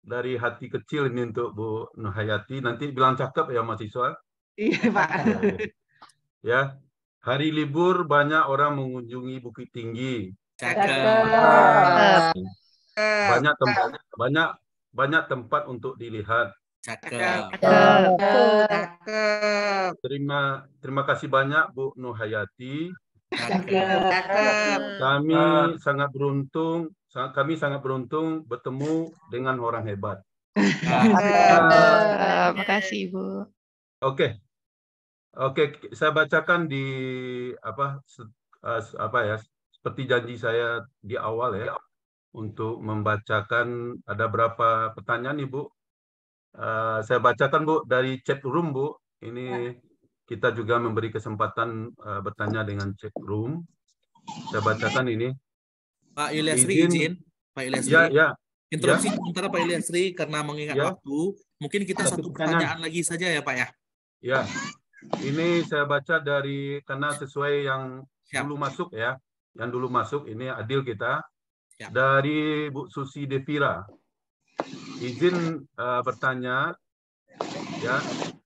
D: dari hati kecil ini untuk Bu Nuhayati. Nanti bilang cakep ya mahasiswa. Iya, iya Pak. Iya, iya. Ya, hari libur banyak orang mengunjungi Bukit Tinggi. Cakep. Banyak tempat, banyak banyak tempat untuk dilihat. Cakep. Terima terima kasih banyak Bu Nuhayati.
A: Cakep.
D: Kami sangat beruntung kami sangat beruntung bertemu dengan orang hebat. Terima
F: kasih Ibu.
D: Oke. Oke, saya bacakan di apa eh, apa ya, seperti janji saya di awal ya untuk membacakan ada berapa pertanyaan Ibu. Uh, eh, saya bacakan Bu dari chat room Bu. Ini ya. kita juga memberi kesempatan uh, bertanya dengan chat room. Saya bacakan ini.
C: Pak Ilyasri izin. izin. Pak Ilyasri. Ya, ya. Interupsi ya. sementara Pak Ilyasri karena mengingat ya. waktu. Mungkin kita satu, satu pertanyaan. pertanyaan lagi saja ya Pak ya.
D: Ya. Ini saya baca dari karena sesuai yang Siap. dulu masuk ya. Yang dulu masuk ini adil kita. Ya. Dari Bu Susi Devira. Izin uh, bertanya ya.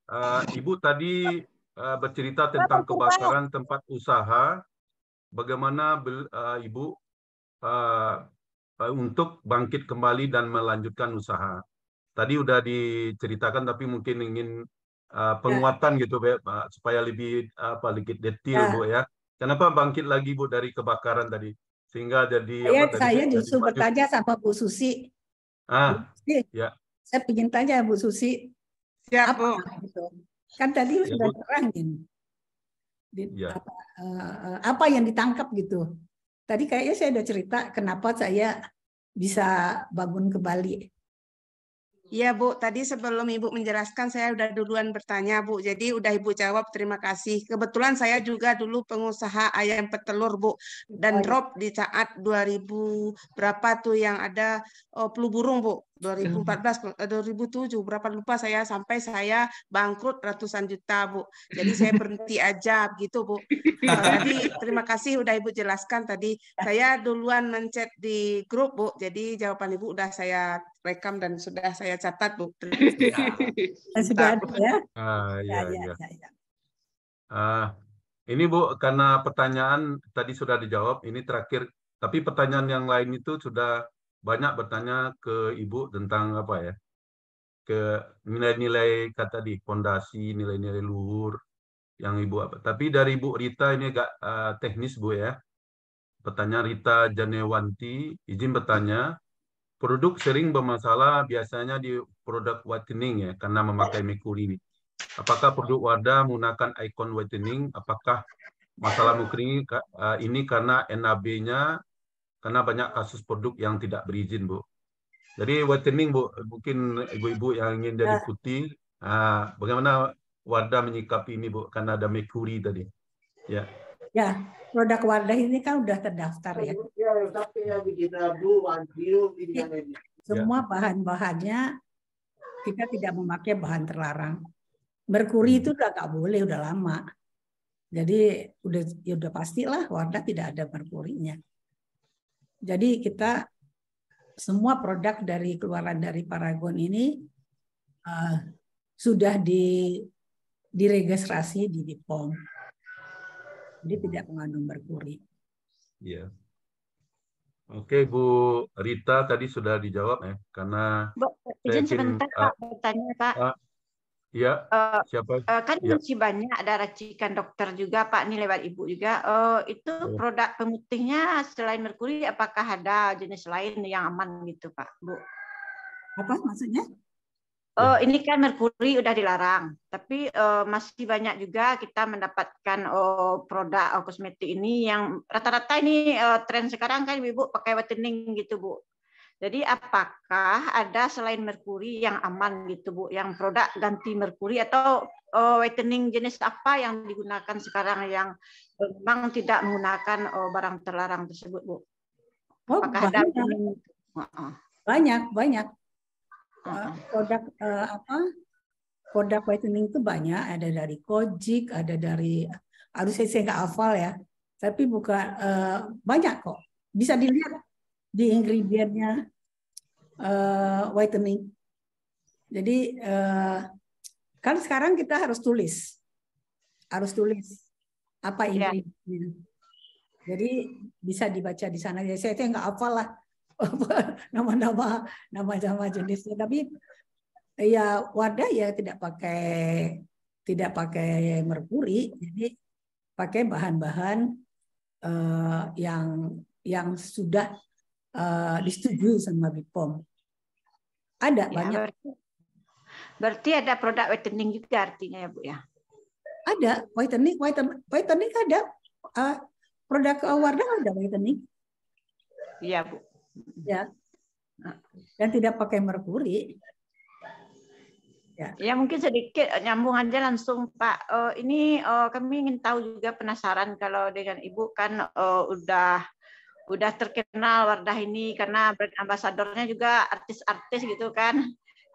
D: Uh, Ibu tadi uh, bercerita tentang kebakaran tempat usaha. Bagaimana uh, Ibu Eh, eh, untuk bangkit kembali dan melanjutkan usaha. Tadi udah diceritakan tapi mungkin ingin uh, penguatan ya. gitu Pak supaya lebih apa lebih detail ya. Bu ya. Kenapa bangkit lagi Bu dari kebakaran tadi? Sehingga jadi Saya, apa, saya tadi, justru jadi, bertanya
E: sama Bu Susi. Ah. Bu ya. Saya ingin tanya Bu Susi. Siap Bu. Apa, gitu. Kan tadi ya, sudah terangin. ya. apa, uh, apa yang ditangkap gitu. Tadi kayaknya saya udah cerita kenapa saya bisa bangun ke Bali.
H: Iya Bu, tadi sebelum Ibu menjelaskan saya udah duluan bertanya Bu. Jadi udah Ibu jawab terima kasih. Kebetulan saya juga dulu pengusaha ayam petelur Bu dan drop di saat 2000 berapa tuh yang ada oh, flu Bu. 2014 2007 eh, berapa lupa saya sampai saya bangkrut ratusan juta Bu. Jadi saya berhenti aja gitu Bu. Jadi eh, terima kasih udah Ibu jelaskan tadi. Saya duluan mencet di grup Bu. Jadi jawaban Ibu udah saya rekam dan sudah saya catat Bu. Ya. Sudah ada ya.
D: Ah, iya, ya, ya, ya. ya, ya. Ah, ini Bu karena pertanyaan tadi sudah dijawab, ini terakhir tapi pertanyaan yang lain itu sudah banyak bertanya ke ibu tentang apa ya ke nilai-nilai kata di fondasi nilai-nilai luhur yang ibu apa tapi dari ibu Rita ini agak uh, teknis bu ya pertanyaan Rita Janewanti izin bertanya produk sering bermasalah biasanya di produk whitening ya karena memakai mercury ini apakah produk Wardah menggunakan icon whitening apakah masalah mercury ini eh, karena NAB-nya karena banyak kasus produk yang tidak berizin bu. Jadi whitening bu, mungkin ibu-ibu yang ingin jadi putih, ya. ah, uh, bagaimana Wardah menyikapi ini bu? Karena ada merkuri tadi. Ya.
E: Ya, produk Wardah ini kan sudah terdaftar ya.
C: ya, ya.
E: Semua bahan-bahannya kita tidak memakai bahan terlarang. Merkuri itu hmm. udah nggak boleh, udah lama. Jadi udah ya udah pastilah Wardah tidak ada merkurinya. Jadi kita semua produk dari keluaran dari Paragon ini uh, sudah di diregistrasi di BPOM. Jadi tidak mengandung merkuri.
D: Iya. Oke, Bu Rita tadi sudah dijawab ya, karena
K: Bu, izin sebentar Pak ah, bertanya Pak. Ah,
D: Ya, uh, siapa?
K: Uh, kan ya. masih banyak ada racikan dokter juga Pak ini lewat Ibu juga. Uh, itu ya. produk pemutihnya selain merkuri apakah ada jenis lain yang aman gitu Pak, Bu?
B: Apa maksudnya?
K: Oh, ini kan merkuri udah dilarang, tapi uh, masih banyak juga kita mendapatkan uh, produk uh, kosmetik ini yang rata-rata ini uh, tren sekarang kan Ibu pakai whitening gitu Bu. Jadi apakah ada selain merkuri yang aman gitu Bu, yang produk ganti merkuri atau uh, whitening jenis apa yang digunakan sekarang yang memang tidak menggunakan uh, barang terlarang tersebut Bu? Oh, apakah oh, banyak. ada banyak banyak
E: eh, produk uh, apa produk whitening itu banyak ada dari Kojik, ada dari harus saya nggak hafal ya tapi bukan uh, banyak kok bisa dilihat di ingredientnya uh, whitening. Jadi uh, kan sekarang kita harus tulis, harus tulis apa ini. Ya. Jadi bisa dibaca di sana. Jadi saya itu nggak hafal lah nama-nama nama-nama jenisnya. Tapi ya wadah ya tidak pakai tidak pakai merkuri. Jadi pakai bahan-bahan uh, yang yang sudah uh, disetujui sama BPOM.
K: Ada ya, banyak. Berarti, berarti ada produk whitening juga artinya ya Bu ya?
E: Ada whitening, whitening, whitening ada. Uh, produk Wardah ada whitening. Iya Bu. Ya. Dan tidak pakai merkuri.
B: Ya.
K: ya mungkin sedikit nyambung aja langsung Pak. Uh, ini uh, kami ingin tahu juga penasaran kalau dengan Ibu kan uh, udah udah terkenal Wardah ini karena brand ambasadornya juga artis-artis gitu kan.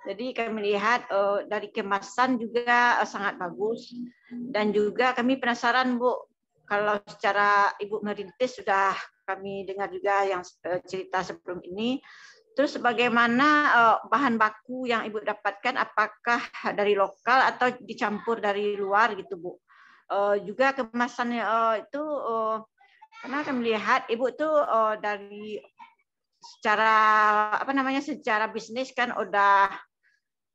K: Jadi kami lihat uh, dari kemasan juga uh, sangat bagus dan juga kami penasaran Bu kalau secara Ibu merintis sudah kami dengar juga yang eh, cerita sebelum ini. Terus bagaimana uh, bahan baku yang Ibu dapatkan apakah dari lokal atau dicampur dari luar gitu Bu? Uh, juga kemasannya uh, itu uh, karena akan melihat ibu tuh oh, dari secara apa namanya secara bisnis kan udah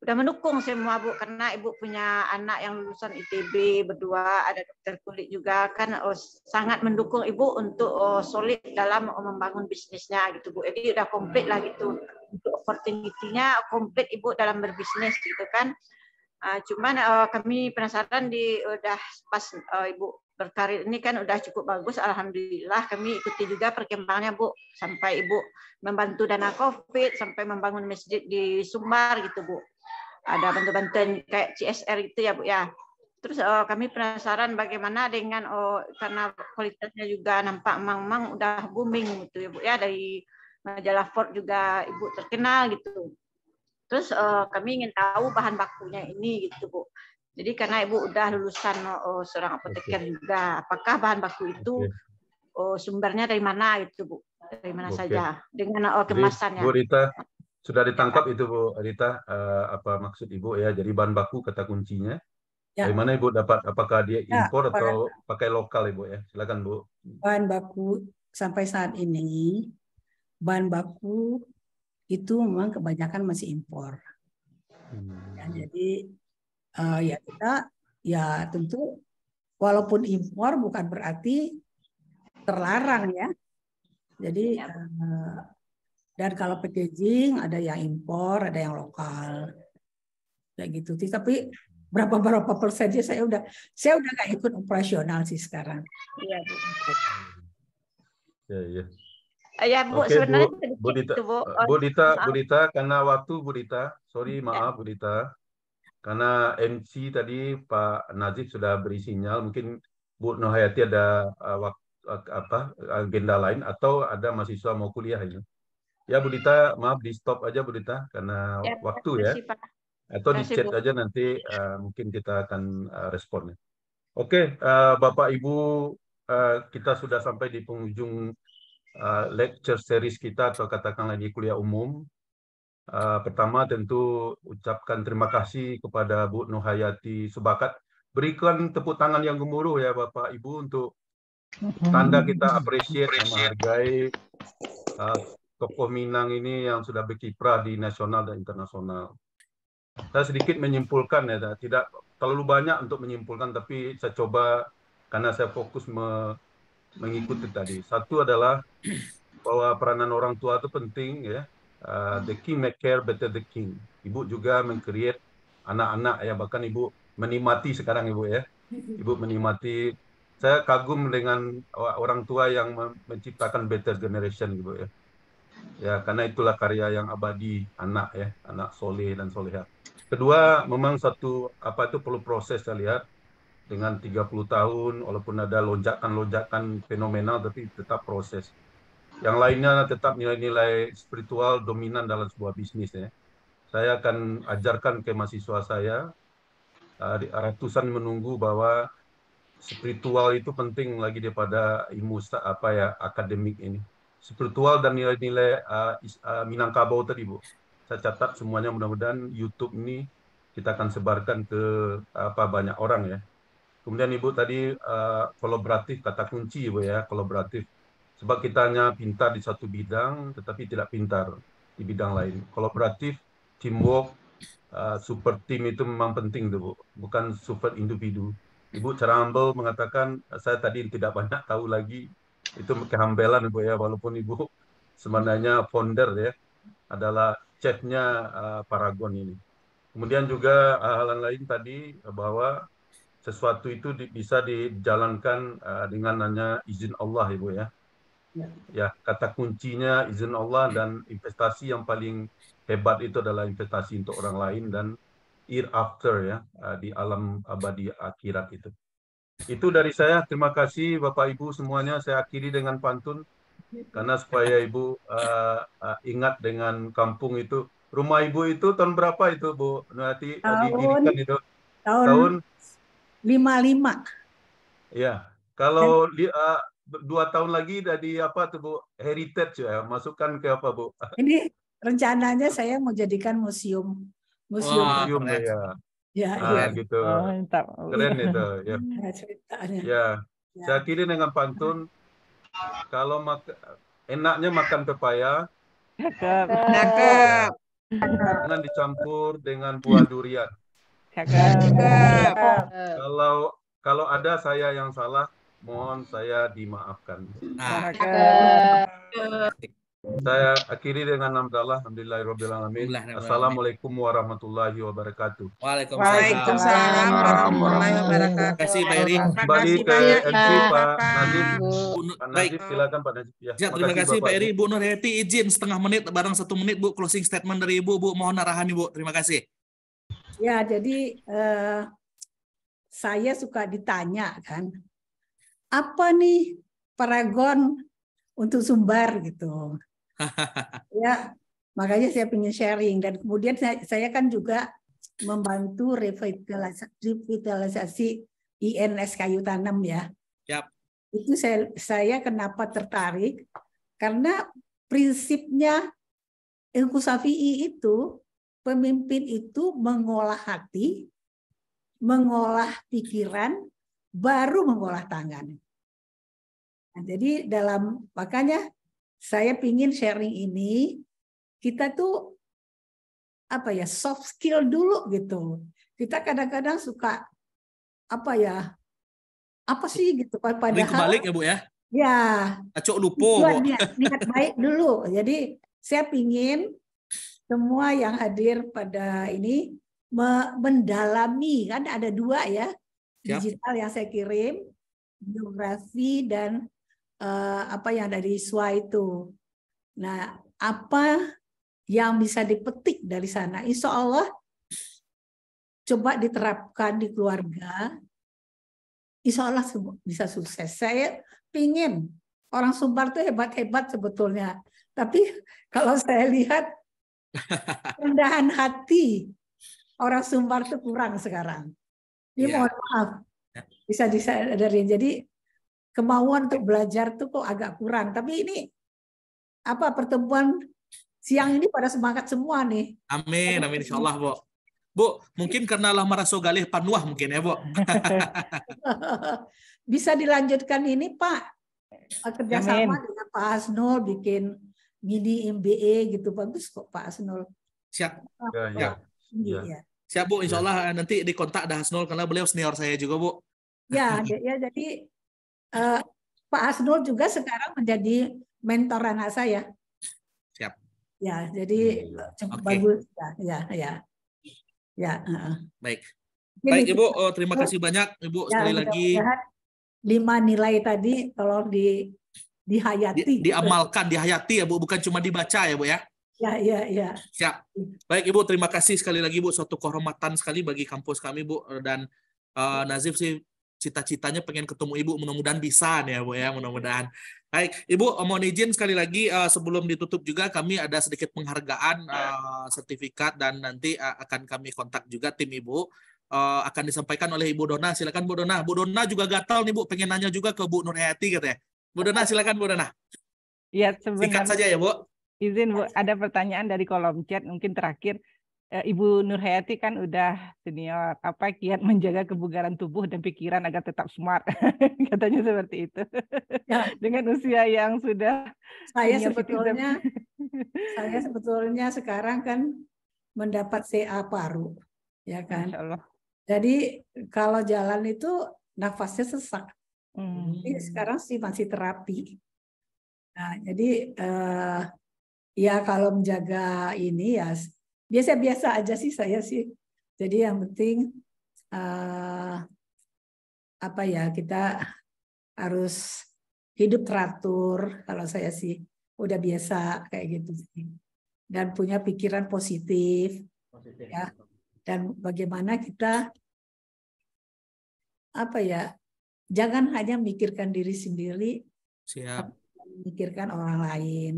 K: udah mendukung semua bu karena ibu punya anak yang lulusan ITB berdua ada dokter kulit juga kan oh, sangat mendukung ibu untuk oh, solid dalam oh, membangun bisnisnya gitu bu jadi udah komplit lah gitu untuk opportunitynya komplit ibu dalam berbisnis gitu kan uh, cuman uh, kami penasaran di udah pas uh, ibu berkarir ini kan udah cukup bagus alhamdulillah kami ikuti juga perkembangannya Bu sampai Ibu membantu dana Covid sampai membangun masjid di Sumbar gitu Bu. Ada bantuan bantuan kayak CSR itu ya Bu ya. Terus oh, kami penasaran bagaimana dengan oh karena kualitasnya juga nampak mang-mang udah booming gitu ya Bu ya dari majalah Ford juga Ibu terkenal gitu. Terus oh, kami ingin tahu bahan bakunya ini gitu Bu. Jadi karena Ibu udah lulusan oh, seorang apoteker okay. juga, apakah bahan baku itu okay. oh, sumbernya dari mana itu Bu? Dari mana okay. saja dengan oh, kemasannya? Bu
D: Rita sudah ditangkap itu Bu Rita uh, apa maksud Ibu ya? Jadi bahan baku kata kuncinya. Ya. Dari mana Ibu dapat? Apakah dia ya, impor ya, atau bahan. pakai lokal Ibu ya? Silakan Bu.
E: Bahan baku sampai saat ini bahan baku itu memang kebanyakan masih impor. Hmm. Ya, jadi uh, ya kita ya tentu walaupun impor bukan berarti terlarang ya. Jadi Uh, dan kalau packaging ada yang impor, ada yang lokal. Kayak gitu. sih Tapi berapa berapa persennya saya udah saya udah nggak ikut operasional sih sekarang.
B: Iya, Bu.
D: Ya, ya.
K: Ya Bu, Oke, sebenarnya Bu, Bu Dita, Bu, Bu Dita, Bu Dita,
D: karena waktu Bu Dita, sorry iya. maaf Bu Dita. Karena MC tadi Pak Nazif sudah beri sinyal, mungkin Bu Nohayati ada uh, eh, waktu apa agenda lain atau ada mahasiswa mau kuliah ini. Ya Bu Dita, maaf di stop aja Bu Dita karena ya, waktu ya. Pak. Atau di chat Bu. aja nanti uh, mungkin kita akan uh, responnya. Oke, okay, uh, Bapak Ibu uh, kita sudah sampai di penghujung uh, lecture series kita atau katakan lagi kuliah umum. Eh, pertama tentu ucapkan terima kasih kepada Bu Nuhayati Subakat. Berikan tepuk tangan yang gemuruh ya Bapak Ibu untuk tanda mm-hmm. kita apresiasi dan menghargai uh, tokoh Minang ini yang sudah berkiprah di nasional dan internasional. Saya sedikit menyimpulkan ya, tidak terlalu banyak untuk menyimpulkan tapi saya coba karena saya fokus me, mengikuti tadi. Satu adalah bahwa peranan orang tua itu penting ya Uh, the king may care better the king. Ibu juga mengcreate anak-anak ya bahkan ibu menikmati sekarang ibu ya. Ibu menikmati saya kagum dengan orang tua yang menciptakan better generation ibu ya. Ya karena itulah karya yang abadi anak ya, anak soleh dan soleha. Kedua, memang satu apa itu perlu proses saya lihat dengan 30 tahun walaupun ada lonjakan-lonjakan fenomenal tapi tetap proses. Yang lainnya tetap nilai-nilai spiritual dominan dalam sebuah bisnis ya. Saya akan ajarkan ke mahasiswa saya ratusan menunggu bahwa spiritual itu penting lagi daripada ilmu apa ya akademik ini. Spiritual dan nilai-nilai uh, uh, Minangkabau tadi, Bu. Saya catat semuanya mudah-mudahan YouTube ini kita akan sebarkan ke apa banyak orang ya. Kemudian Ibu tadi uh, kolaboratif kata kunci Ibu ya, kolaboratif Sebab kita hanya pintar di satu bidang, tetapi tidak pintar di bidang lain. Kolaboratif, teamwork, uh, super team itu memang penting, tuh, Bu. Bukan super individu. Ibu cara humble mengatakan, uh, saya tadi tidak banyak tahu lagi. Itu kehambelan, Bu, ya. Walaupun Ibu sebenarnya founder, ya. Adalah chefnya uh, Paragon ini. Kemudian juga hal lain tadi uh, bahwa sesuatu itu di, bisa dijalankan uh, dengan hanya izin Allah, Ibu, ya Ya, kata kuncinya izin Allah dan investasi yang paling hebat itu adalah investasi untuk orang lain dan after ya eh, di alam abadi akhirat itu. Itu dari saya. Terima kasih Bapak Ibu semuanya. Saya akhiri dengan pantun karena supaya Ibu uh, uh, ingat dengan kampung itu. Rumah Ibu itu tahun berapa itu Bu? Nanti tahun, didirikan itu. Tahun, tahun
E: 55.
D: Ya. Kalau uh, dua tahun lagi dari apa tuh Bu heritage ya masukkan ke apa Bu? Ini
E: rencananya saya mau jadikan museum museum. Wah, museum
D: ya. ya. Ya, ah, iya. gitu. Oh, Keren iya. itu. Ya.
B: Ceritanya.
D: Ya. ya. Saya kira dengan pantun kalau mak enaknya makan pepaya.
B: Cakep. Cakep. Dengan
D: dicampur dengan buah durian. Cakep. Kalau kalau ada saya yang salah, Mohon saya dimaafkan. Nah. Saya akhiri dengan Allah. Alhamdulillahirobbilalamin. Assalamualaikum warahmatullahi wabarakatuh. Waalaikumsalam, Waalaikumsalam warahmatullahi wabarakatuh. Terima kasih Pak Eri. Terima kasih Pak Nadif. Baik silakan Pak Nadif ya. ya terima, terima kasih Pak Eri.
C: Bu Nur Happy izin setengah menit barang satu menit Bu closing statement dari Ibu. Bu mohon arahan Ibu. Terima kasih.
E: Ya, jadi uh, saya suka ditanya kan apa nih paragon untuk Sumbar gitu. ya, makanya saya punya sharing dan kemudian saya, saya kan juga membantu revitalisasi, revitalisasi INS kayu tanam ya. yep. Itu saya saya kenapa tertarik karena prinsipnya ilmu safi'i itu pemimpin itu mengolah hati, mengolah pikiran, baru mengolah tangan. Nah, jadi dalam makanya saya pingin sharing ini kita tuh apa ya soft skill dulu gitu. Kita kadang-kadang suka apa ya apa sih gitu padahal Ini kebalik ya Bu ya. Ya.
C: Acok lupa
E: Niat, niat baik dulu. Jadi saya pingin semua yang hadir pada ini mendalami kan ada dua ya
B: Siap. digital
E: yang saya kirim biografi dan Eh, apa yang dari di swa itu. Nah, apa yang bisa dipetik dari sana? Insya Allah coba diterapkan di keluarga, insya Allah bisa sukses. Saya pingin orang Sumbar itu hebat-hebat sebetulnya. Tapi kalau saya lihat rendahan hati orang Sumbar itu kurang sekarang. Ini ya. Iya. mohon maaf ya. bisa disadarin. Jadi kemauan untuk belajar tuh kok agak kurang. Tapi ini apa pertemuan siang ini pada semangat semua nih.
C: Amin, amin insya Allah, Bu. Bu, mungkin karena lama galih panuah mungkin ya, Bu.
E: Bisa dilanjutkan ini, Pak. Kerjasama amin. dengan Pak Asnul bikin mini MBA gitu. Bagus kok Pak Asnul.
C: Siap. Ya, ya. ya. ya. Siap, Bu. Insya Allah eh, nanti dikontak dah Asnul karena beliau senior saya juga, Bu.
E: Ya, ya jadi uh, Pak Asnul juga sekarang menjadi mentor anak saya. Siap. Ya, jadi hmm, cukup okay. bagus. Ya, ya, ya. uh.
C: Baik. Baik Ibu, oh, terima kasih banyak Ibu ya, sekali lagi.
E: Lima nilai tadi tolong di dihayati.
C: Di, diamalkan, dihayati ya Bu, bukan cuma dibaca ya Bu ya.
B: Ya, ya, ya.
C: Siap. Baik Ibu, terima kasih sekali lagi Bu. Suatu kehormatan sekali bagi kampus kami Bu dan uh, Nazif sih cita-citanya pengen ketemu ibu mudah-mudahan bisa nih ya bu ya hmm. mudah-mudahan baik ibu mohon izin sekali lagi uh, sebelum ditutup juga kami ada sedikit penghargaan uh, sertifikat dan nanti uh, akan kami kontak juga tim ibu uh, akan disampaikan oleh Ibu Dona. Silakan Bu Dona. Bu Dona juga gatal nih Bu, pengen nanya juga ke Bu Nur gitu katanya. Bu Dona silakan Bu Dona.
H: Iya, sebenarnya. Singkat saja ya Bu. Izin Bu, ada pertanyaan dari kolom chat mungkin terakhir. Eh, Ibu Nurhayati kan udah senior, apa kiat menjaga kebugaran tubuh dan pikiran agar tetap smart, katanya seperti itu. Ya. Dengan usia yang sudah saya sebetulnya
E: saya sebetulnya sekarang kan mendapat CA paru, ya kan. Allah. Jadi kalau jalan itu nafasnya sesak. Hmm. Jadi sekarang sih masih terapi. Nah, jadi Uh, ya kalau menjaga ini ya biasa-biasa aja sih saya sih. Jadi yang penting uh, apa ya kita harus hidup teratur kalau saya sih udah biasa kayak gitu sih. Dan punya pikiran positif, positif. ya. Dan bagaimana kita apa ya? Jangan hanya mikirkan diri sendiri. Siap. Mikirkan orang
H: lain.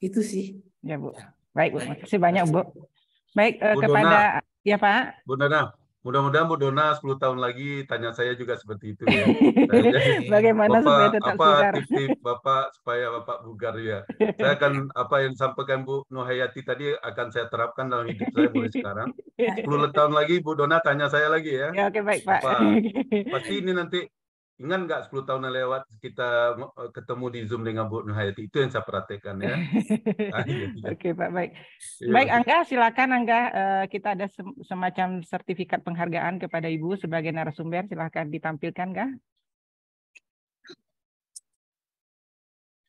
H: Itu sih. Ya, Bu. Ya. Baik, Bu. kasih banyak, Bu. Baik, eh, Bu kepada Dona. ya, Pak.
D: Bu Dona, mudah-mudahan Bu Dona 10 tahun lagi tanya saya juga seperti itu ya. Bagaimana Bapak, supaya tetap apa tip-tip Bapak supaya Bapak bugar ya. Saya akan apa yang disampaikan Bu Nuhayati tadi akan saya terapkan dalam hidup saya mulai sekarang. 10 tahun lagi Bu Dona tanya saya lagi ya. Ya, oke
A: baik, Pak. Apa,
D: pasti ini nanti ingat nggak 10 tahun yang lewat kita eh, ketemu di Zoom dengan Bu Nuhayati? Itu yang saya perhatikan ya. Ah, iya, iya. Oke okay, Pak, baik. Ya. Baik
H: Angga, silakan Angga. Eh, kita ada semacam sertifikat penghargaan kepada Ibu sebagai narasumber. silakan ditampilkan Angga.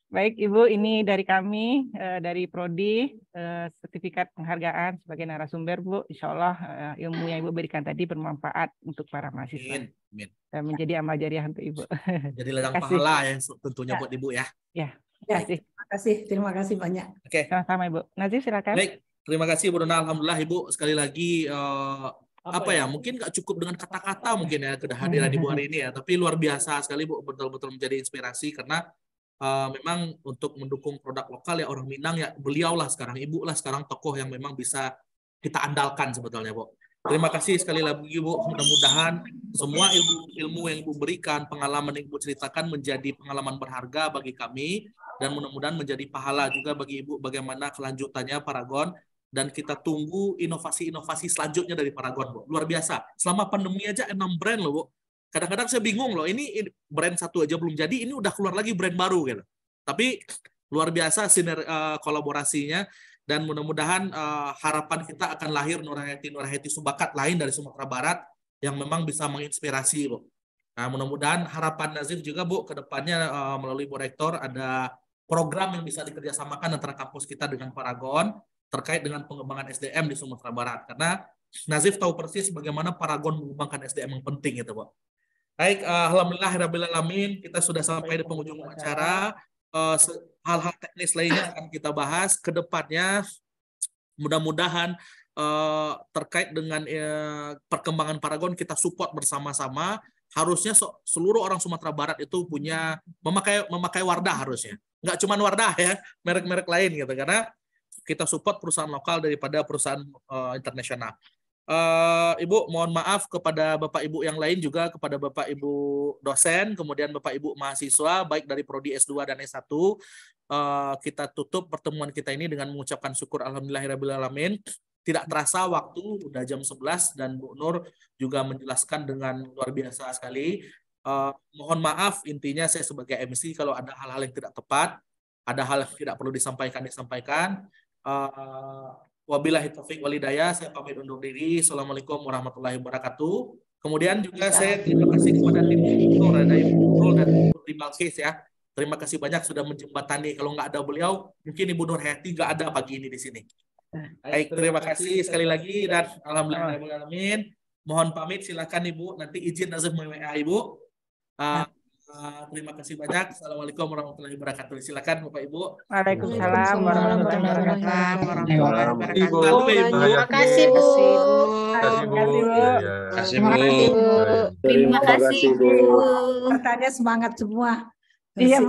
H: Baik, Ibu, ini dari kami, eh, dari Prodi, eh, sertifikat penghargaan sebagai narasumber, Bu. Insya Allah eh, ilmu yang Ibu berikan tadi bermanfaat untuk para mahasiswa. Amin. Amin. Dan menjadi amal jariah untuk Ibu.
C: Jadi ladang pahala ya tentunya ya. buat Ibu ya.
H: ya. Ya, terima kasih. Terima kasih, terima kasih banyak. Oke. Okay. Sama-sama, Ibu. Nazif, silakan. Baik,
C: terima kasih, Bu Dona. Alhamdulillah, Ibu, sekali lagi uh, apa, ya, ya? mungkin nggak cukup dengan kata-kata mungkin ya kehadiran ibu hari ini ya tapi luar biasa sekali bu betul-betul menjadi inspirasi karena Eh, memang untuk mendukung produk lokal ya orang Minang ya beliaulah sekarang ibu lah sekarang tokoh yang memang bisa kita andalkan sebetulnya Bu. Terima kasih sekali lagi Bu. Mudah-mudahan semua ilmu-ilmu yang Ibu berikan, pengalaman yang Ibu ceritakan menjadi pengalaman berharga bagi kami dan mudah-mudahan menjadi pahala juga bagi Ibu bagaimana kelanjutannya Paragon dan kita tunggu inovasi-inovasi selanjutnya dari Paragon Bu. Luar biasa. Selama pandemi aja enam brand loh Bu kadang-kadang saya bingung loh ini brand satu aja belum jadi ini udah keluar lagi brand baru gitu tapi luar biasa siner uh, kolaborasinya dan mudah-mudahan uh, harapan kita akan lahir Nurhayati Nurhayati Subakat lain dari Sumatera Barat yang memang bisa menginspirasi Bu. Nah, mudah-mudahan harapan Nazif juga Bu kedepannya uh, eh, melalui Bu Rektor ada program yang bisa dikerjasamakan antara kampus kita dengan Paragon terkait dengan pengembangan SDM di Sumatera Barat karena Nazif tahu persis bagaimana Paragon mengembangkan SDM yang penting gitu, Bu. Baik, uh, alhamdulillah rabbil alamin, kita sudah sampai di penghujung acara. hal eh, hal-hal teknis lainnya akan kita bahas ke depannya. Mudah-mudahan uh, terkait dengan uh, perkembangan Paragon kita support bersama-sama. Harusnya so, seluruh orang Sumatera Barat itu punya memakai memakai Wardah harusnya. Enggak cuma Wardah ya, merek-merek lain gitu karena kita support perusahaan lokal daripada perusahaan uh, internasional. Eh, Ibu, mohon maaf kepada Bapak Ibu yang lain juga, kepada Bapak Ibu dosen, kemudian Bapak Ibu mahasiswa, baik dari Prodi S2 dan S1. Eh, kita tutup pertemuan kita ini dengan mengucapkan syukur Alhamdulillahirrahmanirrahim. Tidak terasa waktu, udah jam 11, dan Bu Nur juga menjelaskan dengan luar biasa sekali. Eh, mohon maaf, intinya saya sebagai MC kalau ada hal-hal yang tidak tepat, ada hal yang tidak perlu disampaikan, disampaikan. Wabillahi taufik walidaya, saya pamit undur diri. Assalamualaikum warahmatullahi wabarakatuh. Kemudian juga saya terima kasih kepada tim editor ada Ibu dan Putri Balkis ya. Terima kasih banyak sudah menjembatani. Kalau nggak ada beliau, mungkin Ibu Nur Hati nggak ada pagi ini di sini. Eh, Baik, terima kasih sekali lagi dan ah. alhamdulillah Mohon pamit silakan Ibu nanti izin Nazim WA Ibu. Uh, Eh, terima kasih banyak. Assalamualaikum warahmatullahi wabarakatuh. Silakan Bapak Ibu. Waalaikumsalam warahmatullahi wabarakatuh. Ibu. Terima kasih
H: Bu. Terima kasih Bu. Terima kasih Bu. Terima kasih
E: Bu. Terima iya, kasih Bu. Terima Bu.